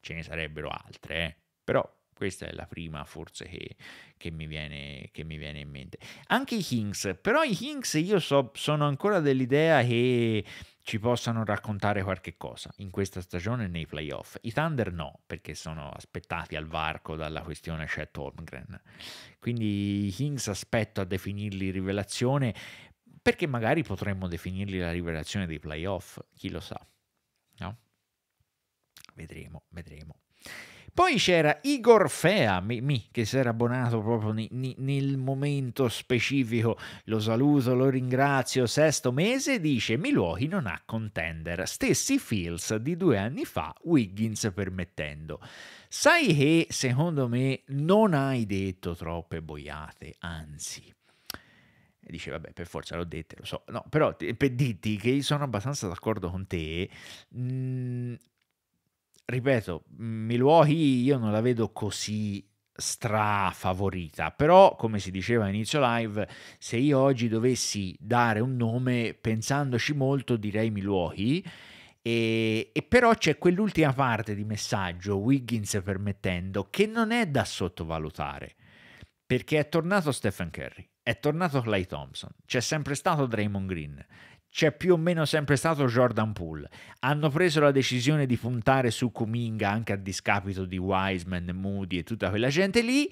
Ce ne sarebbero altre, eh? però questa è la prima forse che, che, mi, viene, che mi, viene, in mente. Anche i Kings, però i Kings io so, sono ancora dell'idea che ci possano raccontare qualche cosa in questa stagione nei playoff. I Thunder no, perché sono aspettati al varco dalla questione Chet Holmgren. Quindi i Kings aspetto a definirli rivelazione, perché magari potremmo definirli la rivelazione dei playoff, chi lo sa. No? Vedremo, vedremo. Poi c'era Igor Fea, mi, mi, che si era abbonato proprio ni, ni, nel momento specifico. Lo saluto, lo ringrazio. Sesto mese dice Milwaukee non ha contender. Stessi feels di due anni fa, Wiggins permettendo. Sai che secondo me non hai detto troppe boiate, anzi. E dice, vabbè, per forza l'ho detto, lo so. No, però per dirti che sono abbastanza d'accordo con te, mh, mm, ripeto, Milwaukee io non la vedo così strafavorita, però come si diceva all'inizio live, se io oggi dovessi dare un nome pensandoci molto direi Milwaukee. E, e, però c'è quell'ultima parte di messaggio, Wiggins permettendo, che non è da sottovalutare, perché è tornato Stephen Curry, è tornato Clay Thompson, c'è sempre stato Draymond Green, c'è più o meno sempre stato Jordan Poole. Hanno preso la decisione di puntare su Kuminga anche a discapito di Wiseman, Moody e tutta quella gente lì.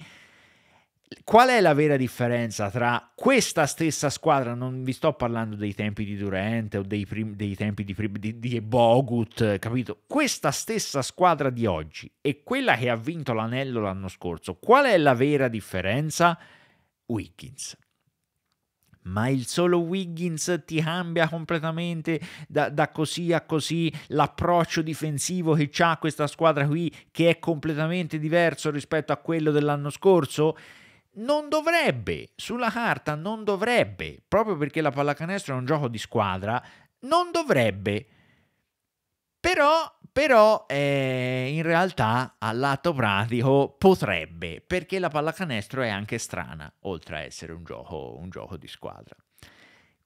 Qual è la vera differenza tra questa stessa squadra? Non vi sto parlando dei tempi di Durante o dei, dei tempi di, di, di Bogut, capito? Questa stessa squadra di oggi e quella che ha vinto l'anello l'anno scorso, qual è la vera differenza? Wiggins ma il solo Wiggins ti cambia completamente da, da così a così l'approccio difensivo che ha questa squadra qui, che è completamente diverso rispetto a quello dell'anno scorso? Non dovrebbe, sulla carta non dovrebbe, proprio perché la pallacanestro è un gioco di squadra, non dovrebbe. Però però eh, in realtà al lato pratico potrebbe, perché la pallacanestro è anche strana, oltre a essere un gioco, un gioco di squadra.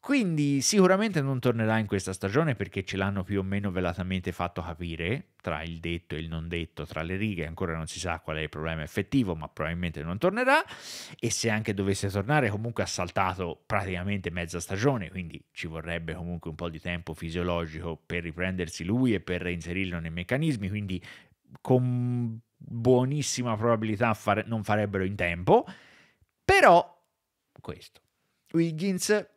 Quindi sicuramente non tornerà in questa stagione perché ce l'hanno più o meno velatamente fatto capire tra il detto e il non detto, tra le righe, ancora non si sa qual è il problema effettivo, ma probabilmente non tornerà e se anche dovesse tornare comunque ha saltato praticamente mezza stagione, quindi ci vorrebbe comunque un po' di tempo fisiologico per riprendersi lui e per reinserirlo nei meccanismi, quindi con buonissima probabilità fare- non farebbero in tempo, però questo. Wiggins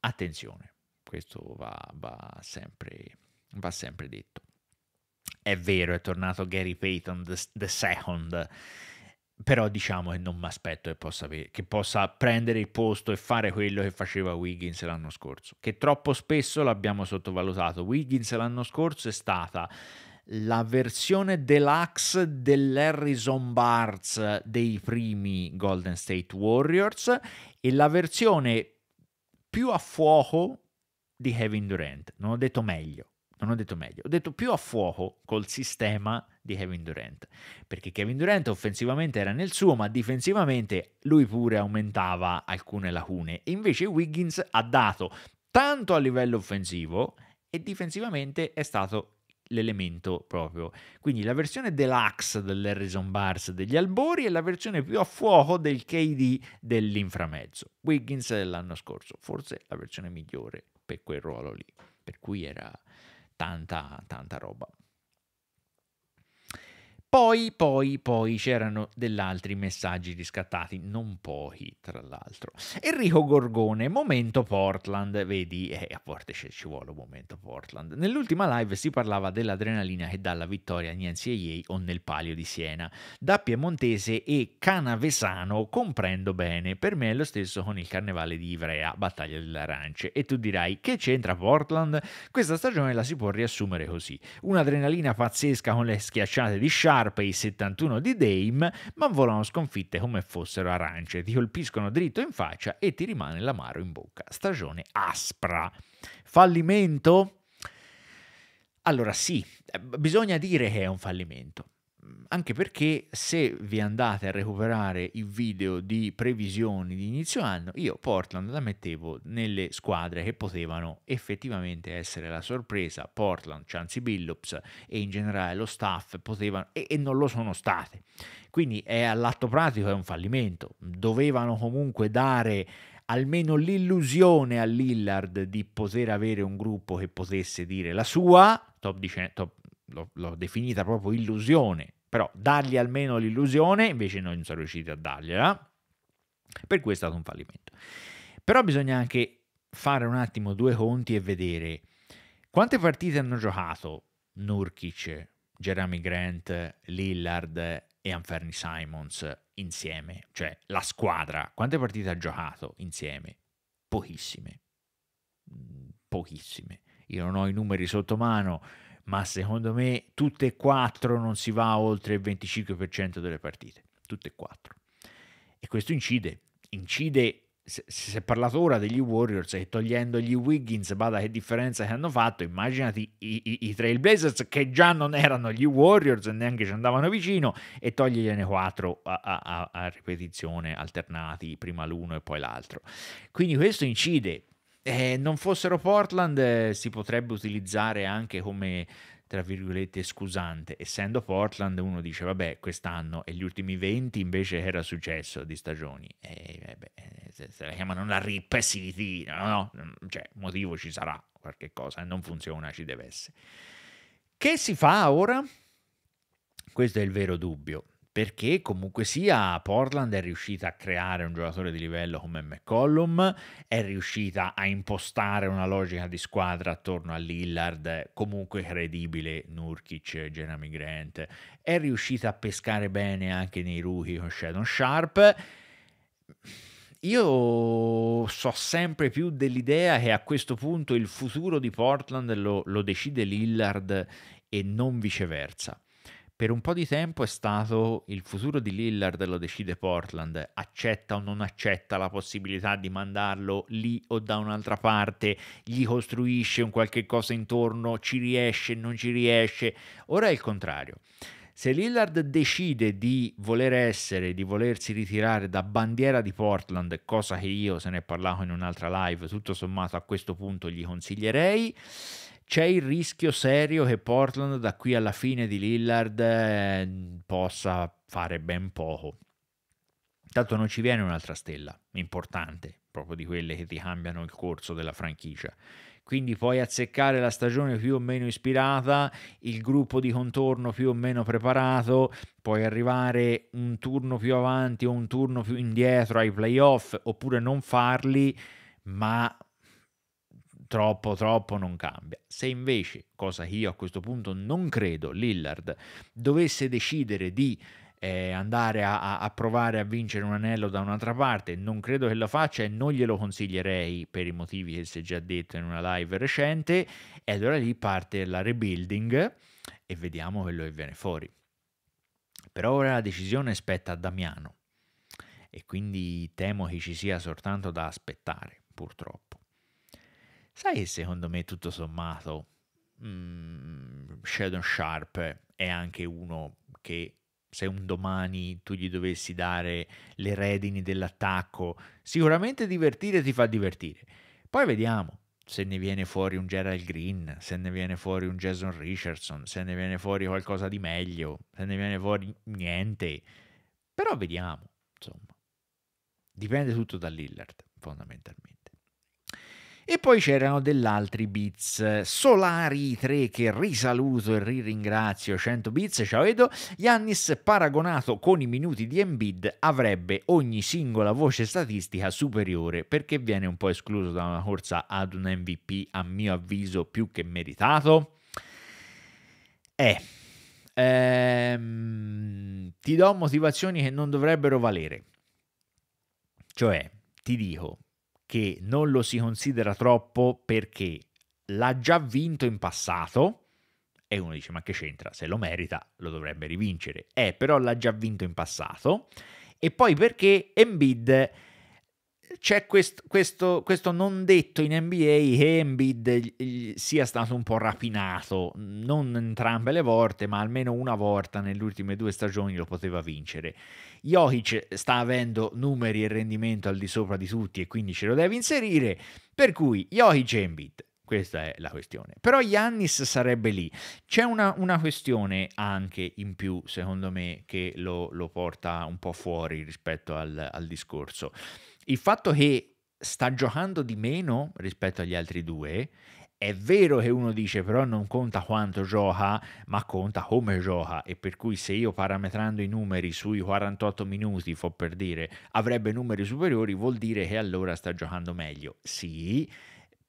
Attenzione, questo va, va, sempre, va sempre detto. È vero, è tornato Gary Payton the, the second, però diciamo che non mi aspetto che possa, che possa prendere il posto e fare quello che faceva Wiggins l'anno scorso, che troppo spesso l'abbiamo sottovalutato. Wiggins l'anno scorso è stata la versione deluxe dell'Harrison Barnes dei primi Golden State Warriors e la versione più a fuoco di Kevin Durant. Non ho detto meglio, non ho detto meglio, ho detto più a fuoco col sistema di Kevin Durant, perché Kevin Durant offensivamente era nel suo, ma difensivamente lui pure aumentava alcune lacune. E invece Wiggins ha dato tanto a livello offensivo e difensivamente è stato l'elemento proprio. Quindi la versione deluxe dell'Harrison Bars degli albori e la versione più a fuoco del KD dell'inframezzo. Wiggins dell'anno scorso, forse la versione migliore per quel ruolo lì, per cui era tanta, tanta roba. Poi, poi, poi c'erano degli altri messaggi riscattati, non pochi tra l'altro. Enrico Gorgone, momento Portland, vedi, eh, a volte ci vuole un momento Portland. Nell'ultima live si parlava dell'adrenalina che dà la vittoria a in NCAA o nel palio di Siena. Da piemontese e canavesano comprendo bene, per me è lo stesso con il carnevale di Ivrea, battaglia delle E tu dirai, che c'entra Portland? Questa stagione la si può riassumere così. Un'adrenalina pazzesca con le schiacciate di Sharp, scarpe i 71 di Dame, ma volano sconfitte come fossero arance, ti colpiscono dritto in faccia e ti rimane l'amaro in bocca. Stagione aspra. Fallimento? Allora sì, eh, bisogna dire che è un fallimento anche perché se vi andate a recuperare i video di previsioni di inizio anno, io Portland la mettevo nelle squadre che potevano effettivamente essere la sorpresa, Portland, Chancy Billups e in generale lo staff potevano e, e non lo sono state. Quindi è all'atto pratico è un fallimento. Dovevano comunque dare almeno l'illusione a Lillard di poter avere un gruppo che potesse dire la sua, top, top l'ho, l'ho, definita proprio illusione, però dargli almeno l'illusione, invece non sono riusciti a dargliela, per cui è stato un fallimento. Però bisogna anche fare un attimo due conti e vedere quante partite hanno giocato Nurkic, Jeremy Grant, Lillard e Anferni Simons insieme, cioè la squadra, quante partite ha giocato insieme? Pochissime, mm, pochissime. Io non ho i numeri sotto mano, ma secondo me tutte e quattro non si va oltre il 25% delle partite, tutte e quattro. E questo incide, incide, se si è parlato ora degli Warriors e togliendo gli Wiggins, bada che differenza che hanno fatto, immaginati i, i, i Trailblazers che già non erano gli Warriors e neanche ci andavano vicino e togligliene quattro a, a, a ripetizione alternati, prima l'uno e poi l'altro. Quindi questo incide, eh, non fossero Portland eh, si potrebbe utilizzare anche come tra virgolette scusante essendo Portland uno dice vabbè quest'anno e gli ultimi 20 invece era successo di stagioni e eh, eh se, se, la chiamano la rip e eh, si ritira no, no cioè motivo ci sarà qualche cosa e non funziona ci deve essere che si fa ora? questo è il vero dubbio perché comunque sia Portland è riuscita a creare un giocatore di livello come McCollum, è riuscita a impostare una logica di squadra attorno a Lillard comunque credibile, Nurkic, Jeremy Grant, è riuscita a pescare bene anche nei ruchi con Shadon Sharp. Io so sempre più dell'idea che a questo punto il futuro di Portland lo, lo decide Lillard e non viceversa per un po' di tempo è stato il futuro di Lillard lo decide Portland, accetta o non accetta la possibilità di mandarlo lì o da un'altra parte, gli costruisce un qualche cosa intorno, ci riesce, non ci riesce. Ora è il contrario. Se Lillard decide di voler essere, di volersi ritirare da bandiera di Portland, cosa che io se ne parlavo in un'altra live, tutto sommato a questo punto gli consiglierei, c'è il rischio serio che Portland da qui alla fine di Lillard eh, possa fare ben poco. Tanto non ci viene un'altra stella importante, proprio di quelle che ti cambiano il corso della franchigia. Quindi puoi azzeccare la stagione più o meno ispirata, il gruppo di contorno più o meno preparato, puoi arrivare un turno più avanti o un turno più indietro ai playoff, oppure non farli, ma troppo troppo non cambia. Se invece, cosa che io a questo punto non credo, Lillard dovesse decidere di eh, andare a, a, provare a vincere un anello da un'altra parte, non credo che lo faccia e non glielo consiglierei per i motivi che si è già detto in una live recente e allora lì parte la rebuilding e vediamo quello che viene fuori. Per ora la decisione spetta a Damiano e quindi temo che ci sia soltanto da aspettare, purtroppo. Sai, secondo me, tutto sommato, mm, Sheldon Sharp è anche uno che se un domani tu gli dovessi dare le redini dell'attacco, sicuramente divertire ti fa divertire. Poi vediamo se ne viene fuori un Gerald Green, se ne viene fuori un Jason Richardson, se ne viene fuori qualcosa di meglio, se ne viene fuori niente. Però vediamo, insomma. Dipende tutto da Lillard, fondamentalmente. E poi c'erano dell'altri bits. Solari 3 che risaluto e riringrazio, 100 bits, ciao Edo. Yannis paragonato con i minuti di Embed avrebbe ogni singola voce statistica superiore perché viene un po' escluso da una corsa ad un MVP a mio avviso più che meritato. Eh, ehm, ti do motivazioni che non dovrebbero valere. Cioè, ti dico, che non lo si considera troppo perché l'ha già vinto in passato e uno dice ma che c'entra, se lo merita lo dovrebbe rivincere, eh però l'ha già vinto in passato e poi perché Embiid c'è quest, questo, questo, non detto in NBA che Embiid sia stato un po' rapinato, non entrambe le volte, ma almeno una volta nelle ultime due stagioni lo poteva vincere. Jokic sta avendo numeri e rendimento al di sopra di tutti e quindi ce lo deve inserire, per cui Jokic e Embiid. Questa è la questione. Però Giannis sarebbe lì. C'è una, una questione anche in più, secondo me, che lo, lo, porta un po' fuori rispetto al, al discorso. Il fatto che sta giocando di meno rispetto agli altri due è vero che uno dice però non conta quanto gioca, ma conta come gioca e per cui se io parametrando i numeri sui 48 minuti, fo per dire, avrebbe numeri superiori, vuol dire che allora sta giocando meglio. Sì,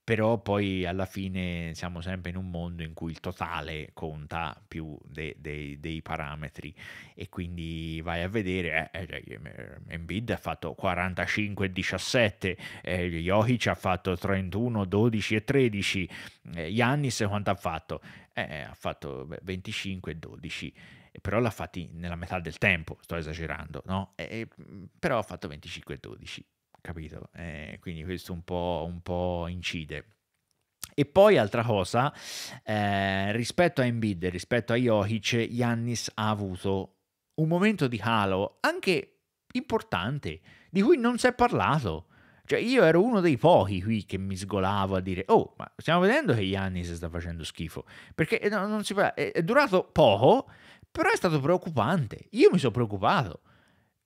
però poi alla fine siamo sempre in un mondo in cui il totale conta più de, de, dei parametri e quindi vai a vedere eh, eh, cioè, eh Embiid ha fatto 45-17 eh, Jokic ha fatto 31-12-13 eh, Giannis quanto ha fatto? Eh, ha fatto 25-12 però l'ha fatti nella metà del tempo, sto esagerando, no? E, però ha fatto 25-12 capito? Eh, quindi questo un po', un po' incide. E poi altra cosa, eh, rispetto a Embiid, rispetto a Jokic, Yannis ha avuto un momento di calo anche importante, di cui non si è parlato. Cioè, io ero uno dei pochi qui che mi sgolavo a dire: Oh, ma stiamo vedendo che Yannis sta facendo schifo. Perché eh, non si fa. È durato poco, però è stato preoccupante. Io mi sono preoccupato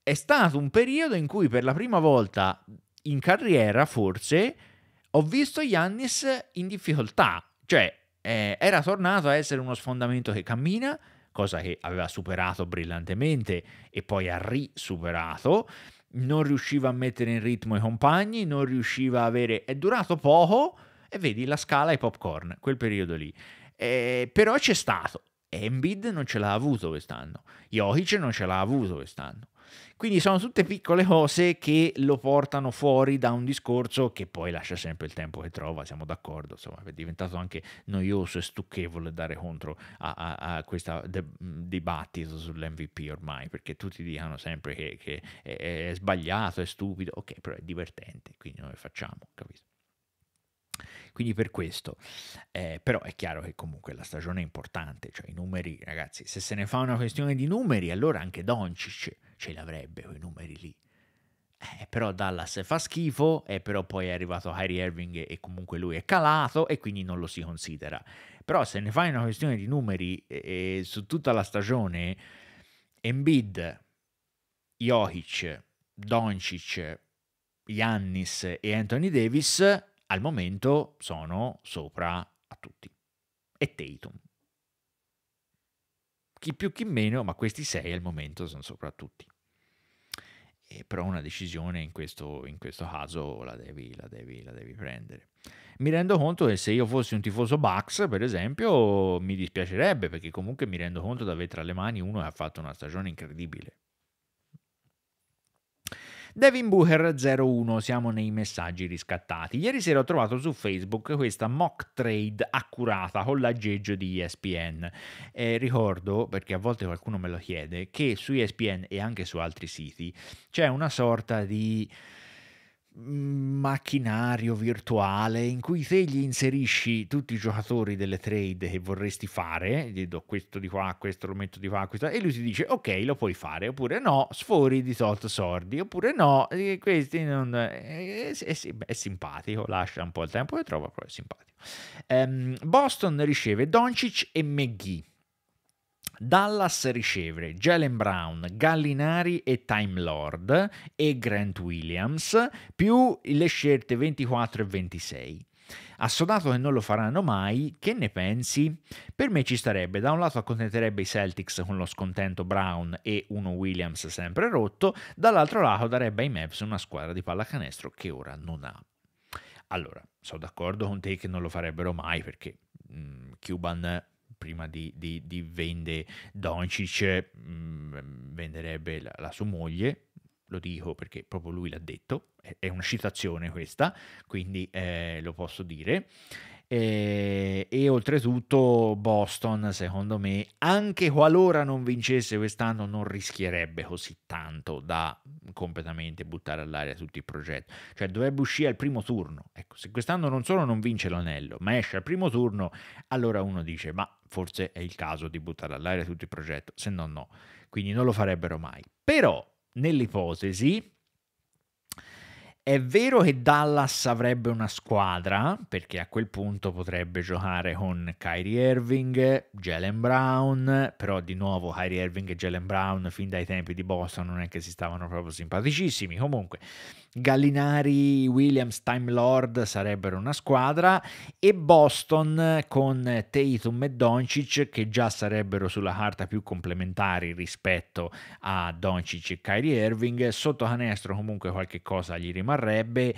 è stato un periodo in cui per la prima volta in carriera, forse, ho visto Yannis in difficoltà. Cioè, eh, era tornato a essere uno sfondamento che cammina, cosa che aveva superato brillantemente e poi ha risuperato. Non riusciva a mettere in ritmo i compagni, non riusciva a avere... È durato poco e vedi la scala ai popcorn, quel periodo lì. Eh, però c'è stato. Embiid non ce l'ha avuto quest'anno, Jokic non ce l'ha avuto quest'anno. Quindi sono tutte piccole cose che lo portano fuori da un discorso che poi lascia sempre il tempo che trova, siamo d'accordo, insomma è diventato anche noioso e stucchevole dare contro a, a, a questo de- dibattito sull'MVP ormai, perché tutti dicono sempre che, che è, è, sbagliato, è stupido, ok, però è divertente, quindi noi facciamo, capito? Quindi per questo, eh, però è chiaro che comunque la stagione è importante, cioè i numeri, ragazzi, se se ne fa una questione di numeri, allora anche Doncic ce l'avrebbe quei numeri lì. Eh, però Dallas fa schifo e eh, però poi è arrivato Kyrie Irving e comunque lui è calato e quindi non lo si considera. Però se ne fai una questione di numeri eh, su tutta la stagione, Embiid, Jokic, Doncic, Yannis e Anthony Davis al momento sono sopra a tutti. E Tatum. Chi più chi meno, ma questi sei al momento sono sopra a tutti. E però una decisione in questo, in questo caso la devi, la, devi, la devi prendere. Mi rendo conto che se io fossi un tifoso Bucks, per esempio, mi dispiacerebbe perché comunque mi rendo conto di avere tra le mani uno che ha fatto una stagione incredibile Devin Booker 01, siamo nei messaggi riscattati. Ieri sera ho trovato su Facebook questa mock trade accurata con l'aggeggio di ESPN. Eh, ricordo, perché a volte qualcuno me lo chiede, che su ESPN e anche su altri siti c'è una sorta di macchinario virtuale in cui te gli inserisci tutti i giocatori delle trade che vorresti fare, gli do questo di qua, questo lo metto di qua, questo, e lui ti dice ok lo puoi fare, oppure no, sfori di tot sordi, oppure no, eh, questi non... È, eh, è, eh, è simpatico, lascia un po' il tempo e trova, proprio simpatico. Um, Boston riceve Doncic e McGee Dallas riceve Jalen Brown, Gallinari e Time Lord e Grant Williams più le scelte 24 e 26. Assodato che non lo faranno mai, che ne pensi? Per me ci starebbe, da un lato accontenterebbe i Celtics con lo scontento Brown e uno Williams sempre rotto, dall'altro lato darebbe ai Mavs una squadra di pallacanestro che ora non ha. Allora, sono d'accordo con te che non lo farebbero mai perché mh, mm, Cuban prima di, di, di vende Doncic mm, venderebbe la, la, sua moglie, lo dico perché proprio lui l'ha detto, è, è una citazione questa, quindi eh, lo posso dire. E, e, oltretutto Boston, secondo me, anche qualora non vincesse quest'anno, non rischierebbe così tanto da completamente buttare all'aria tutti i progetti. Cioè dovrebbe uscire al primo turno. Ecco, se quest'anno non solo non vince l'anello, ma esce al primo turno, allora uno dice, ma forse è il caso di buttare all'aria tutto il progetto, se no no. Quindi non lo farebbero mai. Però, nell'ipotesi, è vero che Dallas avrebbe una squadra, perché a quel punto potrebbe giocare con Kyrie Irving, Jalen Brown, però di nuovo Kyrie Irving e Jalen Brown fin dai tempi di Boston non è che si stavano proprio simpaticissimi, comunque Gallinari, Williams, Time Lord sarebbero una squadra e Boston con Tatum e Doncic che già sarebbero sulla carta più complementari rispetto a Doncic e Kyrie Irving. Sotto canestro comunque qualche cosa gli rimarrebbe.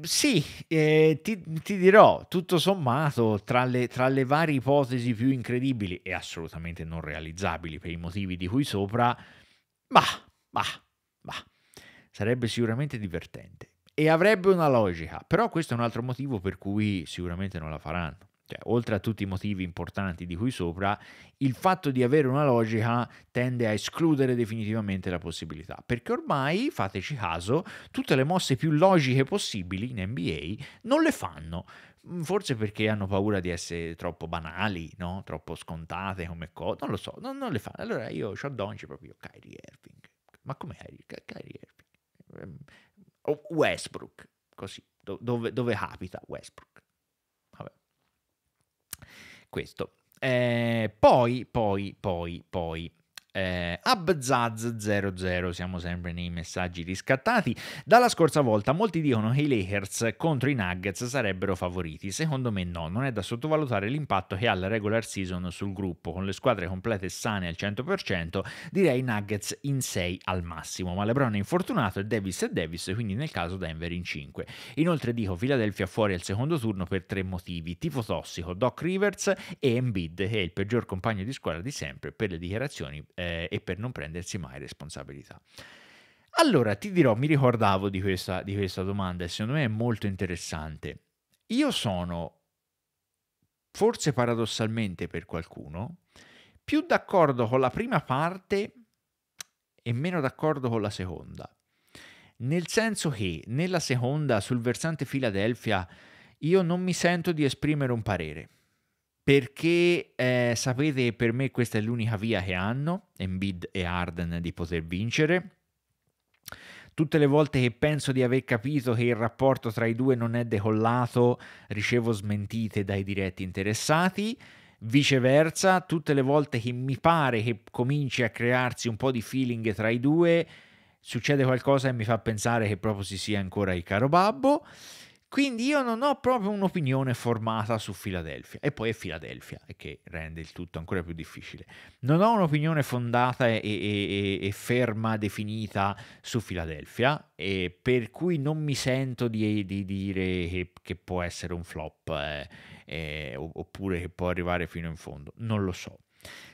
Sì, eh, ti, ti, dirò, tutto sommato, tra le, tra le varie ipotesi più incredibili e assolutamente non realizzabili per i motivi di cui sopra, ma, ma, ma, sarebbe sicuramente divertente e avrebbe una logica, però questo è un altro motivo per cui sicuramente non la faranno. Cioè, oltre a tutti i motivi importanti di cui sopra, il fatto di avere una logica tende a escludere definitivamente la possibilità, perché ormai, fateci caso, tutte le mosse più logiche possibili in NBA non le fanno, mm, forse perché hanno paura di essere troppo banali, no? troppo scontate come cosa, non lo so, non, non le fanno. Allora io ho Donci proprio Kyrie Irving, ma come Kyrie Irving? Ehm, Westbrook, così, dove, dove abita Westbrook. Vabbè. Questo. Eh, poi, poi, poi, poi eh, Abzaz00, siamo sempre nei messaggi riscattati. Dalla scorsa volta molti dicono che i Lakers contro i Nuggets sarebbero favoriti, secondo me no, non è da sottovalutare l'impatto che ha la regular season sul gruppo, con le squadre complete e sane al 100% direi Nuggets in 6 al massimo, ma LeBron è infortunato e Davis è Davis, quindi nel caso Denver in 5. Inoltre dico Philadelphia fuori al secondo turno per tre motivi, tifo tossico, Doc Rivers e Embiid, che è il peggior compagno di squadra di sempre per le dichiarazioni. Eh, eh, e per non prendersi mai responsabilità. Allora, ti dirò, mi ricordavo di questa, di questa domanda e secondo me è molto interessante. Io sono, forse paradossalmente per qualcuno, più d'accordo con la prima parte e meno d'accordo con la seconda. Nel senso che nella seconda, sul versante Filadelfia, io non mi sento di esprimere un parere perché eh, sapete per me questa è l'unica via che hanno, Embiid e Arden, di poter vincere. Tutte le volte che penso di aver capito che il rapporto tra i due non è decollato, ricevo smentite dai diretti interessati. Viceversa, tutte le volte che mi pare che cominci a crearsi un po' di feeling tra i due, succede qualcosa e mi fa pensare che proprio si sia ancora il caro babbo. Quindi io non ho proprio un'opinione formata su Filadelfia. E poi è Filadelfia che rende il tutto ancora più difficile. Non ho un'opinione fondata e, e, e, e ferma, definita su Filadelfia, per cui non mi sento di, di dire che, che, può essere un flop eh, eh, oppure che può arrivare fino in fondo. Non lo so.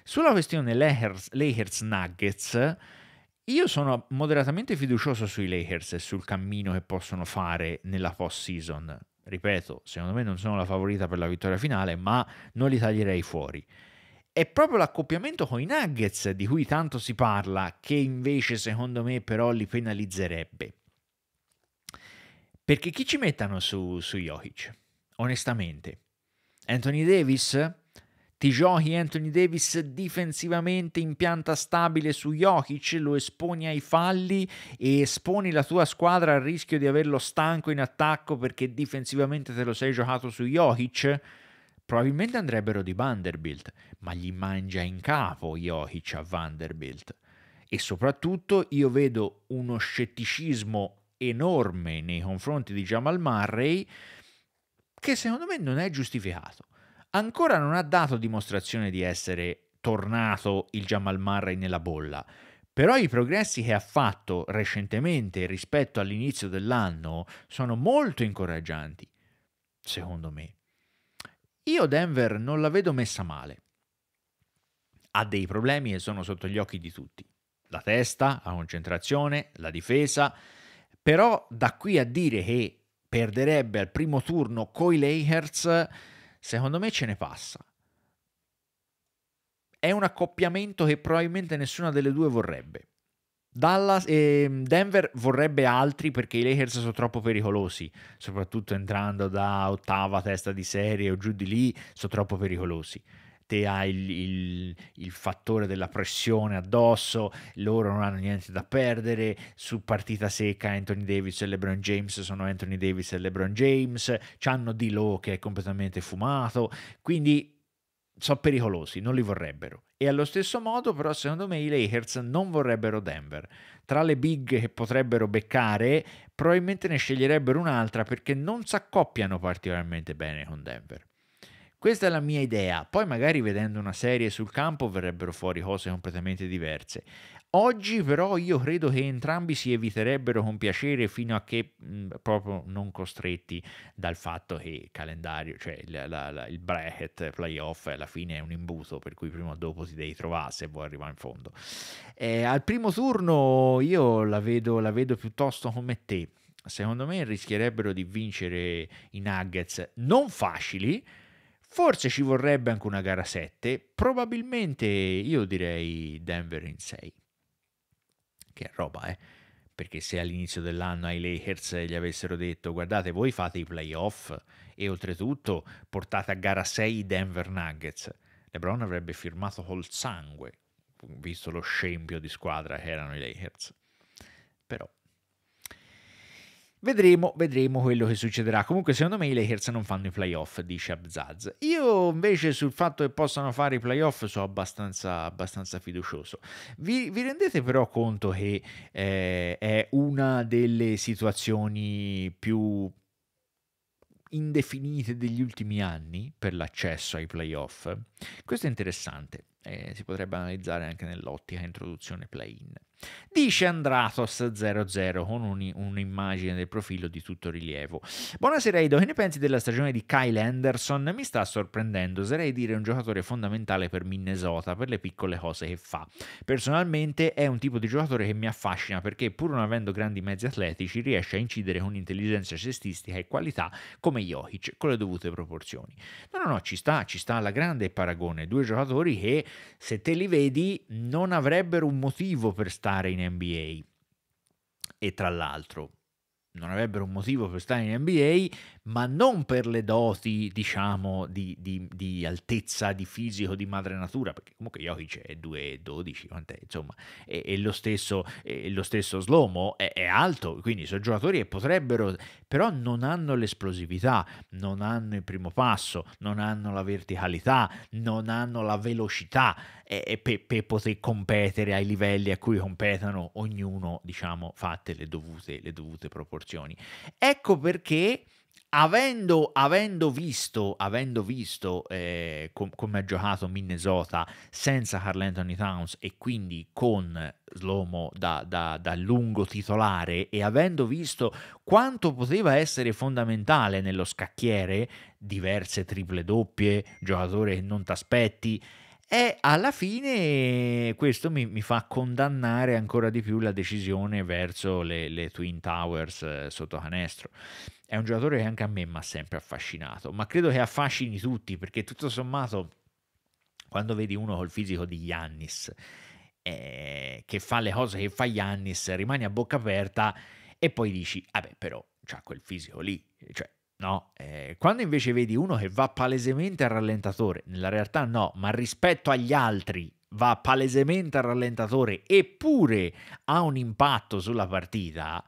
Sulla questione Lakers, Lakers Nuggets io sono moderatamente fiducioso sui Lakers e sul cammino che possono fare nella post season. Ripeto, secondo me non sono la favorita per la vittoria finale, ma non li taglierei fuori. È proprio l'accoppiamento con i Nuggets di cui tanto si parla, che invece secondo me però li penalizzerebbe. Perché chi ci mettano su, su Jokic? Onestamente, Anthony Davis? Ti giochi Anthony Davis difensivamente in pianta stabile su Jokic, lo esponi ai falli e esponi la tua squadra al rischio di averlo stanco in attacco perché difensivamente te lo sei giocato su Jokic? Probabilmente andrebbero di Vanderbilt, ma gli mangia in capo Jokic a Vanderbilt. E soprattutto io vedo uno scetticismo enorme nei confronti di Jamal Murray che secondo me non è giustificato ancora non ha dato dimostrazione di essere tornato il Jamal Murray nella bolla, però i progressi che ha fatto recentemente rispetto all'inizio dell'anno sono molto incoraggianti, secondo me. Io Denver non la vedo messa male. Ha dei problemi che sono sotto gli occhi di tutti. La testa, la concentrazione, la difesa, però da qui a dire che perderebbe al primo turno coi Lakers Secondo me ce ne passa. È un accoppiamento che probabilmente nessuna delle due vorrebbe. Dallas, eh, Denver vorrebbe altri perché i Lakers sono troppo pericolosi, soprattutto entrando da ottava testa di serie o giù di lì, sono troppo pericolosi ovviamente ha il, il, il, fattore della pressione addosso, loro non hanno niente da perdere, su partita secca Anthony Davis e LeBron James sono Anthony Davis e LeBron James, hanno di Lo che è completamente fumato, quindi sono pericolosi, non li vorrebbero. E allo stesso modo, però, secondo me i Lakers non vorrebbero Denver. Tra le big che potrebbero beccare, probabilmente ne sceglierebbero un'altra perché non s'accoppiano particolarmente bene con Denver. Questa è la mia idea, poi magari vedendo una serie sul campo verrebbero fuori cose completamente diverse. Oggi però io credo che entrambi si eviterebbero con piacere fino a che mh, mm, proprio non costretti dal fatto che il calendario, cioè la, la, la, il bracket playoff alla fine è un imbuto per cui prima o dopo ti devi trovare se vuoi arrivare in fondo. Eh, al primo turno io la vedo, la vedo piuttosto come te, secondo me rischierebbero di vincere i Nuggets non facili, Forse ci vorrebbe anche una gara 7, probabilmente io direi Denver in 6. Che roba, eh? Perché se all'inizio dell'anno ai Lakers gli avessero detto guardate voi fate i playoff e oltretutto portate a gara 6 i Denver Nuggets, LeBron avrebbe firmato col sangue, visto lo scempio di squadra che erano i Lakers. Però Vedremo, vedremo quello che succederà. Comunque, secondo me i Lakers non fanno i playoff, dice Abzaz. Io invece sul fatto che possano fare i playoff sono abbastanza, abbastanza fiducioso. Vi, vi, rendete però conto che eh, è una delle situazioni più indefinite degli ultimi anni per l'accesso ai playoff? Questo è interessante, eh, si potrebbe analizzare anche nell'ottica introduzione play-in. Dice Andratos00 con un, un'immagine del profilo di tutto rilievo. Buonasera Ido, che ne pensi della stagione di Kyle Anderson? Mi sta sorprendendo, oserei dire un giocatore fondamentale per Minnesota, per le piccole cose che fa. Personalmente è un tipo di giocatore che mi affascina perché pur non avendo grandi mezzi atletici riesce a incidere con intelligenza cestistica e qualità come Jokic con le dovute proporzioni. No, no, no, ci sta, ci sta alla grande paragone, due giocatori che se te li vedi non avrebbero un motivo per stare stare in NBA. E tra l'altro non avrebbero un motivo per stare in NBA ma non per le doti, diciamo, di, di, di, altezza, di fisico, di madre natura, perché comunque Jokic è 2,12, insomma, e, e, lo stesso, e lo stesso Slomo è, è, alto, quindi sono giocatori che potrebbero, però non hanno l'esplosività, non hanno il primo passo, non hanno la verticalità, non hanno la velocità per pe poter competere ai livelli a cui competono ognuno, diciamo, fatte le dovute, le dovute proporzioni. Ecco perché Avendo, avendo, visto, avendo visto eh, com- come ha giocato Minnesota senza Carl Anthony Towns e quindi con Slomo da, da, da, lungo titolare e avendo visto quanto poteva essere fondamentale nello scacchiere diverse triple doppie, giocatore che non ti aspetti, e alla fine questo mi, mi, fa condannare ancora di più la decisione verso le, le Twin Towers eh, sotto canestro è un giocatore che anche a me mi ha sempre affascinato, ma credo che affascini tutti perché tutto sommato quando vedi uno col fisico di Yannis eh, che fa le cose che fa Yannis, rimani a bocca aperta e poi dici, vabbè però c'ha quel fisico lì, cioè no, eh, quando invece vedi uno che va palesemente al rallentatore, nella realtà no, ma rispetto agli altri va palesemente al rallentatore eppure ha un impatto sulla partita,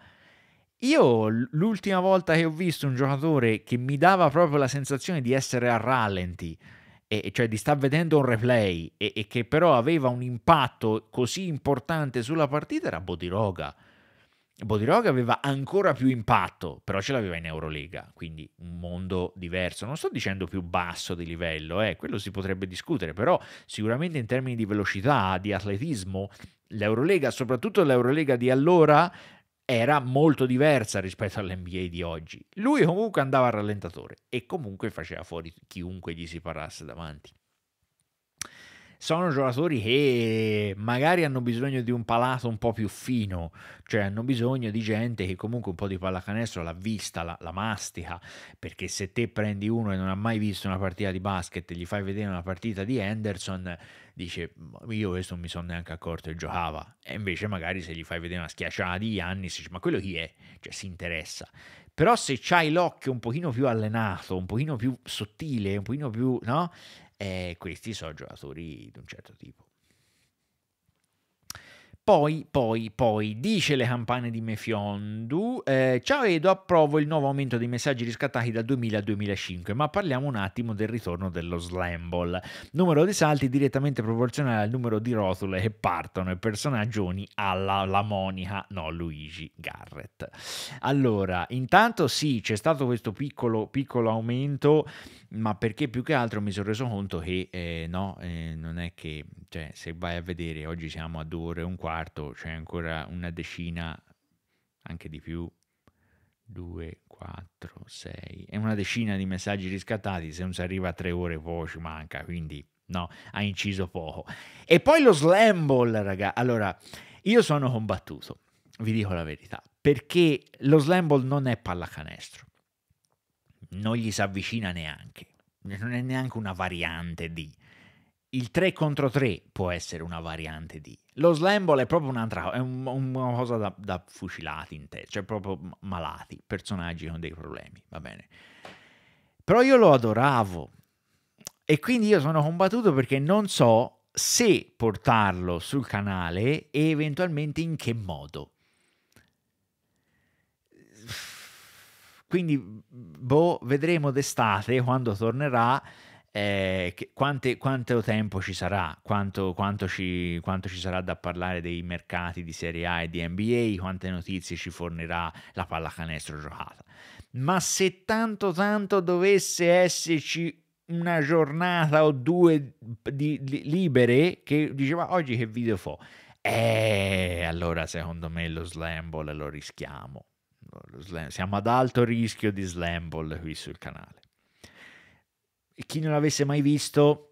io l'ultima volta che ho visto un giocatore che mi dava proprio la sensazione di essere a rallenti, e cioè di star vedendo un replay e, e, che però aveva un impatto così importante sulla partita era Bodiroga. Bodiroga aveva ancora più impatto, però ce l'aveva in Eurolega, quindi un mondo diverso. Non sto dicendo più basso di livello, eh, quello si potrebbe discutere, però sicuramente in termini di velocità, di atletismo, l'Eurolega, soprattutto l'Eurolega di allora, era molto diversa rispetto all'NBA di oggi. Lui comunque andava a rallentatore e comunque faceva fuori chiunque gli si parasse davanti sono giocatori che magari hanno bisogno di un palato un po' più fino, cioè hanno bisogno di gente che comunque un po' di pallacanestro l'ha vista, la, la mastica, perché se te prendi uno e non ha mai visto una partita di basket e gli fai vedere una partita di Henderson, dice boh, io questo non mi sono neanche accorto e giocava, e invece magari se gli fai vedere una schiacciata di Giannis, dice ma quello chi è? Cioè si interessa però se c'hai l'occhio un pochino più allenato, un pochino più sottile, un pochino più, no? E questi sono giocatori di un certo tipo. Poi, poi, poi, dice le campane di Mefiondu, eh, ciao Edo, approvo il nuovo aumento dei messaggi riscattati da 2000 a 2005, ma parliamo un attimo del ritorno dello Slamball, numero di salti direttamente proporzionale al numero di rotole che partono e personaggioni alla la Monica, no Luigi Garrett. Allora, intanto sì, c'è stato questo piccolo, piccolo aumento, ma perché più che altro mi sono reso conto che eh, no, eh, non è che, cioè, se vai a vedere, oggi siamo a 2 ore e un quarto, quarto, c'è ancora una decina, anche di più, 2, 4, 6, è una decina di messaggi riscattati, se non si arriva a tre ore poi ci manca, quindi no, ha inciso poco. E poi lo slam ball, raga, allora, io sono combattuto, vi dico la verità, perché lo slam ball non è pallacanestro, non gli si avvicina neanche, non è neanche una variante di il 3 contro 3 può essere una variante di. Lo slam ball è proprio un'altra cosa, è un, una cosa da, da fucilati in te, cioè proprio malati, personaggi con dei problemi, va bene. Però io lo adoravo e quindi io sono combattuto perché non so se portarlo sul canale e eventualmente in che modo. Quindi, boh, vedremo d'estate quando tornerà eh, che, quante, quanto tempo ci sarà, quanto, quanto, ci, quanto, ci, sarà da parlare dei mercati di Serie A e di NBA, quante notizie ci fornirà la pallacanestro giocata. Ma se tanto tanto dovesse esserci una giornata o due di, di, libere che diceva oggi che video fa? eh, allora secondo me lo slam ball lo rischiamo. Lo slam, siamo ad alto rischio di slam ball qui sul canale chi non l'avesse mai visto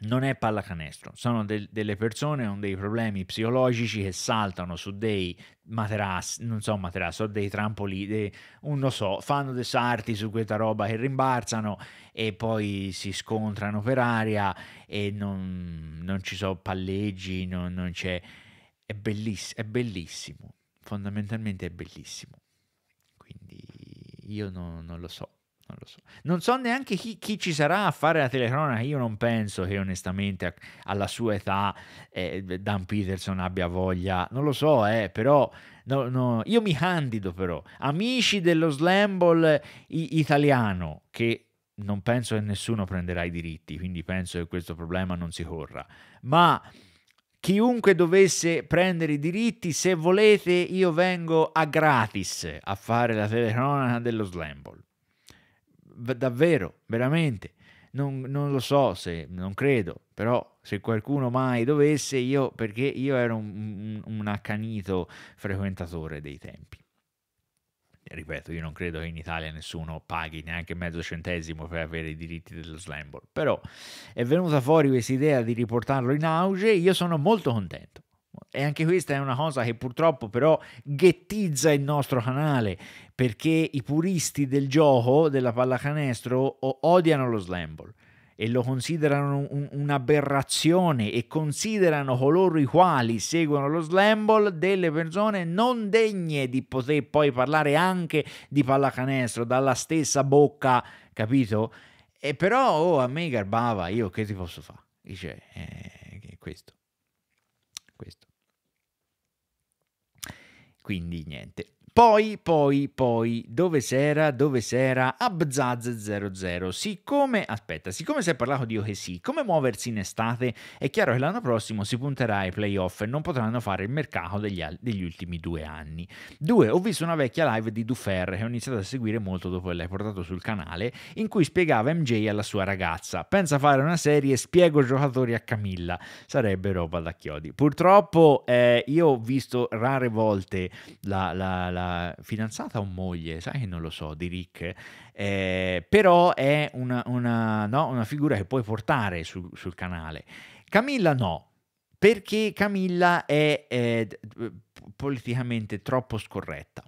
non è pallacanestro, sono del, delle persone con dei problemi psicologici che saltano su dei materassi, non so materasso, dei trampolini, dei, non lo so, fanno dei sarti su questa roba che rimbarzano e poi si scontrano per aria e non, non ci sono palleggi, non, non c'è... È, belliss- è bellissimo, fondamentalmente è bellissimo. Quindi io no, non lo so non lo so. Non so neanche chi, chi, ci sarà a fare la telecronaca. Io non penso che onestamente alla sua età eh, Dan Peterson abbia voglia. Non lo so, eh, però no, no. io mi candido però. Amici dello Slamble italiano, che non penso che nessuno prenderà i diritti, quindi penso che questo problema non si corra. Ma chiunque dovesse prendere i diritti, se volete, io vengo a gratis a fare la telecronaca dello Slamble davvero, veramente. Non, non, lo so se, non credo, però se qualcuno mai dovesse, io, perché io ero un, un, accanito frequentatore dei tempi. Ripeto, io non credo che in Italia nessuno paghi neanche mezzo centesimo per avere i diritti dello slam ball, però è venuta fuori questa idea di riportarlo in auge, io sono molto contento. E anche questa è una cosa che purtroppo però ghettizza il nostro canale, perché i puristi del gioco della pallacanestro odiano lo slam ball e lo considerano un, un'aberrazione e considerano coloro i quali seguono lo slam ball delle persone non degne di poter poi parlare anche di pallacanestro dalla stessa bocca, capito? E però oh, a me garbava, io che ti posso fare? Dice, eh, questo, questo. Quindi niente. Poi, poi, poi, dove s'era, dove s'era, Abzaz00, siccome, aspetta, siccome si è parlato di Ohesi, come muoversi in estate, è chiaro che l'anno prossimo si punterà ai playoff e non potranno fare il mercato degli, degli, ultimi due anni. Due, ho visto una vecchia live di Dufer che ho iniziato a seguire molto dopo che l'hai portato sul canale, in cui spiegava MJ alla sua ragazza, pensa fare una serie, spiego giocatori a Camilla, sarebbe roba da chiodi. Purtroppo eh, io ho visto rare volte la, la, la la fidanzata o moglie, sai che non lo so, di Rick, eh, però è una, una, no, una, figura che puoi portare su, sul canale. Camilla no, perché Camilla è eh, politicamente troppo scorretta.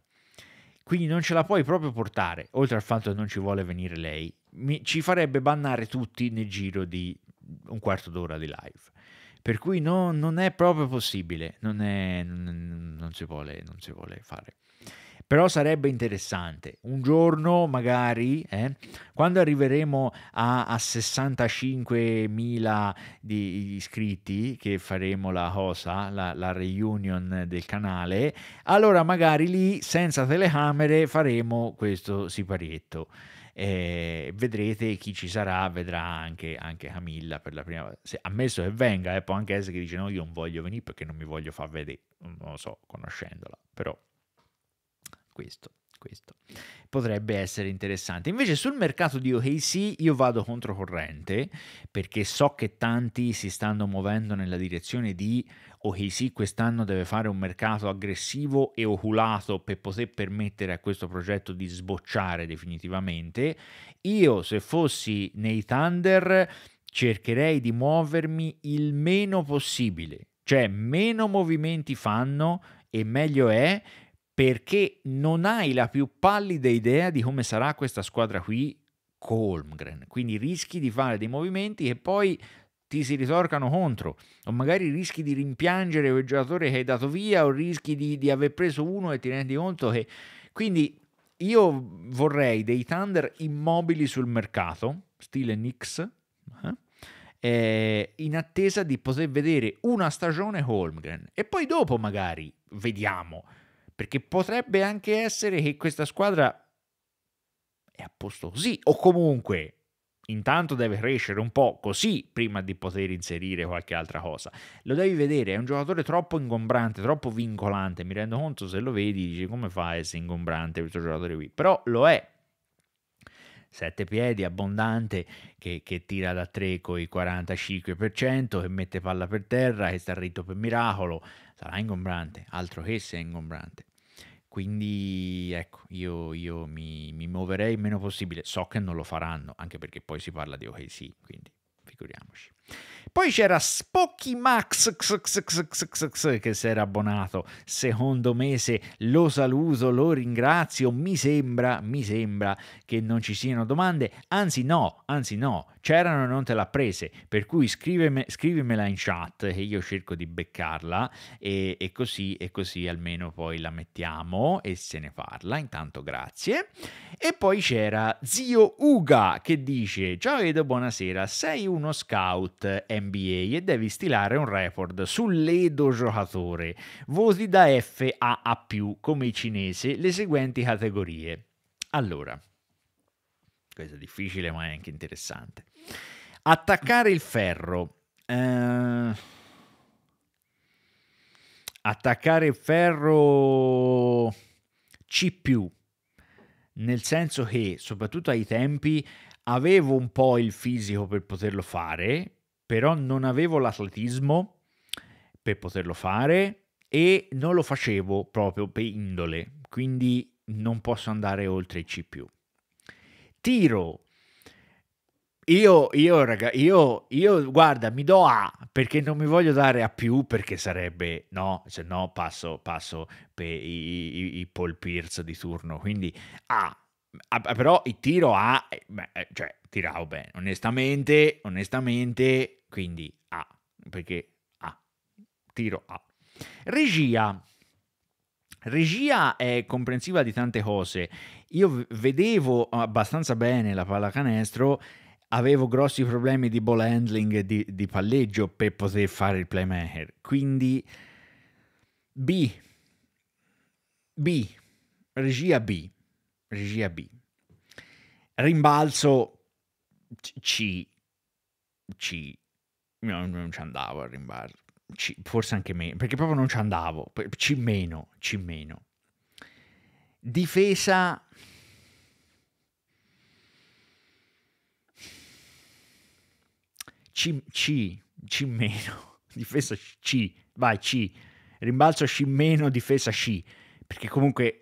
Quindi non ce la puoi proprio portare, oltre al fatto che non ci vuole venire lei. Mi, ci farebbe bannare tutti nel giro di un quarto d'ora di live. Per cui no, non è proprio possibile, non, è, non, non, si vuole, non si vuole fare però sarebbe interessante. Un giorno magari, eh, quando arriveremo a, a 65.000 di iscritti, che faremo la cosa, la, la reunion del canale, allora magari lì senza telecamere faremo questo siparietto. Eh, vedrete chi ci sarà, vedrà anche, anche Camilla per la prima volta. ammesso che venga, eh, può anche essere che dice no, io non voglio venire perché non mi voglio far vedere, non lo so, conoscendola, però questo, questo potrebbe essere interessante. Invece sul mercato di OKC io vado controcorrente perché so che tanti si stanno muovendo nella direzione di OKC quest'anno deve fare un mercato aggressivo e oculato per poter permettere a questo progetto di sbocciare definitivamente. Io se fossi nei Thunder cercherei di muovermi il meno possibile, cioè meno movimenti fanno e meglio è perché non hai la più pallida idea di come sarà questa squadra qui Colmgren, quindi rischi di fare dei movimenti che poi ti si ritorcano contro, o magari rischi di rimpiangere quel giocatore che hai dato via, o rischi di, di aver preso uno e ti rendi conto che... Quindi io vorrei dei Thunder immobili sul mercato, stile Knicks, eh? Eh, in attesa di poter vedere una stagione Holmgren e poi dopo magari vediamo perché potrebbe anche essere che questa squadra è a posto così o comunque intanto deve crescere un po' così prima di poter inserire qualche altra cosa. Lo devi vedere, è un giocatore troppo ingombrante, troppo vincolante, mi rendo conto se lo vedi dici come fa a essere ingombrante questo giocatore qui, però lo è. Sette piedi, abbondante, che, che tira da tre con il 45%, che mette palla per terra, che sta ritto per miracolo, sarà ingombrante, altro che se è ingombrante. Quindi ecco, io, io mi, mi, muoverei il meno possibile. So che non lo faranno, anche perché poi si parla di OKC, quindi figuriamoci. Poi c'era Spocchi Max che si era abbonato. Secondo mese lo saluto, lo ringrazio. Mi sembra, mi sembra che non ci siano domande. Anzi no, anzi no, c'erano e non te l'ha prese. Per cui scriveme, scrivimela in chat che io cerco di beccarla e, e, così, e così almeno poi la mettiamo e se ne parla. Intanto grazie. E poi c'era Zio Uga che dice Ciao Edo, buonasera. Sei uno scout scout NBA e devi stilare un report sull'edo giocatore. Voti da F a A+, come i cinesi, le seguenti categorie. Allora, questo è difficile ma è anche interessante. Attaccare il ferro. Eh, attaccare il ferro C più, nel senso che soprattutto ai tempi avevo un po' il fisico per poterlo fare, però non avevo l'atletismo per poterlo fare e non lo facevo proprio per indole, quindi non posso andare oltre il C+. Tiro. Io, io, raga, io, io, guarda, mi do A perché non mi voglio dare A più perché sarebbe, no, se no passo, passo per i, i, i Paul Pierce di turno, quindi A, Ah, però il tiro ha, eh, beh, eh, cioè, tiravo bene, onestamente, onestamente, quindi A, perché A, tiro A. Regia. Regia è comprensiva di tante cose. Io vedevo abbastanza bene la pallacanestro, avevo grossi problemi di ball handling e di, di palleggio per poter fare il playmaker. Quindi B. B. Regia B regia B. Rimbalzo C. C. No, non ci andavo a rimbalzo. C, forse anche meno, perché proprio non ci andavo. C meno, C meno. Difesa... C, C, C meno, difesa C, vai C, rimbalzo C meno, difesa C, perché comunque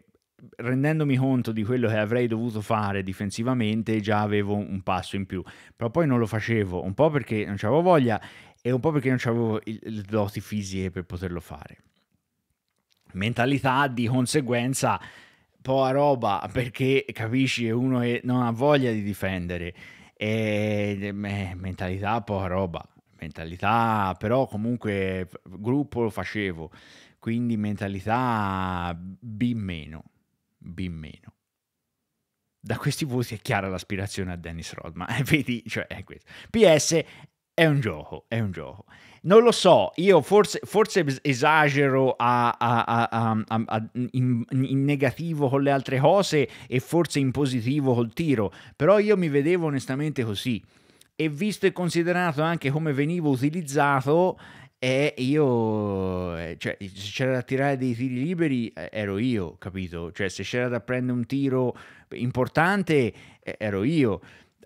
rendendomi conto di quello che avrei dovuto fare difensivamente già avevo un passo in più, però poi non lo facevo, un po' perché non avevo voglia e un po' perché non avevo le doti fisiche per poterlo fare. Mentalità di conseguenza, poca roba, perché capisci è uno che non ha voglia di difendere, e, eh, mentalità, poca roba, mentalità, però comunque gruppo lo facevo, quindi mentalità B meno. B-. Da questi voti è chiara l'aspirazione a Dennis Rodman, vedi, cioè è questo. PS è un gioco, è un gioco. Non lo so, io forse, forse esagero a, a, a, in, in, negativo con le altre cose e forse in positivo col tiro, però io mi vedevo onestamente così. E visto e considerato anche come venivo utilizzato, e io, eh, cioè, se c'era da tirare dei tiri liberi, eh, ero io, capito? Cioè, se c'era da prendere un tiro importante, eh, ero io.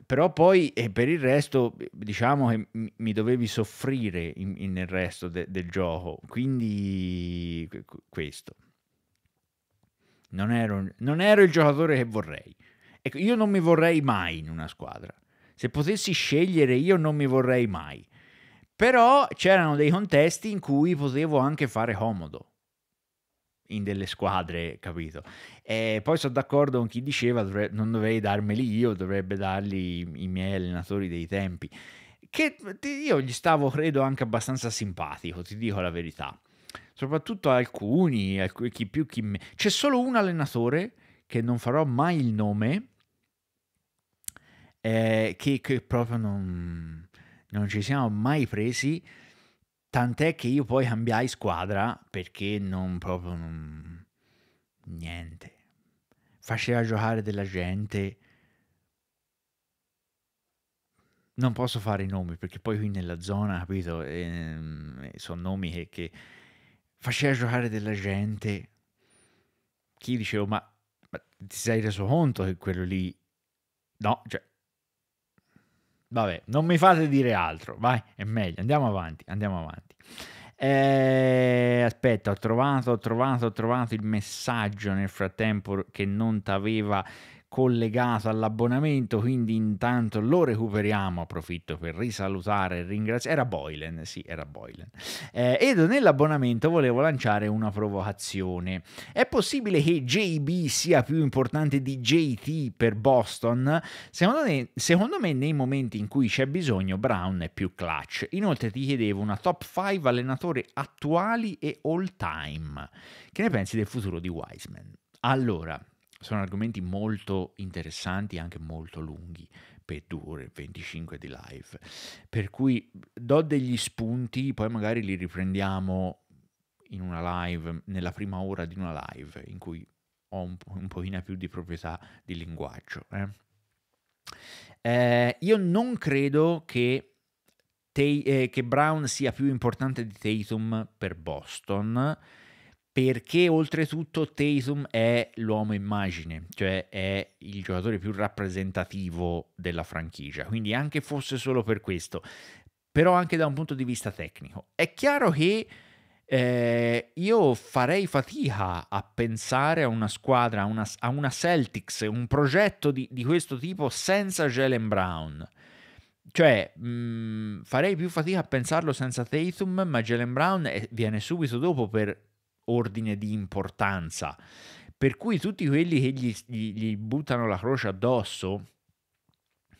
Però poi per il resto, diciamo che mi dovevi soffrire in, in, nel resto de, del gioco. Quindi, questo. Non ero, non ero il giocatore che vorrei. Ecco, io non mi vorrei mai in una squadra. Se potessi scegliere, io non mi vorrei mai però c'erano dei contesti in cui potevo anche fare comodo in delle squadre, capito? E poi sono d'accordo con chi diceva dovre- non dovrei darmeli io, dovrebbe darli i miei allenatori dei tempi, che io gli stavo credo anche abbastanza simpatico, ti dico la verità. Soprattutto alcuni, alcuni chi più chi me. C'è solo un allenatore che non farò mai il nome, eh, che, che proprio non non ci siamo mai presi, tant'è che io poi cambiai squadra perché non proprio... Non, niente. Faceva giocare della gente. Non posso fare i nomi perché poi qui nella zona, capito, ehm, eh, sono nomi che, che faceva giocare della gente. Chi dicevo, ma, ma ti sei reso conto che quello lì... No, cioè, Vabbè, non mi fate dire altro, vai, è meglio, andiamo avanti, andiamo avanti. Eh, aspetta, ho trovato, ho trovato, ho trovato il messaggio nel frattempo che non t'aveva collegato all'abbonamento, quindi intanto lo recuperiamo, approfitto per risalutare e ringraziare, era Boylan, sì, era Boylan. Eh, ed nell'abbonamento volevo lanciare una provocazione. È possibile che JB sia più importante di JT per Boston? Secondo me, secondo me nei momenti in cui c'è bisogno Brown è più clutch. Inoltre ti chiedevo una top 5 allenatori attuali e all time. Che ne pensi del futuro di Wiseman? Allora, sono argomenti molto interessanti e anche molto lunghi per due ore, 25 di live. Per cui do degli spunti, poi magari li riprendiamo in una live, nella prima ora di una live in cui ho un, po- un pochino più di proprietà di linguaggio. Eh. Eh, io non credo che eh, che Brown sia più importante di Tatum per Boston, perché oltretutto Tatum è l'uomo immagine, cioè è il giocatore più rappresentativo della franchigia, quindi anche fosse solo per questo, però anche da un punto di vista tecnico. È chiaro che eh, io farei fatica a pensare a una squadra, a una, a una Celtics, un progetto di, di questo tipo senza Jalen Brown. Cioè, mh, mm, farei più fatica a pensarlo senza Tatum, ma Jalen Brown è, eh, viene subito dopo per ordine di importanza. Per cui tutti quelli che gli, gli, gli buttano la croce addosso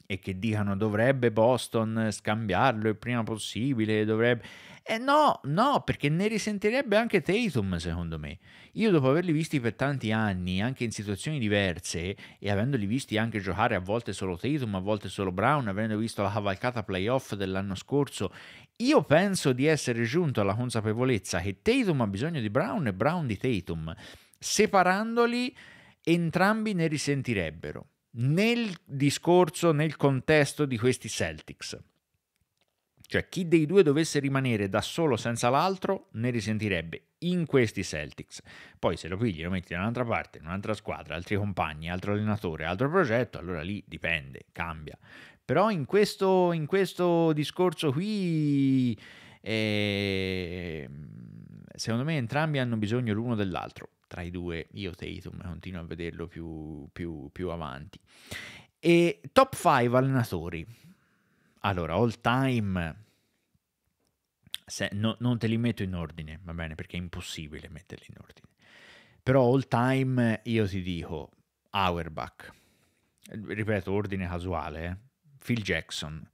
e che dicano dovrebbe Boston scambiarlo il prima possibile, dovrebbe... Eh no, no, perché ne risentirebbe anche Tatum, secondo me. Io dopo averli visti per tanti anni, anche in situazioni diverse, e avendoli visti anche giocare a volte solo Tatum, a volte solo Brown, avendo visto la cavalcata playoff dell'anno scorso io penso di essere giunto alla consapevolezza che Tatum ha bisogno di Brown e Brown di Tatum. Separandoli, entrambi ne risentirebbero nel discorso, nel contesto di questi Celtics. Cioè, chi dei due dovesse rimanere da solo senza l'altro ne risentirebbe in questi Celtics. Poi se lo pigli lo metti da un'altra parte, in un'altra squadra, altri compagni, altro allenatore, altro progetto, allora lì dipende, cambia. Però in questo, in questo discorso qui, eh, secondo me entrambi hanno bisogno l'uno dell'altro. Tra i due, io Tatum continuo a vederlo più, più, più avanti. E top 5 allenatori. Allora, all time se, no, non te li metto in ordine, va bene, perché è impossibile metterli in ordine. Però all time io ti dico Auerbach, ripeto, ordine casuale, eh? Phil Jackson,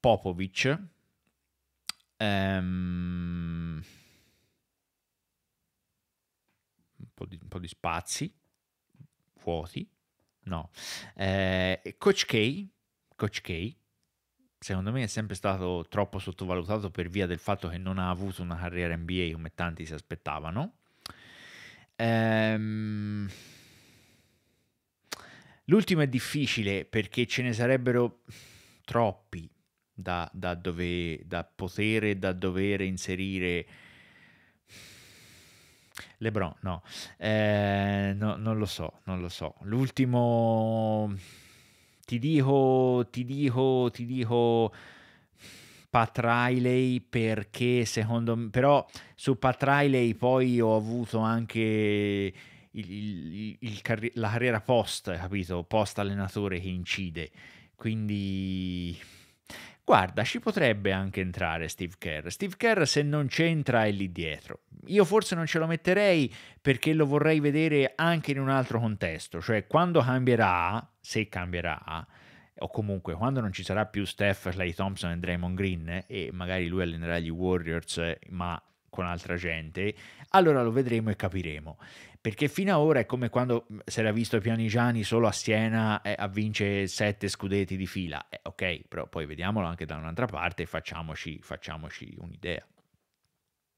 Popovic, um, un, po di, un, po di, spazi vuoti, no, eh, Coach K, Coach K, secondo me è sempre stato troppo sottovalutato per via del fatto che non ha avuto una carriera NBA come tanti si aspettavano. Ehm... L'ultimo è difficile perché ce ne sarebbero troppi da, da, dove, da poter da dover inserire. Lebron, no. Eh, no. non lo so, non lo so. L'ultimo, ti dico, ti dico, ti dico Pat Riley perché secondo me, però su Pat Riley poi ho avuto anche il, il, il carri- la carriera post, capito? Post allenatore che incide. Quindi Guarda, ci potrebbe anche entrare Steve Kerr. Steve Kerr se non c'entra è lì dietro. Io forse non ce lo metterei perché lo vorrei vedere anche in un altro contesto, cioè quando cambierà, se cambierà, o comunque quando non ci sarà più Steph, Clay Thompson e Draymond Green e magari lui allenerà gli Warriors ma con altra gente, allora lo vedremo e capiremo perché fino ad ora è come quando mm, si era visto Pianigiani solo a Siena eh, a vincere sette scudetti di fila, eh, ok, però poi vediamolo anche da un'altra parte e facciamoci, facciamoci un'idea.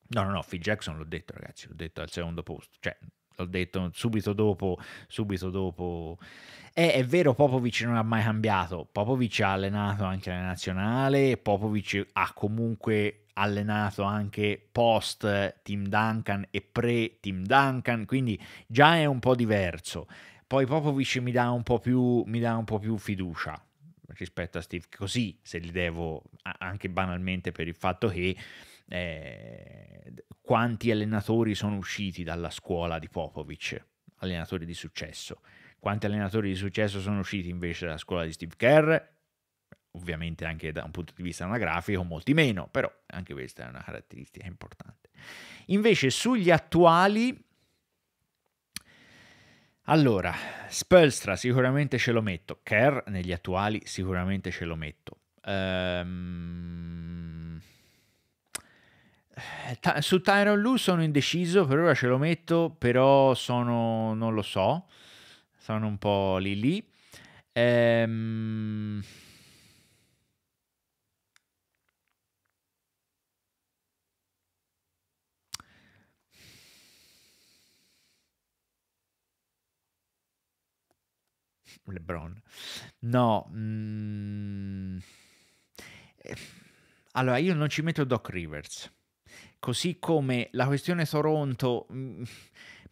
No, no, no, Phil Jackson l'ho detto ragazzi, l'ho detto al secondo posto, cioè l'ho detto subito dopo, subito dopo. Eh, è vero, Popovic non ha mai cambiato, Popovic ha allenato anche la nazionale, Popovic ha comunque allenato anche post Team Duncan e pre Team Duncan, quindi già è un po' diverso. Poi Popovic mi dà un po' più, un po più fiducia rispetto a Steve così se li devo anche banalmente per il fatto che eh, quanti allenatori sono usciti dalla scuola di Popovic allenatori di successo quanti allenatori di successo sono usciti invece dalla scuola di Steve Kerr ovviamente anche da un punto di vista anagrafico molti meno, però anche questa è una caratteristica importante. Invece sugli attuali, allora, Spellstra sicuramente ce lo metto, Kerr negli attuali sicuramente ce lo metto. Ehm... Su Tyron Lu sono indeciso, per ora ce lo metto, però sono, non lo so, sono un po' lì lì. Ehm... LeBron. No. Mm, eh, allora, io non ci metto Doc Rivers. Così come la questione Toronto, mm,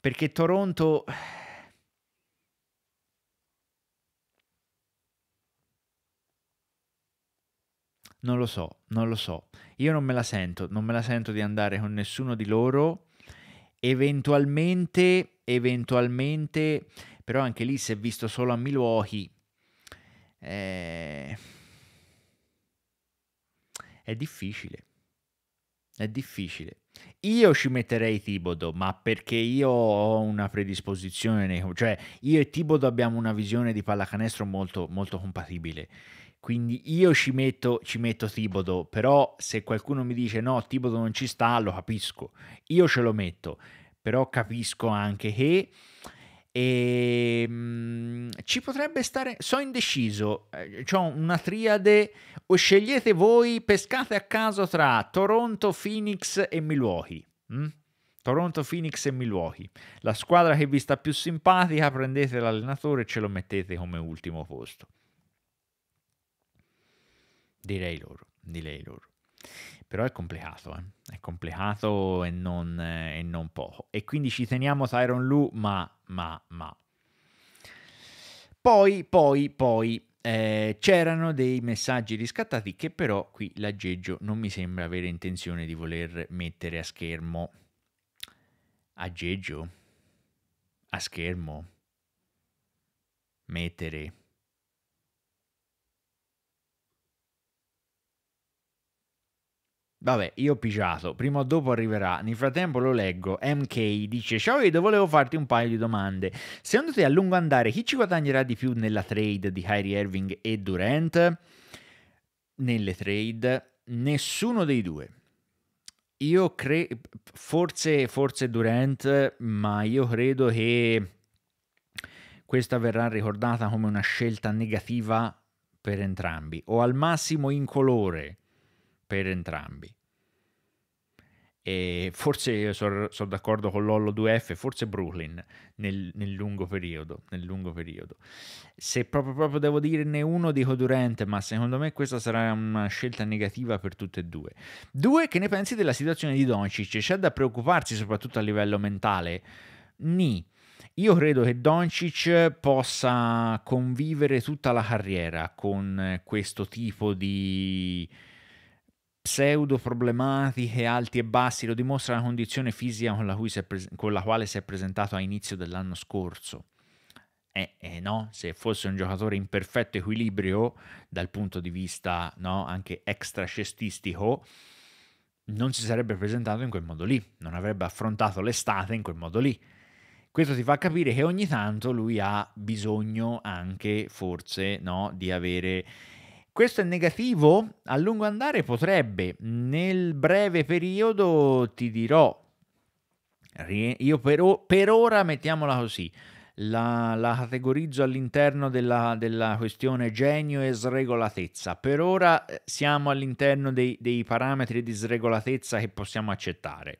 perché Toronto... Non lo so, non lo so. Io non me la sento, non me la sento di andare con nessuno di loro. Eventualmente, eventualmente però anche lì si è visto solo a Milwaukee. Eh, è difficile. È difficile. Io ci metterei Tibodo, ma perché io ho una predisposizione, cioè io e Tibodo abbiamo una visione di pallacanestro molto, molto compatibile. Quindi io ci metto, ci metto Tibodo, però se qualcuno mi dice no, Tibodo non ci sta, lo capisco. Io ce lo metto, però capisco anche che e, ehm, mh, ci potrebbe stare, so indeciso, eh, ho una triade, o scegliete voi, pescate a caso tra Toronto, Phoenix e Milwaukee. Mm? Toronto, Phoenix e Milwaukee. La squadra che vi sta più simpatica, prendete l'allenatore e ce lo mettete come ultimo posto. Direi loro, direi loro. Però è complicato, eh? è complicato e non, eh, e non poco. E quindi ci teniamo Tyron Lu, ma ma, ma. Poi, poi, poi eh, c'erano dei messaggi riscattati che però qui l'aggeggio non mi sembra avere intenzione di voler mettere a schermo. Aggeggio? A schermo? Mettere? Vabbè, io ho pigiato, prima o dopo arriverà. Nel frattempo lo leggo. MK dice: Ciao Edo, volevo farti un paio di domande. Secondo te a lungo andare chi ci guadagnerà di più nella trade di Kyrie Irving e Durant? Nelle trade, nessuno dei due. Io credo, forse, forse Durant, ma io credo che questa verrà ricordata come una scelta negativa per entrambi, o al massimo incolore. colore per entrambi. E forse sono so d'accordo con Lollo 2F, forse Brooklyn nel, nel, lungo periodo, nel, lungo periodo, Se proprio, proprio devo dirne uno, dico Durant, ma secondo me questa sarà una scelta negativa per tutte e due. Due, che ne pensi della situazione di Doncic? C'è da preoccuparsi soprattutto a livello mentale? Ni. Io credo che Doncic possa convivere tutta la carriera con questo tipo di pseudo problematiche alti e bassi, lo dimostra la condizione fisica con la, pres- con la quale si è presentato a inizio dell'anno scorso. Eh, eh, no? se fosse un giocatore in perfetto equilibrio dal punto di vista no? anche extracestistico, non si sarebbe presentato in quel modo lì, non avrebbe affrontato l'estate in quel modo lì. Questo ti fa capire che ogni tanto lui ha bisogno anche forse no? di avere questo è negativo? A lungo andare potrebbe, nel breve periodo ti dirò, io per, o, per ora mettiamola così, la, la categorizzo all'interno della, della, questione genio e sregolatezza. Per ora eh, siamo all'interno dei, dei parametri di sregolatezza che possiamo accettare.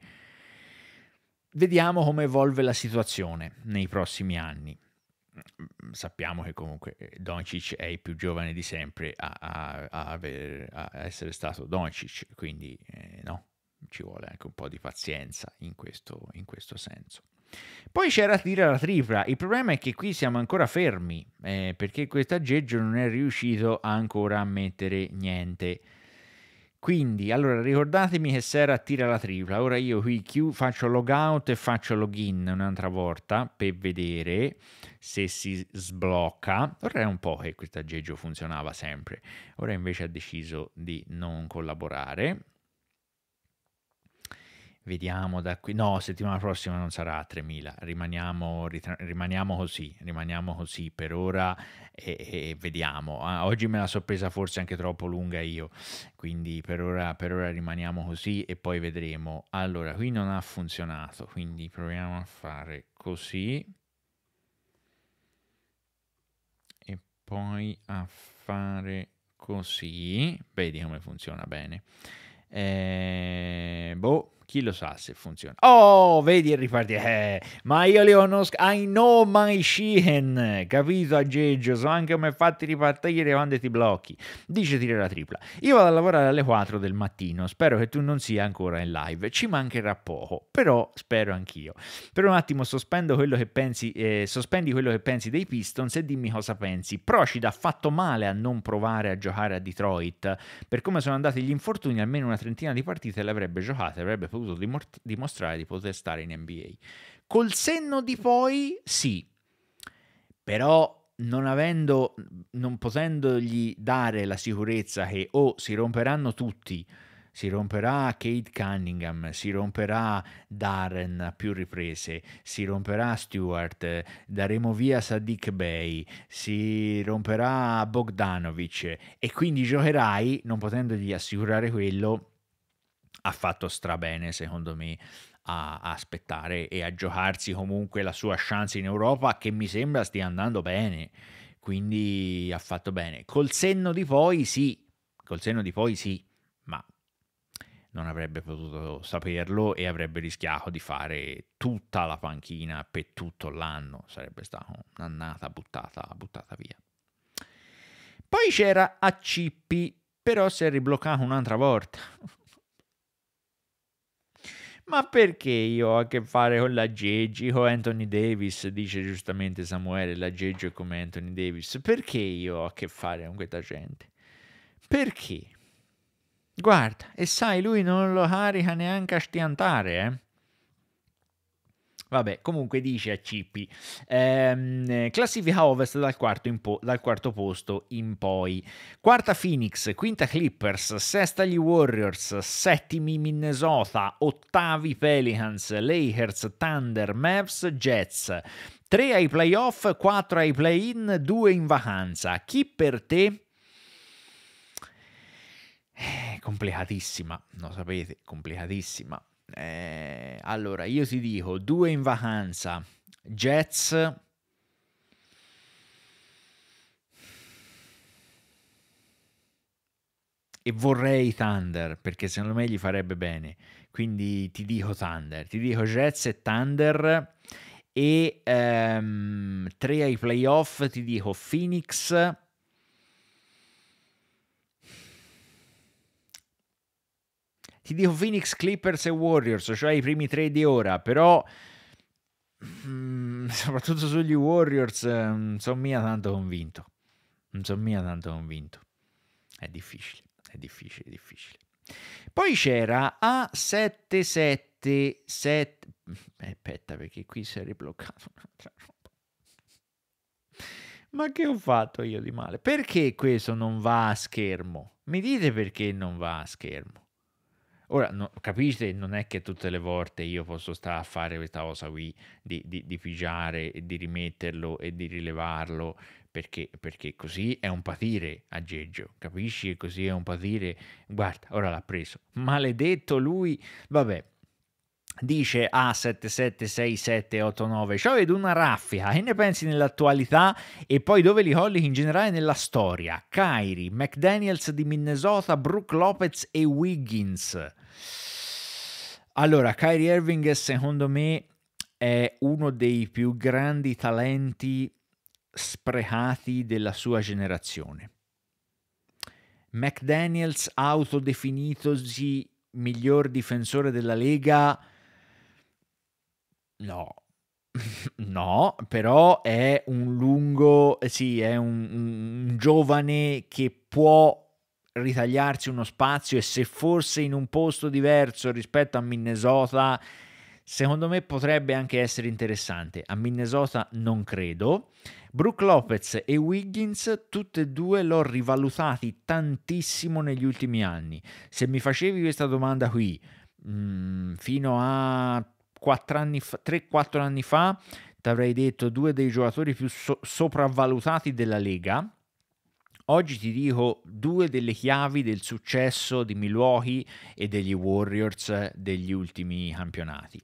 Vediamo come evolve la situazione nei prossimi anni. Mm, sappiamo che comunque eh, Doncic è il più giovane di sempre a, a, a, aver, a essere stato Doncic, quindi eh, no, ci vuole anche un po' di pazienza in questo, in questo senso. Poi c'era da dire la tripla, il problema è che qui siamo ancora fermi eh, perché questo aggeggio non è riuscito ancora a mettere niente. Quindi, allora ricordatemi che Sera tira la tripla. Ora io qui Q faccio logout e faccio login un'altra volta per vedere se si sblocca. Ora è un po' che questo aggeggio funzionava sempre. Ora invece ha deciso di non collaborare. Vediamo da qui. No, settimana prossima non sarà a 3.000. Rimaniamo, rimaniamo, così, rimaniamo così per ora e, e vediamo. Ah, oggi me la so presa forse anche troppo lunga io, quindi per ora, per ora rimaniamo così e poi vedremo. Allora, qui non ha funzionato, quindi proviamo a fare così. E poi a fare così. Vedi come funziona bene. Eh, boh chi lo sa se funziona? Oh, vedi ripartire. Eh, ma io li conosco. I know my Sheehan. Capito, aggeggio. So anche come fatti ripartire quando ti blocchi. Dice tirare la tripla. Io vado a lavorare alle 4 del mattino. Spero che tu non sia ancora in live. Ci mancherà poco, però spero anch'io. Per un attimo sospendo quello che pensi, eh, sospendi quello che pensi dei Pistons e dimmi cosa pensi. Procida ha fatto male a non provare a giocare a Detroit. Per come sono andati gli infortuni, almeno una trentina di partite le avrebbe giocate, avrebbe potuto potuto dimort- dimostrare di poter stare in NBA. Col senno di poi, sì, però non avendo, non potendogli dare la sicurezza che o oh, si romperanno tutti, si romperà Kate Cunningham, si romperà Darren a più riprese, si romperà Stewart, daremo via Sadiq Bey, si romperà Bogdanovic e quindi giocherai, non potendogli assicurare quello, ha fatto strabene secondo me a, aspettare e a giocarsi comunque la sua chance in Europa che mi sembra stia andando bene quindi ha fatto bene col senno di poi sì col senno di poi sì ma non avrebbe potuto saperlo e avrebbe rischiato di fare tutta la panchina per tutto l'anno sarebbe stata un'annata buttata, buttata via poi c'era a Cippi però si è ribloccato un'altra volta ma perché io ho a che fare con la Geggi o Anthony Davis? Dice giustamente Samuele, l'aggeggio è come Anthony Davis. Perché io ho a che fare con questa gente? Perché? Guarda, e sai, lui non lo carica neanche a stiantare, eh? Vabbè, comunque dice a Cippi, ehm, classifica ovest dal quarto, po- dal quarto, posto in poi. Quarta Phoenix, quinta Clippers, sesta gli Warriors, settimi Minnesota, ottavi Pelicans, Lakers, Thunder, Mavs, Jets. 3 ai playoff, 4 ai play-in, 2 in vacanza. Chi per te? Eh, complicatissima, lo sapete, complicatissima eh, allora io ti dico due in vacanza, Jets. E vorrei Thunder perché secondo me gli farebbe bene. Quindi ti dico Thunder, ti dico Jets e Thunder. E ehm, tre ai playoff ti dico Phoenix Ti dico Phoenix, Clippers e Warriors, cioè i primi tre di ora, però mm, soprattutto sugli Warriors non mm, sono mia tanto convinto. Non sono mia tanto convinto. È difficile, è difficile, è difficile. Poi c'era A777. Mm, aspetta, perché qui si è ribloccato un'altra roba. Ma che ho fatto io di male? Perché questo non va a schermo? Mi dite perché non va a schermo? Ora, no, capisce, non è che tutte le volte io posso stare a fare questa cosa qui di, di, di pigiare e di rimetterlo e di rilevarlo, perché, perché così è un patire a Geggio, capisci? Così è un patire. Guarda, ora l'ha preso. Maledetto lui. Vabbè, dice A776789 ciao ed una raffia e ne pensi nell'attualità e poi dove li colli in generale nella storia Kyrie, McDaniels di Minnesota Brooke Lopez e Wiggins allora Kyrie Irving secondo me è uno dei più grandi talenti sprecati della sua generazione McDaniels autodefinitosi miglior difensore della Lega No, No, però è un lungo, eh, sì, è un, un, un, giovane che può ritagliarsi uno spazio e se fosse in un posto diverso rispetto a Minnesota, secondo me potrebbe anche essere interessante. A Minnesota non credo. Brooke Lopez e Wiggins, tutte e due l'ho rivalutati tantissimo negli ultimi anni. Se mi facevi questa domanda qui, mh, mm, fino a 3-4 anni fa, ti avrei detto due dei giocatori più so- sopravvalutati della Lega. Oggi ti dico due delle chiavi del successo di Milwaukee e degli Warriors degli ultimi campionati.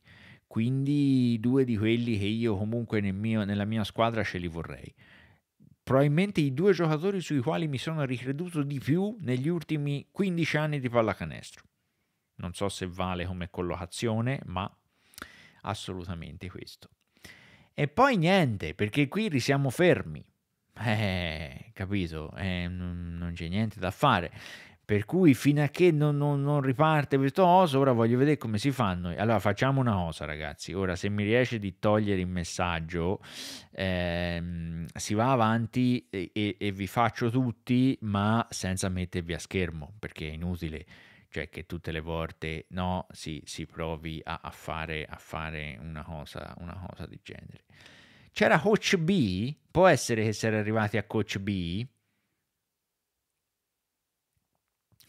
Quindi due di quelli che io comunque nel mio, nella mia squadra ce li vorrei. Probabilmente i due giocatori sui quali mi sono ricreduto di più negli ultimi 15 anni di pallacanestro. Non so se vale come collocazione, ma assolutamente questo. E poi niente, perché qui risiamo fermi. Eh, capito, eh, non c'è niente da fare. Per cui fino a che non, non, non riparte questo oso, ora voglio vedere come si fanno. Allora facciamo una cosa ragazzi, ora se mi riesce di togliere il messaggio, ehm, si va avanti e, e, e vi faccio tutti, ma senza mettervi a schermo, perché è inutile cioè che tutte le volte no, si, si provi a, a, fare, a fare una cosa, una cosa del genere. C'era Coach B, può essere che si era arrivati a Coach B,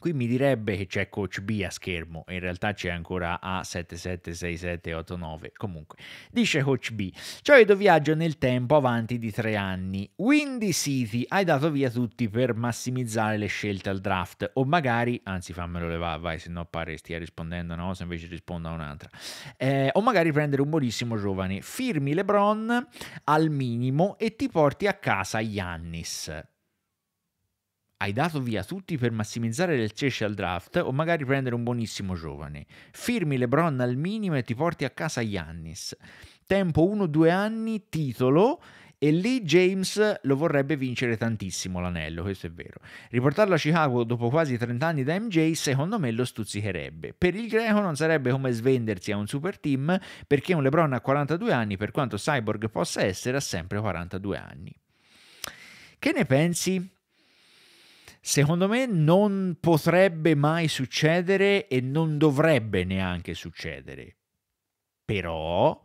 Qui mi direbbe che c'è Coach B a schermo, in realtà c'è ancora A776789. Comunque, dice Coach B: Ciò ed viaggio nel tempo avanti di tre anni. Windy City, hai dato via tutti per massimizzare le scelte al draft, o magari, anzi, fammelo levare, vai, se no pare stia rispondendo a una cosa, invece rispondo a un'altra. Eh, o magari prendere un buonissimo giovane, firmi LeBron al minimo e ti porti a casa Yannis hai dato via tutti per massimizzare le cesce al draft o magari prendere un buonissimo giovane. Firmi LeBron al minimo e ti porti a casa Yannis. Tempo 1-2 anni, titolo e lì James lo vorrebbe vincere tantissimo l'anello, questo è vero. Riportarlo a Chicago dopo quasi 30 anni da MJ secondo me lo stuzzicherebbe. Per il greco non sarebbe come svendersi a un super team perché un LeBron a 42 anni, per quanto Cyborg possa essere, ha sempre 42 anni. Che ne pensi? secondo me non potrebbe mai succedere e non dovrebbe neanche succedere. Però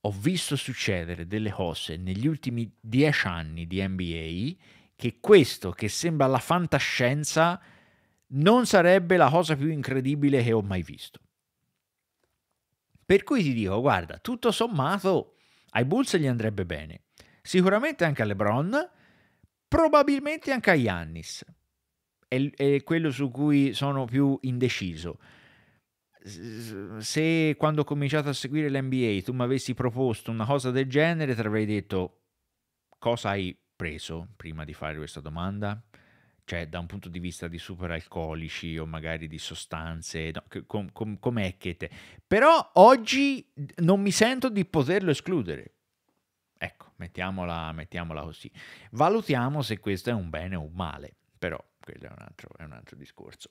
ho visto succedere delle cose negli ultimi dieci anni di NBA che questo che sembra la fantascienza non sarebbe la cosa più incredibile che ho mai visto. Per cui ti dico, guarda, tutto sommato ai Bulls gli andrebbe bene, sicuramente anche a LeBron, probabilmente anche a Yannis è, è quello su cui sono più indeciso se quando ho cominciato a seguire l'NBA tu mi avessi proposto una cosa del genere, ti avrei detto cosa hai preso prima di fare questa domanda? Cioè, da un punto di vista di superalcolici o magari di sostanze, no, com, com, com'è che te... Però oggi non mi sento di poterlo escludere. Ecco, mettiamola, mettiamola così. Valutiamo se questo è un bene o un male, però quello è un altro, è un altro discorso.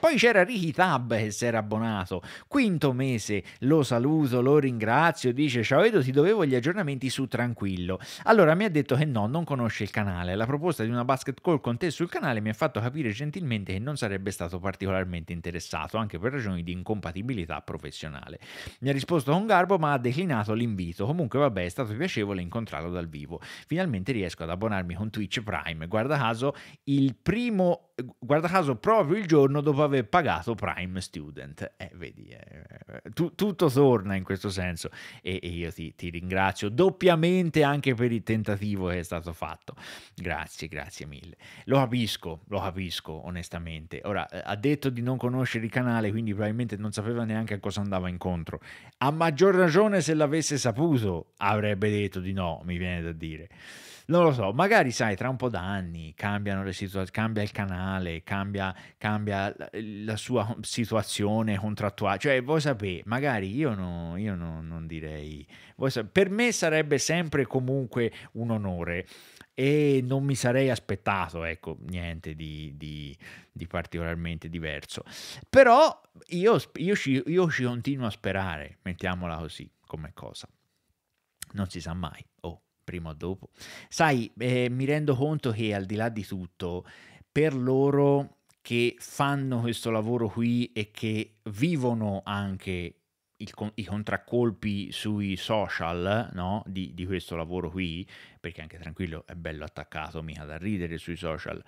Poi c'era Ricky Tab che si era abbonato. Quinto mese, lo saluto, lo ringrazio, dice ciao Edo, ti dovevo gli aggiornamenti su Tranquillo. Allora mi ha detto che no, non conosce il canale. La proposta di una basket call con te sul canale mi ha fatto capire gentilmente che non sarebbe stato particolarmente interessato, anche per ragioni di incompatibilità professionale. Mi ha risposto con garbo ma ha declinato l'invito. Comunque vabbè, è stato piacevole incontrarlo dal vivo. Finalmente riesco ad abbonarmi con Twitch Prime. Guarda caso, il primo guarda caso proprio il giorno dopo aver pagato Prime Student. Eh, vedi, eh, eh, tu, tutto torna in questo senso e, e io ti, ti, ringrazio doppiamente anche per il tentativo che è stato fatto. Grazie, grazie mille. Lo capisco, lo capisco onestamente. Ora, eh, ha detto di non conoscere il canale, quindi probabilmente non sapeva neanche a cosa andava incontro. A maggior ragione se l'avesse saputo avrebbe detto di no, mi viene da dire non lo so, magari sai, tra un po' d'anni cambiano le situazioni, cambia il canale, cambia, cambia la, sua situazione contrattuale, cioè voi sapete, magari io, no, io no, non direi, sapete, per me sarebbe sempre comunque un onore e non mi sarei aspettato, ecco, niente di, di, di particolarmente diverso, però io, io, ci, io ci continuo a sperare, mettiamola così, come cosa, non si sa mai, oh prima o dopo. Sai, eh, mi rendo conto che al di là di tutto, per loro che fanno questo lavoro qui e che vivono anche il, i contraccolpi sui social no? di, di, questo lavoro qui, perché anche tranquillo è bello attaccato, mica da ridere sui social.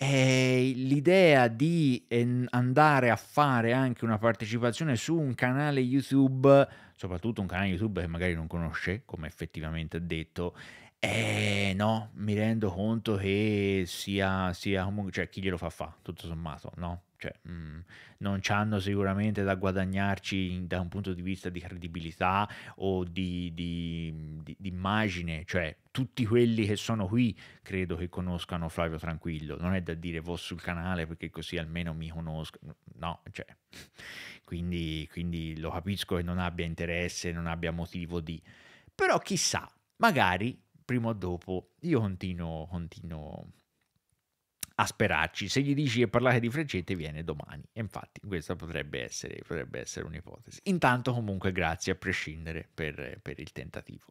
E eh, l'idea di ehm, andare a fare anche una partecipazione su un canale YouTube soprattutto un canale YouTube che magari non conosce, come effettivamente ha detto, eh no, mi rendo conto che sia, sia comunque, cioè chi glielo fa fa, tutto sommato, no? Cioè, mh, mm, non ci hanno sicuramente da guadagnarci in, da un punto di vista di credibilità o di, di, di, di, immagine, cioè tutti quelli che sono qui credo che conoscano Flavio Tranquillo, non è da dire voi sul canale perché così almeno mi conoscono, no, cioè, quindi, quindi lo capisco che non abbia interesse, non abbia motivo di, però chissà, magari prima o dopo io continuo, continuo a sperarci. Se gli dici che parlate di freccette viene domani. E infatti questa potrebbe essere, potrebbe essere un'ipotesi. Intanto comunque grazie a prescindere per, per il tentativo.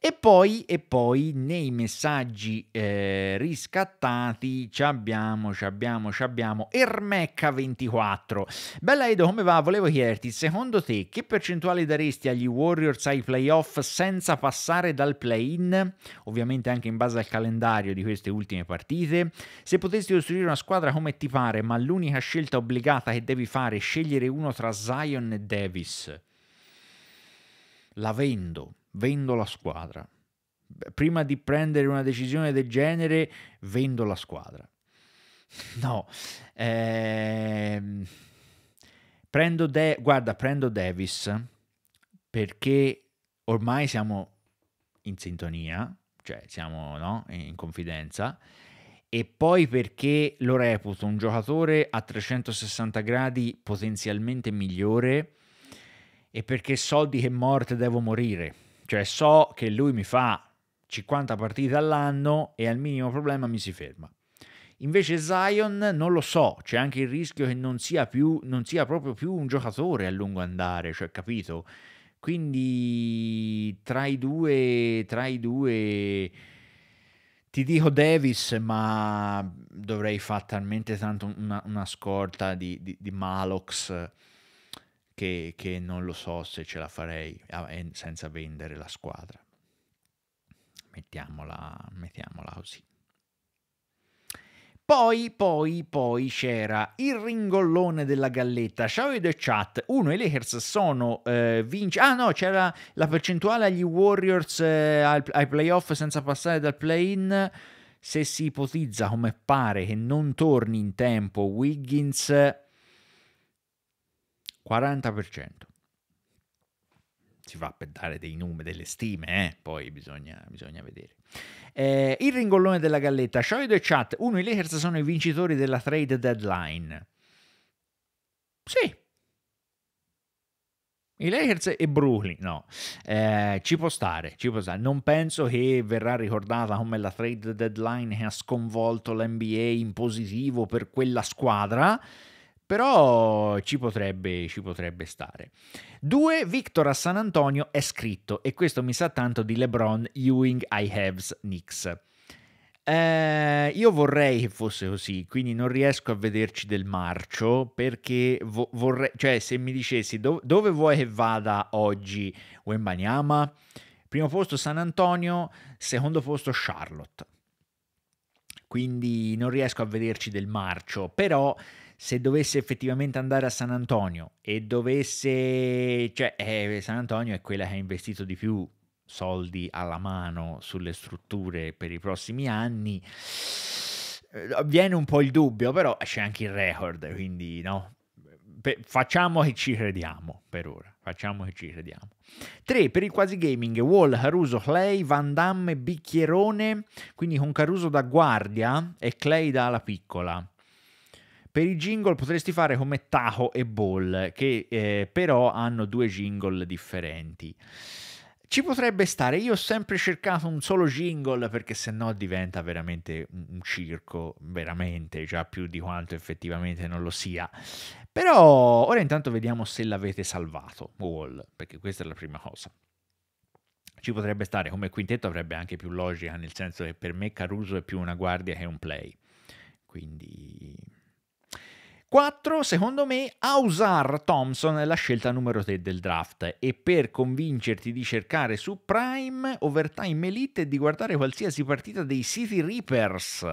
E poi, e poi nei messaggi eh, riscattati ci abbiamo, ci abbiamo, ci abbiamo Ermecca24. Bella Edo, come va? Volevo chiederti, secondo te che percentuale daresti agli Warriors ai playoff senza passare dal play-in? Ovviamente anche in base al calendario di queste ultime partite. Se se potessi costruire una squadra come ti pare, ma l'unica scelta obbligata che devi fare è scegliere uno tra Zion e Davis, la vendo, vendo la squadra. Prima di prendere una decisione del genere, vendo la squadra. No, ehm, prendo De- guarda, prendo Davis perché ormai siamo in sintonia, cioè siamo no? in confidenza e poi perché lo reputo un giocatore a 360 gradi potenzialmente migliore e perché so di che morte devo morire. Cioè so che lui mi fa 50 partite all'anno e al minimo problema mi si ferma. Invece Zion non lo so, c'è anche il rischio che non sia, più, non sia proprio più un giocatore a lungo andare, cioè capito? Quindi tra i due, tra i due ti dico Davis, ma dovrei fare talmente tanto una, una scorta di, di, di Malox che, che, non lo so se ce la farei ah, senza vendere la squadra. Mettiamola, mettiamola così. Poi, poi, poi c'era il ringollone della galletta. Ciao e chat. Uno, i Lakers sono eh, vinci. Ah no, c'era la percentuale agli Warriors eh, ai playoff senza passare dal play-in. Se si ipotizza come pare che non torni in tempo Wiggins, 40% si va per dare dei numeri, delle stime, eh? poi bisogna, bisogna vedere. Eh, il ringollone della galletta, Shoido e Chat, uno i Lakers sono i vincitori della trade deadline. Sì. I Lakers e Brooklyn, no, eh, ci può stare, ci può stare. Non penso che verrà ricordata come la trade deadline che ha sconvolto l'NBA in positivo per quella squadra, però ci potrebbe, ci potrebbe stare. 2. Victor a San Antonio è scritto e questo mi sa tanto di LeBron Ewing I Haves Knicks. Eh, io vorrei che fosse così, quindi non riesco a vederci del marcio perché vo- vorrei, cioè se mi dicessi do- dove vuoi che vada oggi Wembanyama, primo posto San Antonio, secondo posto Charlotte. Quindi non riesco a vederci del marcio, però se dovesse effettivamente andare a San Antonio e dovesse, cioè eh, San Antonio è quella che ha investito di più soldi alla mano sulle strutture per i prossimi anni, eh, viene un po' il dubbio, però c'è anche il record, quindi no, facciamo che ci crediamo per ora. Facciamo che ci crediamo. 3. Per il quasi gaming, Wall, Caruso, Clay, Van Damme, Bicchierone, quindi con Caruso da guardia e Clay da ala piccola. Per i jingle potresti fare come Taho e Ball, che eh, però hanno due jingle differenti. Ci potrebbe stare, io ho sempre cercato un solo jingle perché sennò diventa veramente un circo, veramente, già più di quanto effettivamente non lo sia. Però ora intanto vediamo se l'avete salvato, Wall, perché questa è la prima cosa ci potrebbe stare come quintetto avrebbe anche più logica nel senso che per me Caruso è più una guardia che un play quindi 4. Secondo me Ausar Thompson è la scelta numero 3 del draft e per convincerti di cercare su Prime, Overtime Elite e di guardare qualsiasi partita dei City Reapers.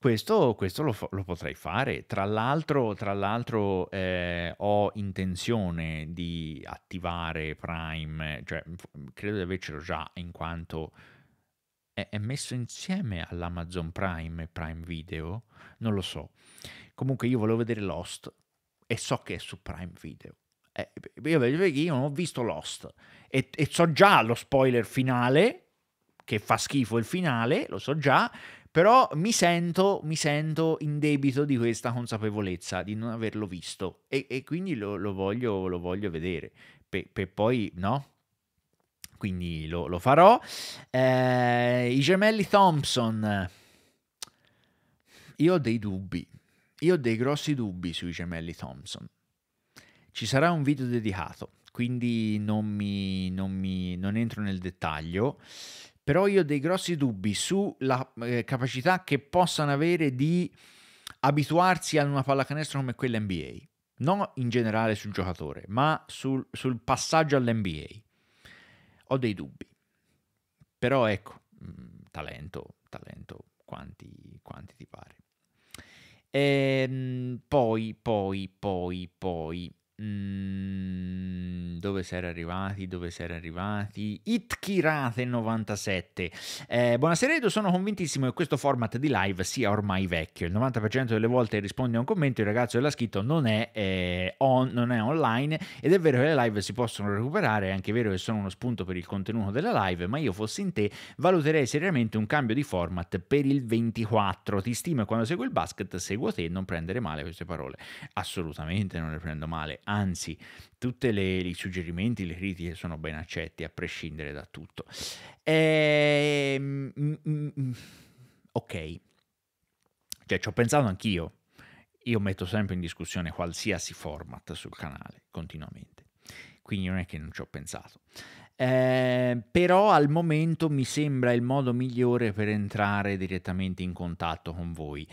Questo, questo lo, lo, potrei fare, tra l'altro, tra l'altro eh, ho intenzione di attivare Prime, cioè credo di avercelo già in quanto è, messo insieme all'Amazon Prime e Prime Video? Non lo so. Comunque io volevo vedere Lost e so che è su Prime Video. Eh, io, non ho visto Lost e, e so già lo spoiler finale, che fa schifo il finale, lo so già, però mi sento, mi sento, in debito di questa consapevolezza di non averlo visto e, e quindi lo, lo, voglio, lo, voglio, vedere per, per poi no quindi lo, lo farò. Eh, I gemelli Thompson, io ho dei dubbi, io ho dei grossi dubbi sui gemelli Thompson. Ci sarà un video dedicato, quindi non, mi, non, mi, non entro nel dettaglio, però io ho dei grossi dubbi sulla eh, capacità che possano avere di abituarsi a una pallacanestro come quella NBA. Non in generale sul giocatore, ma sul, sul passaggio all'NBA ho dei dubbi. Però ecco, mm, talento, talento, quanti, quanti ti pare. Ehm, poi, poi, poi, poi. Mm, dove si era arrivati? Dove si era arrivati? Itkirate 97. Eh, buonasera Edo, sono convintissimo che questo format di live sia ormai vecchio. Il 90% delle volte rispondi a un commento il ragazzo dell'ha scritto non è, eh, on, non è online ed è vero che le live si possono recuperare, è anche vero che sono uno spunto per il contenuto della live, ma io fossi in te valuterei seriamente un cambio di format per il 24. Ti stimo e quando seguo il basket, seguo te, non prendere male queste parole. Assolutamente non le prendo male anzi tutti i suggerimenti, le critiche sono ben accetti a prescindere da tutto. E, ehm, mm, mm, mm, ok, cioè ci ho pensato anch'io, io metto sempre in discussione qualsiasi format sul canale continuamente, quindi non è che non ci ho pensato. Eh, però al momento mi sembra il modo migliore per entrare direttamente in contatto con voi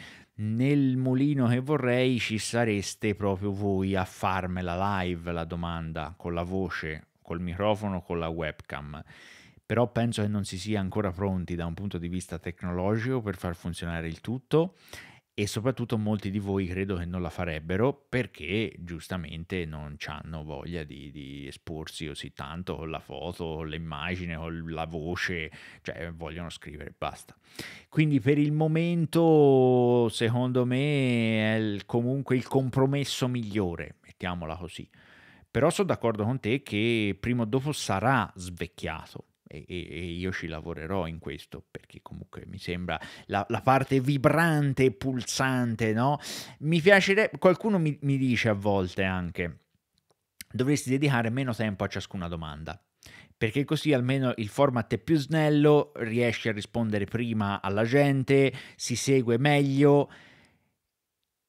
nel mulino che vorrei ci sareste proprio voi a farmela live la domanda con la voce, col microfono, con la webcam. Però penso che non si sia ancora pronti da un punto di vista tecnologico per far funzionare il tutto e soprattutto molti di voi credo che non la farebbero perché giustamente non hanno voglia di, di, esporsi così tanto con la foto, con l'immagine, con la voce, cioè vogliono scrivere e basta. Quindi per il momento secondo me è il, comunque il compromesso migliore, mettiamola così. Però sono d'accordo con te che prima o dopo sarà svecchiato e, e, io ci lavorerò in questo perché comunque mi sembra la, la parte vibrante e pulsante, no? Mi piacerebbe, qualcuno mi, mi dice a volte anche, dovresti dedicare meno tempo a ciascuna domanda perché così almeno il format è più snello, riesci a rispondere prima alla gente, si segue meglio.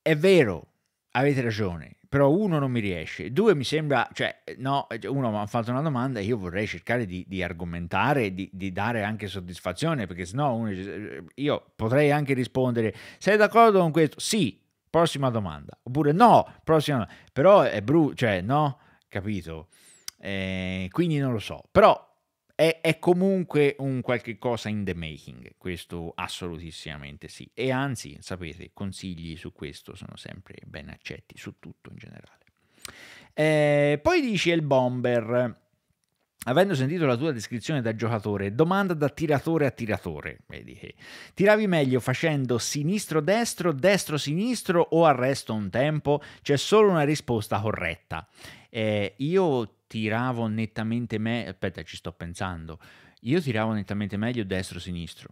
È vero, avete ragione però uno non mi riesce, due mi sembra, cioè no, uno mi ha fatto una domanda e io vorrei cercare di, di argomentare, di, di, dare anche soddisfazione, perché sennò uno, eh, io potrei anche rispondere, sei d'accordo con questo? Sì, prossima domanda, oppure no, prossima domanda, però è brutto, cioè no, capito? Eh, quindi non lo so, però è, è, comunque un qualche cosa in the making, questo assolutissimamente sì. E anzi, sapete, consigli su questo sono sempre ben accetti, su tutto in generale. Eh, poi dice il bomber. Avendo sentito la tua descrizione da giocatore, domanda da tiratore a tiratore, vedi che tiravi meglio facendo sinistro-destro, destro-sinistro o arresto un tempo? C'è solo una risposta corretta. Eh, io tiravo nettamente meglio, aspetta ci sto pensando, io tiravo nettamente meglio destro-sinistro.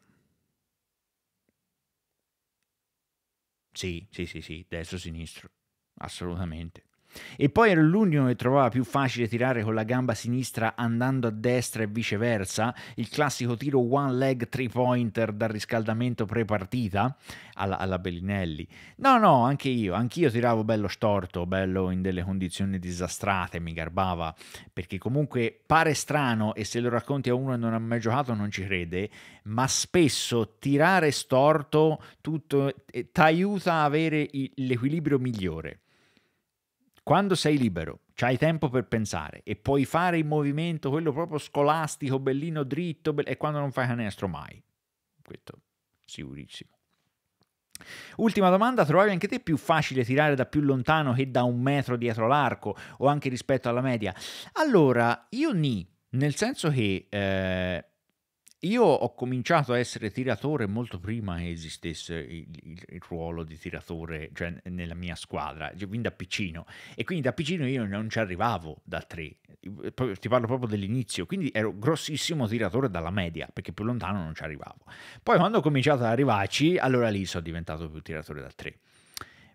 Sì, sì, sì, sì, destro-sinistro, assolutamente. E poi era l'unico che trovava più facile tirare con la gamba sinistra andando a destra e viceversa, il classico tiro one leg three pointer dal riscaldamento pre-partita alla, alla Bellinelli. No, no, anche io, anch'io tiravo bello storto, bello in delle condizioni disastrate, mi garbava, perché comunque pare strano e se lo racconti a uno che non ha mai giocato non ci crede, ma spesso tirare storto eh, ti aiuta a avere l'equilibrio migliore quando sei libero, c'hai tempo per pensare e puoi fare il movimento, quello proprio scolastico, bellino, dritto, be- e quando non fai canestro mai. Questo sicurissimo. Ultima domanda, trovavi anche te più facile tirare da più lontano che da un metro dietro l'arco o anche rispetto alla media? Allora, io ni, nel senso che eh, io ho cominciato a essere tiratore molto prima che esistesse il, il, il ruolo di tiratore cioè, nella mia squadra, quindi cioè da piccino. E quindi da piccino io non ci arrivavo da tre, ti parlo proprio dell'inizio, quindi ero grossissimo tiratore dalla media, perché più lontano non ci arrivavo. Poi quando ho cominciato ad arrivarci, allora lì sono diventato più tiratore da tre.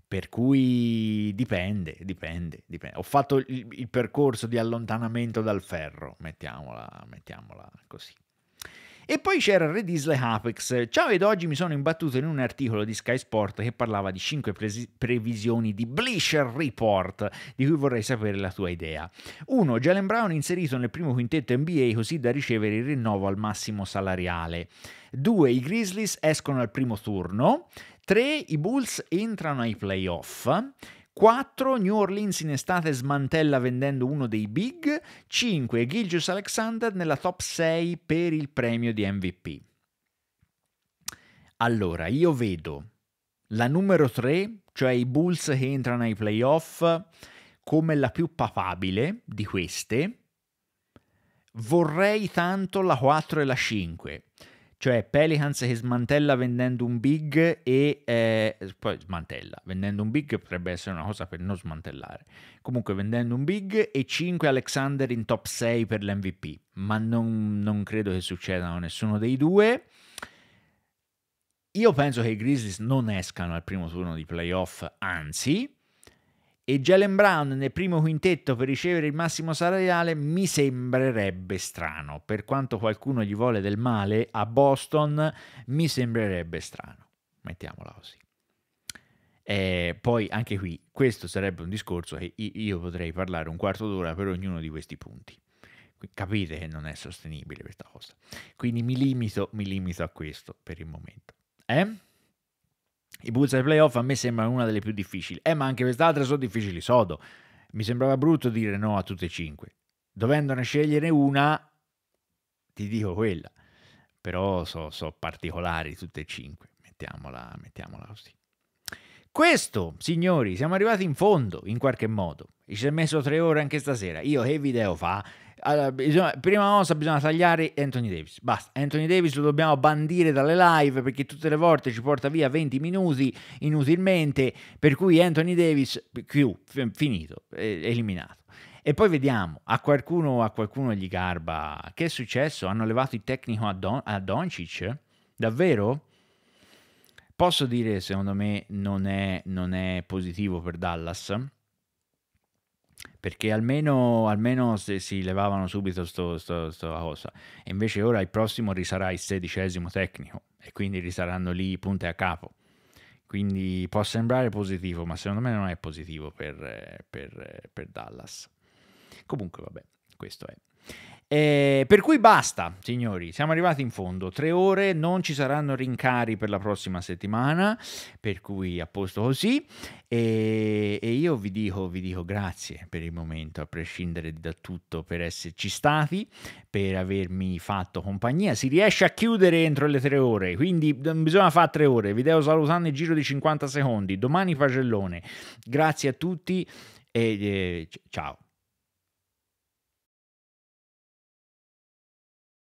Per cui dipende, dipende, dipende. Ho fatto il, il percorso di allontanamento dal ferro, mettiamola, mettiamola così. E poi c'era Redisle Apex. Ciao ed oggi mi sono imbattuto in un articolo di Sky Sport che parlava di 5 pre- previsioni di Bleacher Report, di cui vorrei sapere la tua idea. 1. Jalen Brown inserito nel primo quintetto NBA così da ricevere il rinnovo al massimo salariale. 2. I Grizzlies escono al primo turno. 3. I Bulls entrano ai playoff. 4. New Orleans in estate smantella vendendo uno dei big. 5. Gilgius Alexander nella top 6 per il premio di MVP. Allora, io vedo la numero 3, cioè i Bulls che entrano ai playoff, come la più papabile di queste. Vorrei tanto la 4 e la 5 cioè Pelicans che smantella vendendo un big e eh, poi smantella, vendendo un big potrebbe essere una cosa per non smantellare, comunque vendendo un big e 5 Alexander in top 6 per l'MVP, ma non, non credo che succedano nessuno dei due. Io penso che i Grizzlies non escano al primo turno di playoff, anzi, e Jalen Brown nel primo quintetto per ricevere il massimo salariale mi sembrerebbe strano. Per quanto qualcuno gli vuole del male a Boston, mi sembrerebbe strano. Mettiamola così. E eh, poi anche qui, questo sarebbe un discorso che io potrei parlare un quarto d'ora per ognuno di questi punti. Capite che non è sostenibile questa cosa. Quindi mi limito, mi limito a questo per il momento. Eh? I Bulls ai playoff a me sembrano una delle più difficili. Eh, ma anche queste altre sono difficili, sodo. Mi sembrava brutto dire no a tutte e cinque. Dovendone scegliere una, ti dico quella. Però so, so particolari tutte e cinque. Mettiamola, mettiamola così. Questo, signori, siamo arrivati in fondo, in qualche modo. Ci si è messo tre ore anche stasera. Io che video fa? Allora, bisogna, prima cosa bisogna tagliare Anthony Davis. Basta, Anthony Davis lo dobbiamo bandire dalle live perché tutte le volte ci porta via 20 minuti inutilmente, per cui Anthony Davis, più, finito, eliminato. E poi vediamo, a qualcuno, a qualcuno gli garba. Che è successo? Hanno levato il tecnico a, Don, a Doncic? Davvero? Posso dire, secondo me, non è, non è positivo per Dallas perché almeno, almeno si levavano subito questa cosa. E invece ora il prossimo risarà il sedicesimo tecnico e quindi risaranno lì punte a capo. Quindi può sembrare positivo, ma secondo me non è positivo per, eh, per, eh, per Dallas. Comunque, vabbè, questo è. Eh, per cui basta, signori, siamo arrivati in fondo. Tre ore, non ci saranno rincari per la prossima settimana, per cui a posto così. E, e io vi dico, vi dico grazie per il momento, a prescindere da tutto, per esserci stati, per avermi fatto compagnia. Si riesce a chiudere entro le tre ore, quindi bisogna fare tre ore. Vi devo salutare nel giro di 50 secondi. Domani pagellone. Grazie a tutti e eh, ciao.